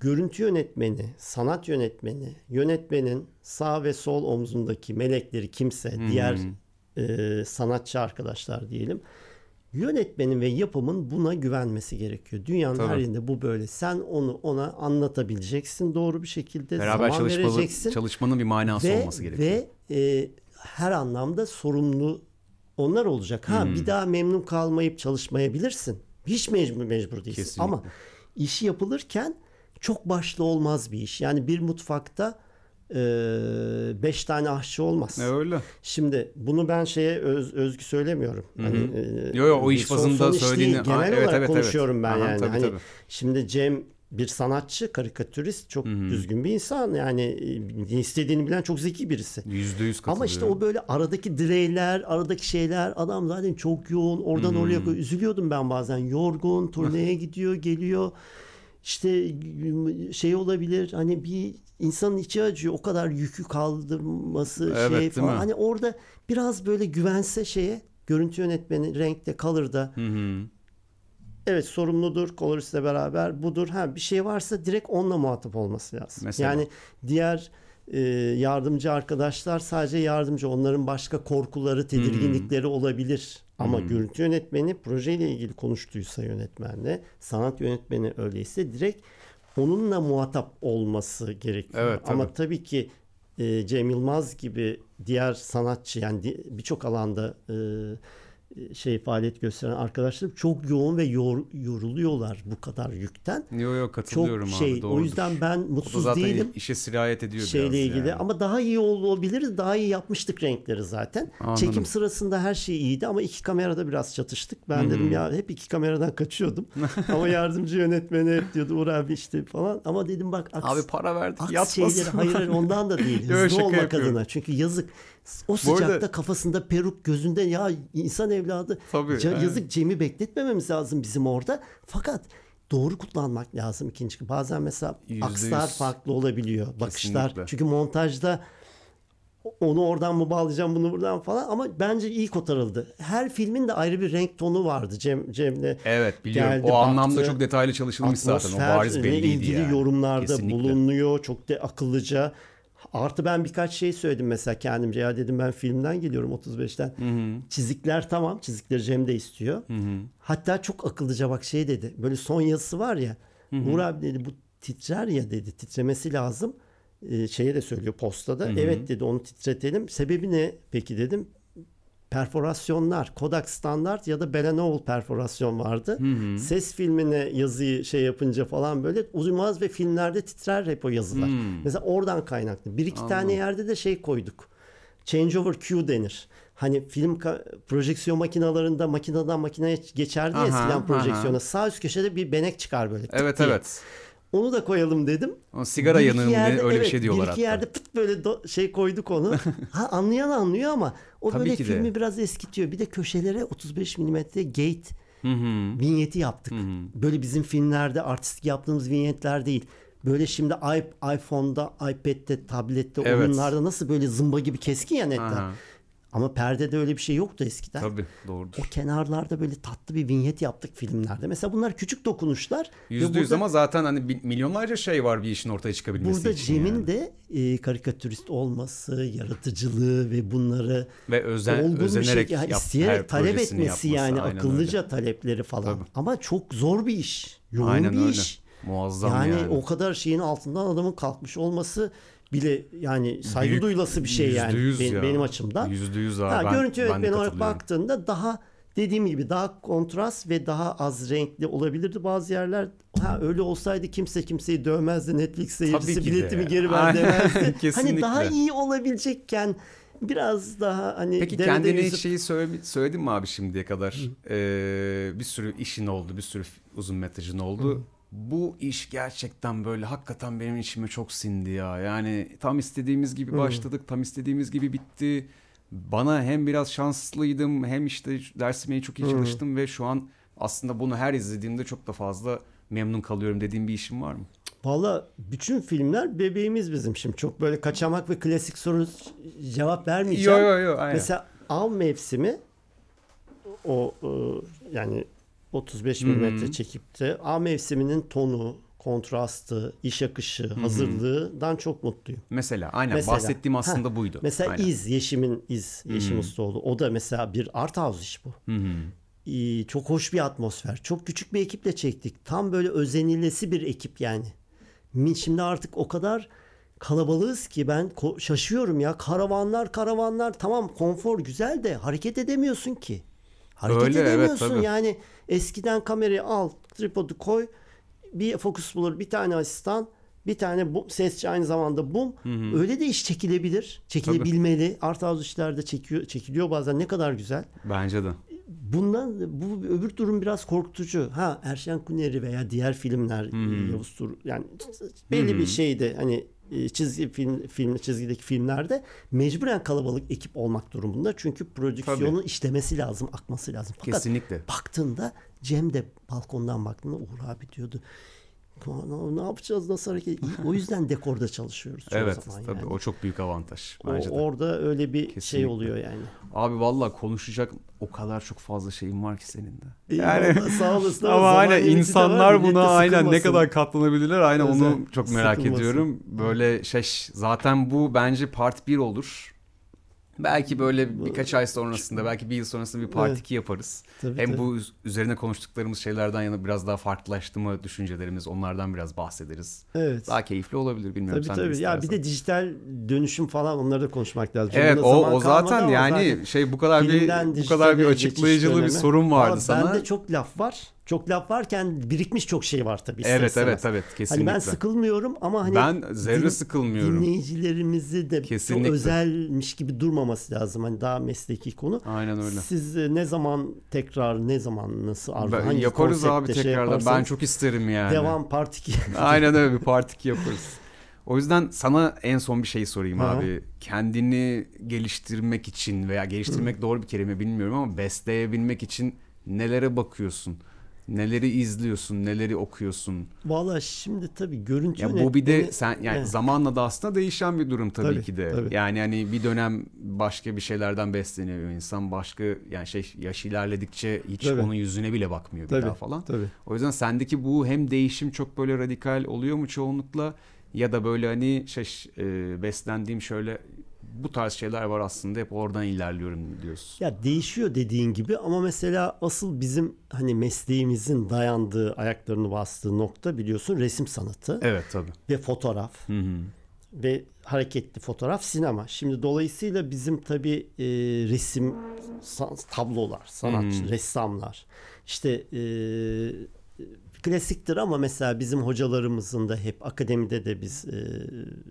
Görüntü yönetmeni, sanat yönetmeni, yönetmenin sağ ve sol omzundaki melekleri kimse, hmm. diğer e, sanatçı arkadaşlar diyelim. Yönetmenin ve yapımın buna güvenmesi gerekiyor. Dünyanın Tabii. her yerinde bu böyle. Sen onu ona anlatabileceksin doğru bir şekilde. Beraber zaman vereceksin. çalışmanın bir manası ve, olması gerekiyor. Ve e, her anlamda sorumlu onlar olacak. Ha hmm. bir daha memnun kalmayıp çalışmayabilirsin. Hiç mecbur mecbur değilsin. Kesinlikle. Ama işi yapılırken çok başlı olmaz bir iş. Yani bir mutfakta e, beş tane aşçı olmaz. E öyle. Şimdi bunu ben şeye öz, özgü söylemiyorum. Hı-hı. Hani, e, yo o e, iş bazında söylediğini. Genel ha, evet, olarak evet, konuşuyorum evet. ben Aha, yani. Tabii, hani, tabii. Şimdi Cem bir sanatçı, karikatürist, çok Hı-hı. düzgün bir insan. Yani e, istediğini bilen çok zeki birisi. Yüzde yüz Ama işte o böyle aradaki direyler, aradaki şeyler. Adam zaten çok yoğun. Oradan Hı-hı. oraya koyuyor. Üzülüyordum ben bazen. Yorgun, turneye gidiyor, geliyor işte şey olabilir hani bir insanın içi acıyor o kadar yükü kaldırması evet, şey falan. Hani orada biraz böyle güvense şeye görüntü yönetmeni renkte kalır da. evet sorumludur coloristle beraber budur ha bir şey varsa direkt onunla muhatap olması lazım. Mesela. Yani diğer e, yardımcı arkadaşlar sadece yardımcı onların başka korkuları tedirginlikleri hı olabilir ama hmm. görüntü yönetmeni projeyle ilgili konuştuysa yönetmenle, sanat yönetmeni öyleyse direkt onunla muhatap olması gerekiyor. Evet, tabii. Ama tabii ki e, Cem Yılmaz gibi diğer sanatçı yani birçok alanda e, şey faaliyet gösteren arkadaşlarım çok yoğun ve yor, yoruluyorlar bu kadar yükten. Yok yok katılıyorum çok şey, abi doğrudur. O yüzden ben mutsuz o da zaten değilim. işe sirayet ediyor Şeyle biraz ilgili. Yani. Ama daha iyi olabiliriz. Daha iyi yapmıştık renkleri zaten. Anladım. Çekim sırasında her şey iyiydi ama iki kamerada biraz çatıştık. Ben hmm. dedim ya hep iki kameradan kaçıyordum. ama yardımcı yönetmeni hep diyordu Uğur abi işte falan. Ama dedim bak aks, abi para verdik aks yatmasın. Şeyleri, hayır ondan da değil. Hızlı olmak yapıyorum. adına. Çünkü yazık o sıcakta arada, kafasında peruk gözünde ya insan evladı tabii, ca- evet. yazık Cem'i bekletmememiz lazım bizim orada. Fakat doğru kutlanmak lazım ikinci. Bazen mesela %100. akslar farklı olabiliyor Kesinlikle. bakışlar. Çünkü montajda onu oradan mı bağlayacağım bunu buradan falan ama bence iyi kotarıldı. Her filmin de ayrı bir renk tonu vardı Cem Cem'le. Evet biliyorum. Geldi, o baktı, anlamda çok detaylı çalışılmış zaten. O bariz belliydi ilgili yani. yorumlarda Kesinlikle. bulunuyor. Çok da akıllıca Artı ben birkaç şey söyledim mesela kendimce. Ya dedim ben filmden geliyorum 35'ten. Hı hı. Çizikler tamam. Çizikleri Cem de istiyor. Hı hı. Hatta çok akıllıca bak şey dedi. Böyle son yazısı var ya. Hı abi dedi bu titrer ya dedi. Titremesi lazım. Ee, şeye de söylüyor postada. Hı hı. Evet dedi onu titretelim. Sebebi ne peki dedim perforasyonlar, Kodak standart ya da Belenov perforasyon vardı. Hı hı. Ses filmine yazıyı şey yapınca falan böyle uyumaz ve filmlerde titrer hep o yazılar. Hı. Mesela oradan kaynaklı. Bir iki Anladım. tane yerde de şey koyduk. Changeover Q denir. Hani film projeksiyon makinalarında makineden makineye geçer diye aha, silen projeksiyona. Aha. Sağ üst köşede bir benek çıkar böyle. Evet diye. evet. Onu da koyalım dedim. O sigara yanığım yerde, öyle evet, bir şey diyorlar bir iki hatta. yerde pıt böyle do- şey koyduk onu. ha anlayan anlıyor ama o Tabii böyle ki filmi de. biraz eskitiyor. Bir de köşelere 35 milimetre gate Hı Vinyeti yaptık. Hı hı. Böyle bizim filmlerde artistik yaptığımız vinyetler değil. Böyle şimdi iPhone'da, iPad'de, tablette, evet. oyunlarda nasıl böyle zımba gibi keskin ya netler. Aha. Ama perdede öyle bir şey yoktu eskiden. Tabii doğrudur. O kenarlarda böyle tatlı bir vinyet yaptık filmlerde. Mesela bunlar küçük dokunuşlar. Yüzde yüz ama zaten hani milyonlarca şey var bir işin ortaya çıkabilmesi burada için. Burada Cem'in yani. de e, karikatürist olması, yaratıcılığı ve bunları ve özen, özenerek şey, yani yap, isteyerek talep etmesi yani akıllıca öyle. talepleri falan. Tabii. Ama çok zor bir iş. Yoğun aynen bir öyle. iş. Muazzam yani, yani. o kadar şeyin altından adamın kalkmış olması bile yani saygı Büyük, duyulası bir şey yani yüz benim, ya. benim açımdan. Yüzde yüz abi. Ha, ben, görüntü öğretmeni olarak baktığında daha dediğim gibi daha kontrast ve daha az renkli olabilirdi bazı yerler. Ha öyle olsaydı kimse kimseyi dövmezdi. Netflix seyircisi biletimi de. geri ver demezdi. hani daha iyi olabilecekken biraz daha hani Peki kendine yüzüp... şeyi söyledin mi abi şimdiye kadar? Ee, bir sürü işin oldu, bir sürü uzun metrajın oldu. Hı bu iş gerçekten böyle hakikaten benim içime çok sindi ya. Yani tam istediğimiz gibi hmm. başladık, tam istediğimiz gibi bitti. Bana hem biraz şanslıydım hem işte dersime çok iyi hmm. çalıştım ve şu an aslında bunu her izlediğimde çok da fazla memnun kalıyorum dediğim bir işim var mı? Valla bütün filmler bebeğimiz bizim şimdi. Çok böyle kaçamak ve klasik soru cevap vermeyeceğim. Yo yo yo aynen. Mesela av mevsimi o yani 35 hmm. mm çekip de A mevsiminin tonu, kontrastı, iş akışı, hmm. hazırlığından çok mutluyum. Mesela aynen mesela, bahsettiğim aslında heh, buydu. Mesela aynen. İz, Yeşim'in iz Yeşim hmm. Ustaoğlu. O da mesela bir art house iş bu. Ee, çok hoş bir atmosfer. Çok küçük bir ekiple çektik. Tam böyle özenilesi bir ekip yani. Şimdi artık o kadar kalabalığız ki ben şaşıyorum ya. Karavanlar karavanlar tamam konfor güzel de hareket edemiyorsun ki. Hareket Öyle, edemiyorsun evet, tabii. yani Eskiden kamerayı al, tripodu koy, bir fokus bulur, bir tane asistan, bir tane bu, sesçi aynı zamanda bum. Öyle de iş çekilebilir. Çekilebilmeli. Art house işlerde çekiyor, çekiliyor bazen. Ne kadar güzel. Bence de. Bundan bu öbür durum biraz korkutucu. Ha Erşen Kuneri veya diğer filmler hı Yavuz Tur yani belli hı hı. bir şeyde hani e, çizgi film, film çizgideki filmlerde mecburen kalabalık ekip olmak durumunda. Çünkü prodüksiyonun Tabii. işlemesi lazım, akması lazım. Fakat Kesinlikle. baktığında Cem de balkondan baktığında Uğur abi diyordu ne yapacağız nasıl hareket o yüzden dekorda çalışıyoruz çoğu evet zaman tabii yani. o çok büyük avantaj bence o, de. orada öyle bir şey Kesinlikle. şey oluyor yani abi valla konuşacak o kadar çok fazla şeyim var ki senin de yani ya, sağ olasın ama aynen insanlar var, buna aynen ne kadar katlanabilirler aynen Özel, onu çok merak sıkılmasın. ediyorum böyle şey zaten bu bence part 1 olur Belki böyle birkaç ay sonrasında, belki bir yıl sonrasında bir part 2 yaparız. Tabii, Hem tabii. bu üzerine konuştuklarımız şeylerden yana biraz daha farklılaştı mı düşüncelerimiz, onlardan biraz bahsederiz. Evet. Daha keyifli olabilir bilmiyorum. Tabii Sen tabii. Ya bir de dijital dönüşüm falan onları da konuşmak lazım. Evet Onunla o, o zaten yani zaten şey bu kadar bir bu kadar bir açıklayıcılı bir sorun vardı Aa, sana. Bende çok laf var çok laf varken birikmiş çok şey var tabii. Evet istemez. evet evet kesinlikle. Hani ben sıkılmıyorum ama hani ben zerre sıkılmıyorum. Dinleyicilerimizi de kesinlikle. çok özelmiş gibi durmaması lazım. Hani daha mesleki konu. Aynen öyle. Siz e, ne zaman tekrar ne zaman nasıl arzu ben, hangi yaparız abi şey ben çok isterim yani. Devam partik. Aynen öyle bir partik yaparız. O yüzden sana en son bir şey sorayım Hı-hı. abi. Kendini geliştirmek için veya geliştirmek Hı-hı. doğru bir kelime bilmiyorum ama besleyebilmek için nelere bakıyorsun? Neleri izliyorsun, neleri okuyorsun? Valla şimdi tabii görüntü yönetmeni... Bu bir de sen yani evet. zamanla da aslında değişen bir durum tabii, tabii ki de. Tabii. Yani hani bir dönem başka bir şeylerden besleniyor insan. Başka yani şey yaş ilerledikçe hiç tabii. onun yüzüne bile bakmıyor bir daha falan. Tabii. O yüzden sendeki bu hem değişim çok böyle radikal oluyor mu çoğunlukla? Ya da böyle hani şey e, beslendiğim şöyle bu tarz şeyler var aslında hep oradan ilerliyorum diyoruz. Ya değişiyor dediğin gibi ama mesela asıl bizim hani mesleğimizin dayandığı ayaklarını bastığı nokta biliyorsun resim sanatı. Evet tabii. Ve fotoğraf. Hı hı. Ve hareketli fotoğraf sinema. Şimdi dolayısıyla bizim tabii e, resim san, tablolar, sanatçı, hmm. ressamlar işte e, klasiktir ama mesela bizim hocalarımızın da hep akademide de biz e,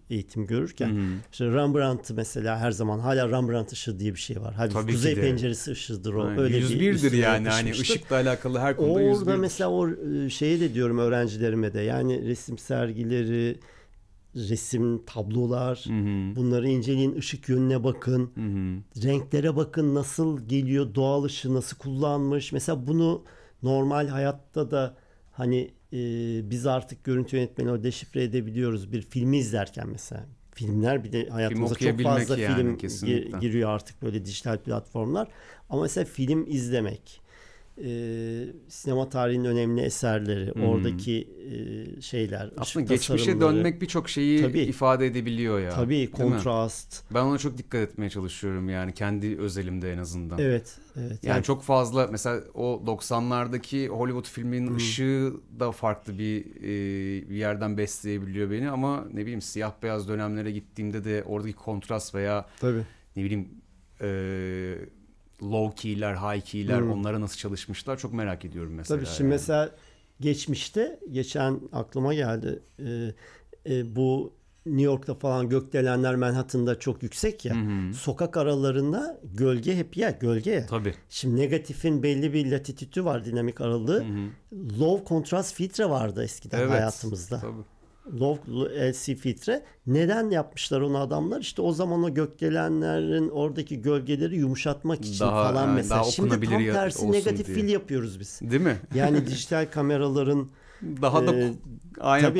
eğitim görürken hmm. işte Rembrandt'ı mesela her zaman hala Rembrandt ışığı diye bir şey var. Hadi Tabii kuzey penceresi ışığıdır o. Aynen. Öyle 101'dir bir yani hani ışıkla alakalı her konuda Orada 101. mesela o şeye de diyorum öğrencilerime de yani resim sergileri resim, tablolar, hı hı. bunları inceleyin, ışık yönüne bakın, hı hı. renklere bakın, nasıl geliyor, doğal ışığı nasıl kullanmış. Mesela bunu normal hayatta da hani e, biz artık görüntü yönetmeni deşifre edebiliyoruz bir filmi izlerken mesela filmler bir de hayatımıza film çok fazla yani, film kesinlikle. giriyor artık böyle dijital platformlar ama mesela film izlemek e, sinema tarihinin önemli eserleri, hmm. oradaki e, şeyler. Aslında geçmişe dönmek birçok şeyi tabii, ifade edebiliyor ya. Tabii, kontrast. Ben ona çok dikkat etmeye çalışıyorum yani kendi özelimde en azından. Evet, evet. Yani, yani çok fazla mesela o 90'lardaki Hollywood filminin hmm. ışığı da farklı bir, e, bir yerden besleyebiliyor beni ama ne bileyim siyah beyaz dönemlere gittiğimde de oradaki kontrast veya tabii. ne bileyim e, low key'ler, high key'ler hmm. onlara nasıl çalışmışlar çok merak ediyorum mesela. Tabii şimdi yani. mesela geçmişte geçen aklıma geldi. Ee, e, bu New York'ta falan gökdelenler Manhattan'da çok yüksek ya. Hı hı. Sokak aralarında gölge hep ya gölge ya. Tabii. Şimdi negatifin belli bir latitüdü var dinamik aralığı. Hı hı. Low contrast filtre vardı eskiden evet, hayatımızda. Tabii. Love Elsie filtre. Neden yapmışlar onu adamlar? İşte o zaman o gökdelenlerin oradaki gölgeleri yumuşatmak için daha, falan mesela. Daha Şimdi tam tersi negatif diye. fil yapıyoruz biz. Değil mi? Yani dijital kameraların daha da e, aynen tabii,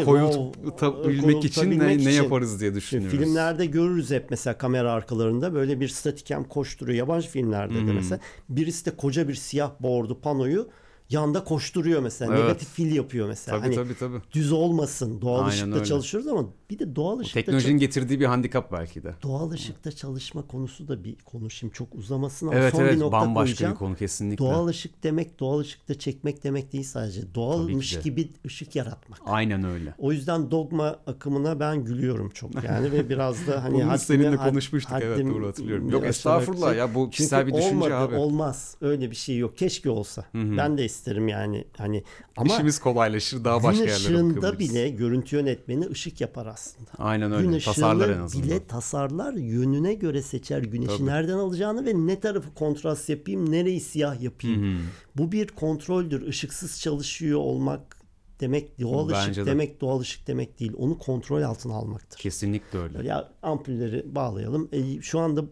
e, için ne, ne yaparız diye e, düşünüyoruz. Filmlerde görürüz hep mesela kamera arkalarında böyle bir statikem koşturuyor. Yabancı filmlerde hmm. de mesela birisi de koca bir siyah bordu panoyu yanda koşturuyor mesela. Evet. Negatif fil yapıyor mesela. Tabii hani tabii tabii. Düz olmasın. Doğal Aynen ışıkta öyle. çalışıyoruz ama bir de doğal o ışıkta... Teknolojinin getirdiği bir handikap belki de. Doğal ışıkta çalışma konusu da bir konuşayım. Çok uzamasın ama evet, son evet, bir nokta bambaşka bir konu kesinlikle. Doğal ışık demek, doğal ışıkta çekmek demek değil sadece. Doğalmış gibi ışık yaratmak. Aynen öyle. O yüzden dogma akımına ben gülüyorum çok yani ve biraz da hani... Bunu haddimi, seninle konuşmuştuk haddim, evet doğru hatırlıyorum. Yok estağfurullah ya bu kişisel Çünkü bir düşünce olmadı, abi. olmaz. Öyle bir şey yok. Keşke olsa. Hı-hı. Ben de isterim yani. Hani ama işimiz kolaylaşır daha başka yerlere ışığında bile görüntü yönetmeni ışık yapar aslında. Aynen öyle. Gün tasarlar en azından. bile tasarlar yönüne göre seçer güneşi Tabii. nereden alacağını ve ne tarafı kontrast yapayım, nereyi siyah yapayım. Hı-hı. Bu bir kontroldür. Işıksız çalışıyor olmak demek doğal Bence ışık de. demek doğal ışık demek değil. Onu kontrol altına almaktır. Kesinlikle öyle. Ya ampulleri bağlayalım. E, şu anda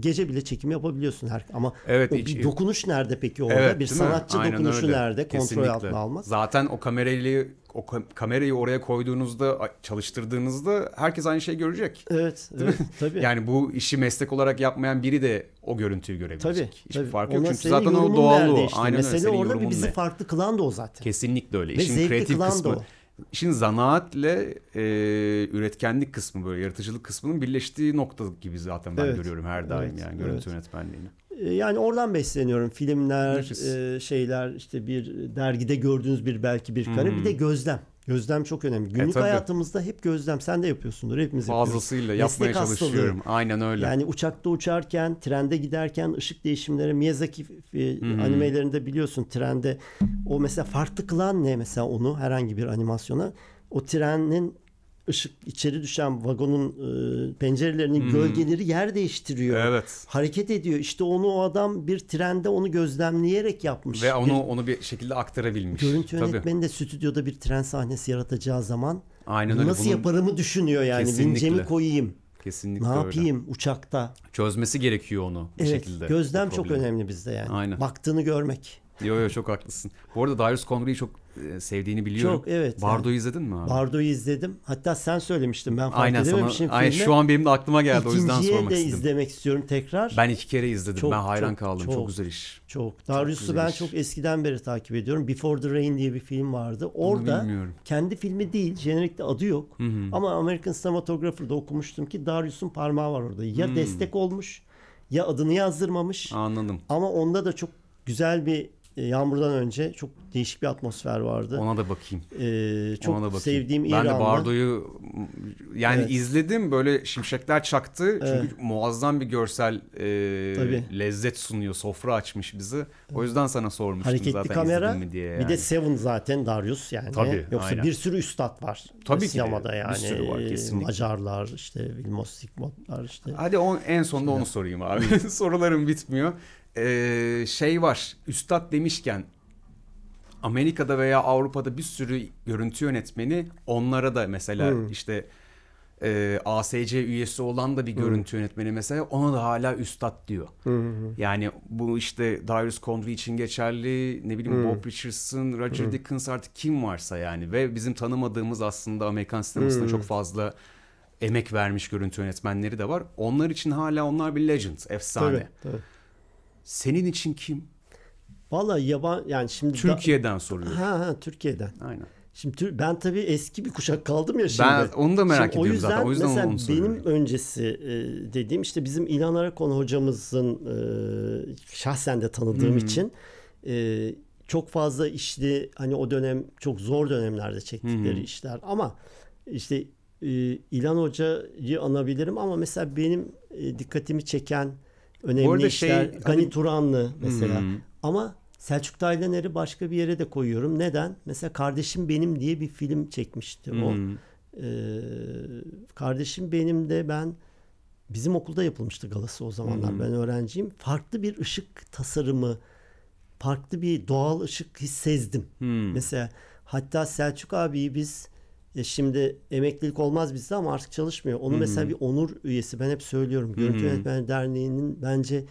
gece bile çekim yapabiliyorsun her ama evet, o bir dokunuş nerede peki orada? Evet, bir sanatçı Aynen dokunuşu öyle. nerede? Kontrol altına almak. Zaten o kamerayı o kamerayı oraya koyduğunuzda, çalıştırdığınızda herkes aynı şeyi görecek. Evet, Değil evet tabii. Yani bu işi meslek olarak yapmayan biri de o görüntüyü görebilecek. Tabii, tabii. fark yok Ona çünkü zaten o doğal o. Işte. Aynen Mesele öyle. Senin orada bizi ne? farklı kılan da o zaten. Kesinlikle öyle. Ve İşin kreatif kısmı. Da o işin zanaatle e, üretkenlik kısmı böyle yaratıcılık kısmının birleştiği nokta gibi zaten ben evet. görüyorum her daim evet. yani görüntü evet. yönetmenliğini. E, yani oradan besleniyorum. Filmler, e, şeyler işte bir dergide gördüğünüz bir belki bir kare, hmm. bir de hmm. gözlem. Gözlem çok önemli. E, Günlük e, hayatımızda hep gözlem. Sen de yapıyorsundur. Hepimiz Fazlasıyla yapıyoruz. yapmaya çalışıyorum. Aynen öyle. Yani uçakta uçarken, trende giderken, ışık değişimleri, Miyazaki hmm. animelerinde biliyorsun trende o mesela farklı kılan ne mesela onu herhangi bir animasyona o trenin ışık içeri düşen vagonun e, pencerelerinin hmm. gölgeleri yer değiştiriyor. Evet. Hareket ediyor. İşte onu o adam bir trende onu gözlemleyerek yapmış. Ve onu bir, onu bir şekilde aktarabilmiş. Görüntü Tabii. de stüdyoda bir tren sahnesi yaratacağı zaman Aynen öyle. nasıl Bunun... yaparımı düşünüyor yani. Kesinlikle. Vincemi koyayım. Kesinlikle Ne yapayım öyle. uçakta? Çözmesi gerekiyor onu bir evet, şekilde. Gözlem çok önemli bizde yani. Aynen. Baktığını görmek. Yo yo çok haklısın. Bu arada Darius Conroy'u çok e, sevdiğini biliyorum. Çok evet. Bardo'yu yani. izledin mi abi? Bardo'yu izledim. Hatta sen söylemiştin ben fark aynen, edememişim sana, Aynen şu an benim de aklıma geldi İkinciye o yüzden sormak istedim. de izlemek istiyorum tekrar. Ben iki kere izledim çok, ben hayran çok, kaldım çok, çok güzel iş. Çok. Darius'u ben iş. çok eskiden beri takip ediyorum. Before the Rain diye bir film vardı. Orada kendi filmi değil jenerikte adı yok. Hı-hı. Ama American Cinematographer'da okumuştum ki Darius'un parmağı var orada. Ya hı hmm. destek olmuş ya adını yazdırmamış. Anladım. Ama onda da çok güzel bir e, yağmurdan önce çok değişik bir atmosfer vardı. Ona da bakayım. Ee, çok Ona da bakayım. sevdiğim ben İran'da. Ben de Bardo'yu yani evet. izledim böyle şimşekler çaktı. Çünkü evet. muazzam bir görsel e, lezzet sunuyor. Sofra açmış bizi. O yüzden sana sormuştum Hareketli zaten kamera, mi diye. Yani. Bir de Seven zaten Darius yani. Tabii, Yoksa aynen. bir sürü üstad var. Tabii sinemada ki. yani. Bir sürü var e, kesinlikle. Macarlar işte Vilmos Sigmundlar işte. Hadi on, en sonunda evet. onu sorayım abi. Sorularım bitmiyor e, şey var. Üstad demişken Amerika'da veya Avrupa'da bir sürü görüntü yönetmeni onlara da mesela hmm. işte e, ASC üyesi olan da bir hmm. görüntü yönetmeni mesela ona da hala üstad diyor. Hmm. hmm, hmm. Yani bu işte Darius Condrey için geçerli ne bileyim hmm. Bob Richardson, Roger hmm. Dickens artık kim varsa yani ve bizim tanımadığımız aslında Amerikan sinemasında hmm. çok fazla emek vermiş görüntü yönetmenleri de var. Onlar için hala onlar bir legend, efsane. Tabii, tabii senin için kim? Vallahi yaban yani şimdi Türkiye'den da... soruyorum. Ha ha Türkiye'den. Aynen. Şimdi ben tabii eski bir kuşak kaldım ya şimdi. Ben onu da merak şimdi ediyorum o yüzden, zaten. O yüzden mesela onu soruyorum. benim öncesi e, dediğim işte bizim İlhan Arakon hocamızın e, şahsen de tanıdığım hmm. için e, çok fazla işli hani o dönem çok zor dönemlerde çektikleri hmm. işler ama işte e, İlhan Hoca'yı anabilirim ama mesela benim e, dikkatimi çeken önemli Bu arada işler. Şey, Gani hani... Turanlı mesela. Hmm. Ama Selçuk Taylaner'i başka bir yere de koyuyorum. Neden? Mesela Kardeşim Benim diye bir film çekmişti hmm. o. Ee, Kardeşim Benim de ben bizim okulda yapılmıştı galası o zamanlar. Hmm. Ben öğrenciyim. Farklı bir ışık tasarımı, farklı bir doğal ışık hissezdim. Hmm. Mesela hatta Selçuk abiyi biz e şimdi emeklilik olmaz bizde ama artık çalışmıyor. Onu hmm. mesela bir onur üyesi ben hep söylüyorum. Görüntü hmm. Yönetmen Derneği'nin bence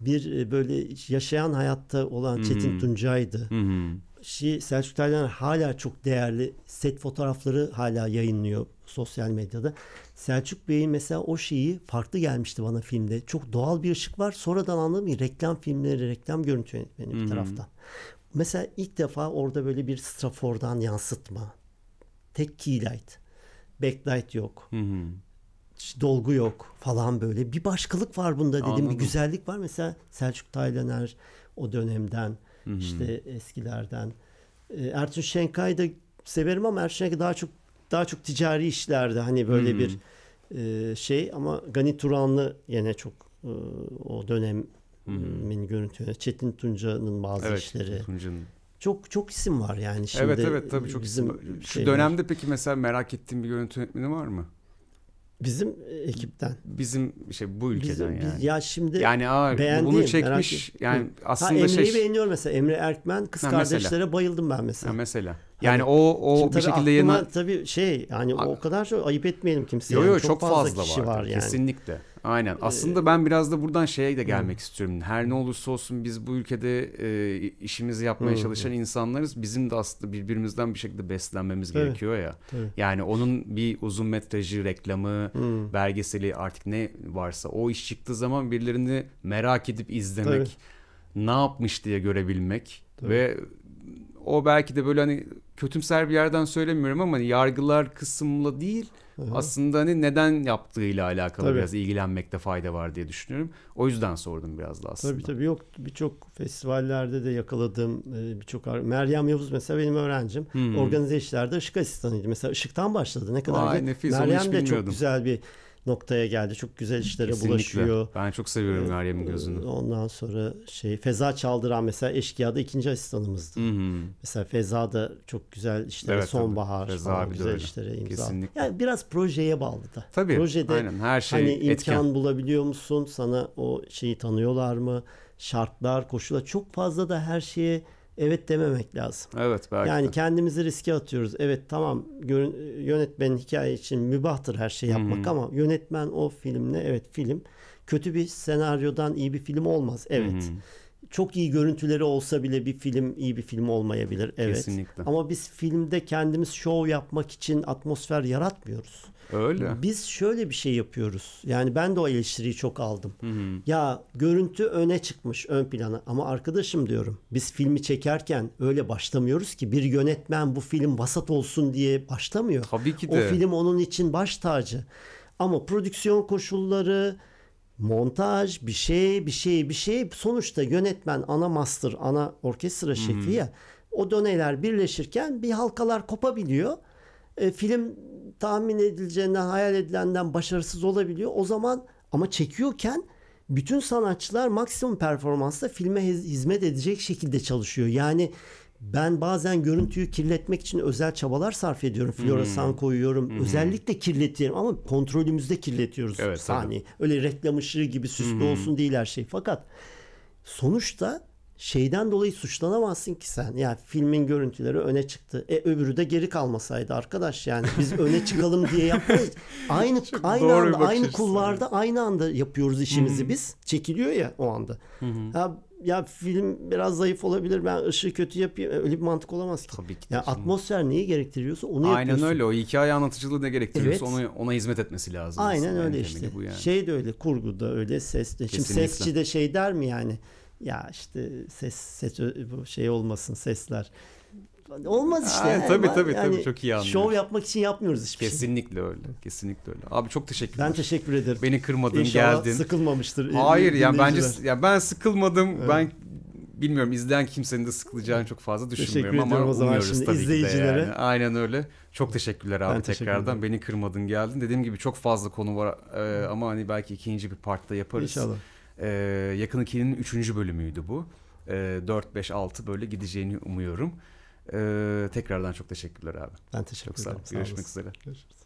bir e, böyle yaşayan hayatta olan hmm. Çetin Tuncay'dı. Hmm. Şi, Selçuk Taylan hala çok değerli set fotoğrafları hala yayınlıyor sosyal medyada. Selçuk Bey'in mesela o şeyi farklı gelmişti bana filmde. Çok doğal bir ışık var. Sonradan anladım ki reklam filmleri, reklam görüntü yönetmeni bir hmm. taraftan. Mesela ilk defa orada böyle bir strafordan yansıtma. Tek key light. Backlight yok. Hı hı. Dolgu yok falan böyle. Bir başkalık var bunda dedim. Anladım. Bir güzellik var. Mesela Selçuk Taylaner o dönemden hı hı. işte eskilerden. Ee, Ertuğrul Şenkay'ı da severim ama Ertuğrul Şenkay daha çok daha çok ticari işlerde hani böyle hmm. bir e, şey ama Gani Turanlı yine çok e, o dönemin hmm. görüntüleri Çetin Tunca'nın bazı evet, işleri. Tunca'nın çok çok isim var yani şimdi. Evet evet tabii çok bizim isim. Şu şeyler. dönemde peki mesela merak ettiğin bir görüntü yönetmeni var mı? Bizim e, ekipten. Bizim şey bu ülkeden bizim, yani. Biz, ya şimdi yani aa, beğendiğim, bunu çekmiş yani aslında ha, Emre'yi şey. Emre'yi beğeniyor mesela Emre Erkmen kız ha, kardeşlere mesela. bayıldım ben mesela. Ha, mesela. Yani hani, o o bir şekilde yerine tabii şey yani A- o kadar çok ayıp etmeyelim kimseye. Yok yok yani. çok, çok fazla, fazla kişi var, var yani. Kesinlikle. Aynen. Ee, Aslında ben biraz da buradan şeye de gelmek hı. istiyorum. Her ne olursa olsun biz bu ülkede e, işimizi yapmaya hı. çalışan insanlarız. Bizim de aslında birbirimizden bir şekilde beslenmemiz evet. gerekiyor ya. Evet. Yani onun bir uzun metrajı, reklamı, hı. belgeseli artık ne varsa o iş çıktığı zaman birilerini merak edip izlemek, Tabii. ne yapmış diye görebilmek Tabii. ve o belki de böyle hani kötümser bir yerden söylemiyorum ama hani yargılar kısımla değil Hı-hı. aslında hani neden yaptığıyla alakalı tabii. biraz ilgilenmekte fayda var diye düşünüyorum. O yüzden sordum biraz da aslında. Tabii tabii yok birçok festivallerde de yakaladığım e, birçok Meryem Yavuz mesela benim öğrencim. Hmm. Organize işlerde ışık asistanıydı. Mesela ışıktan başladı ne kadar Vay, nefis, Meryem de çok güzel bir noktaya geldi. Çok güzel işlere Kesinlikle. bulaşıyor. Ben çok seviyorum ee, Meryem'in gözünü. Ondan sonra şey Feza Çaldıran mesela Eşkıya'da ikinci asistanımızdı. Hı-hı. Mesela Feza da çok güzel işlere evet, sonbahar tabii. Feza falan, güzel öyle. işlere imza. Kesinlikle. Yani biraz projeye bağlı da. Tabii. Projede aynen. her şey hani etken. imkan bulabiliyor musun? Sana o şeyi tanıyorlar mı? Şartlar, koşullar çok fazla da her şeye evet dememek lazım. Evet belki. Yani de. kendimizi riske atıyoruz. Evet tamam yönetmenin hikaye için mübahtır her şey yapmak hmm. ama yönetmen o filmle evet film kötü bir senaryodan iyi bir film olmaz. Evet. Hmm. Çok iyi görüntüleri olsa bile bir film iyi bir film olmayabilir. Evet. Kesinlikle. Ama biz filmde kendimiz şov yapmak için atmosfer yaratmıyoruz. Öyle. Biz şöyle bir şey yapıyoruz. Yani ben de o eleştiriyi çok aldım. Hı hı. Ya görüntü öne çıkmış ön plana ama arkadaşım diyorum biz filmi çekerken öyle başlamıyoruz ki bir yönetmen bu film vasat olsun diye başlamıyor. Tabii ki de. O film onun için baş tacı. Ama prodüksiyon koşulları, montaj, bir şey, bir şey, bir şey sonuçta yönetmen ana master, ana orkestra şefi hı hı. ya. O döneler birleşirken bir halkalar kopabiliyor e, film tahmin edileceğinden, hayal edilenden başarısız olabiliyor. O zaman ama çekiyorken bütün sanatçılar maksimum performansla filme hizmet edecek şekilde çalışıyor. Yani ben bazen görüntüyü kirletmek için özel çabalar sarf ediyorum. Floresan hmm. koyuyorum. Hmm. Özellikle kirletiyorum ama kontrolümüzde kirletiyoruz evet, sahneyi. Tabii. Öyle reklam ışığı gibi süslü hmm. olsun değil her şey. Fakat sonuçta şeyden dolayı suçlanamazsın ki sen. yani filmin görüntüleri öne çıktı. E öbürü de geri kalmasaydı arkadaş yani biz öne çıkalım diye yapmayız. Aynı Çok aynı anda aynı kullarda yani. aynı anda yapıyoruz işimizi biz. Çekiliyor ya o anda. Ya ya film biraz zayıf olabilir. Ben ışığı kötü yapayım. E, öyle bir mantık olamaz ki. Tabii ki. Ya şimdi. atmosfer neyi gerektiriyorsa onu Aynen yapıyorsun. Aynen öyle. O hikaye anlatıcılığı ne gerektiriyorsa evet. ona ona hizmet etmesi lazım. Aynen öyle işte. Bu yani. Şey de öyle, kurgu da öyle, ses de. Kesinlikle. Şimdi sesçi de şey der mi yani? ya işte ses ses bu şey olmasın sesler. Olmaz işte. Aa, yani. Tabii tabii yani tabii çok iyi anlıyorum. Şov yapmak için yapmıyoruz hiçbir şey. kesinlikle şey. öyle. Kesinlikle öyle. Abi çok teşekkür ederim. Ben teşekkür ederim. Beni kırmadın, İnşallah geldin. sıkılmamıştır. Hayır yani bence yani ben sıkılmadım. Evet. Ben bilmiyorum izleyen kimsenin de sıkılacağını çok fazla düşünmüyorum teşekkür ama o zaman şimdi tabii izleyicilere. yani. Aynen öyle. Çok teşekkürler abi ben tekrardan. Teşekkür Beni kırmadın geldin. Dediğim gibi çok fazla konu var ee, ama hani belki ikinci bir partta yaparız. İnşallah. E, Yakın 2'nin üçüncü bölümüydü bu. E, 4, 5, 6 böyle gideceğini umuyorum. E, tekrardan çok teşekkürler abi. Ben teşekkür ederim. Sağ ol. Görüşmek üzere. Görüşürüz.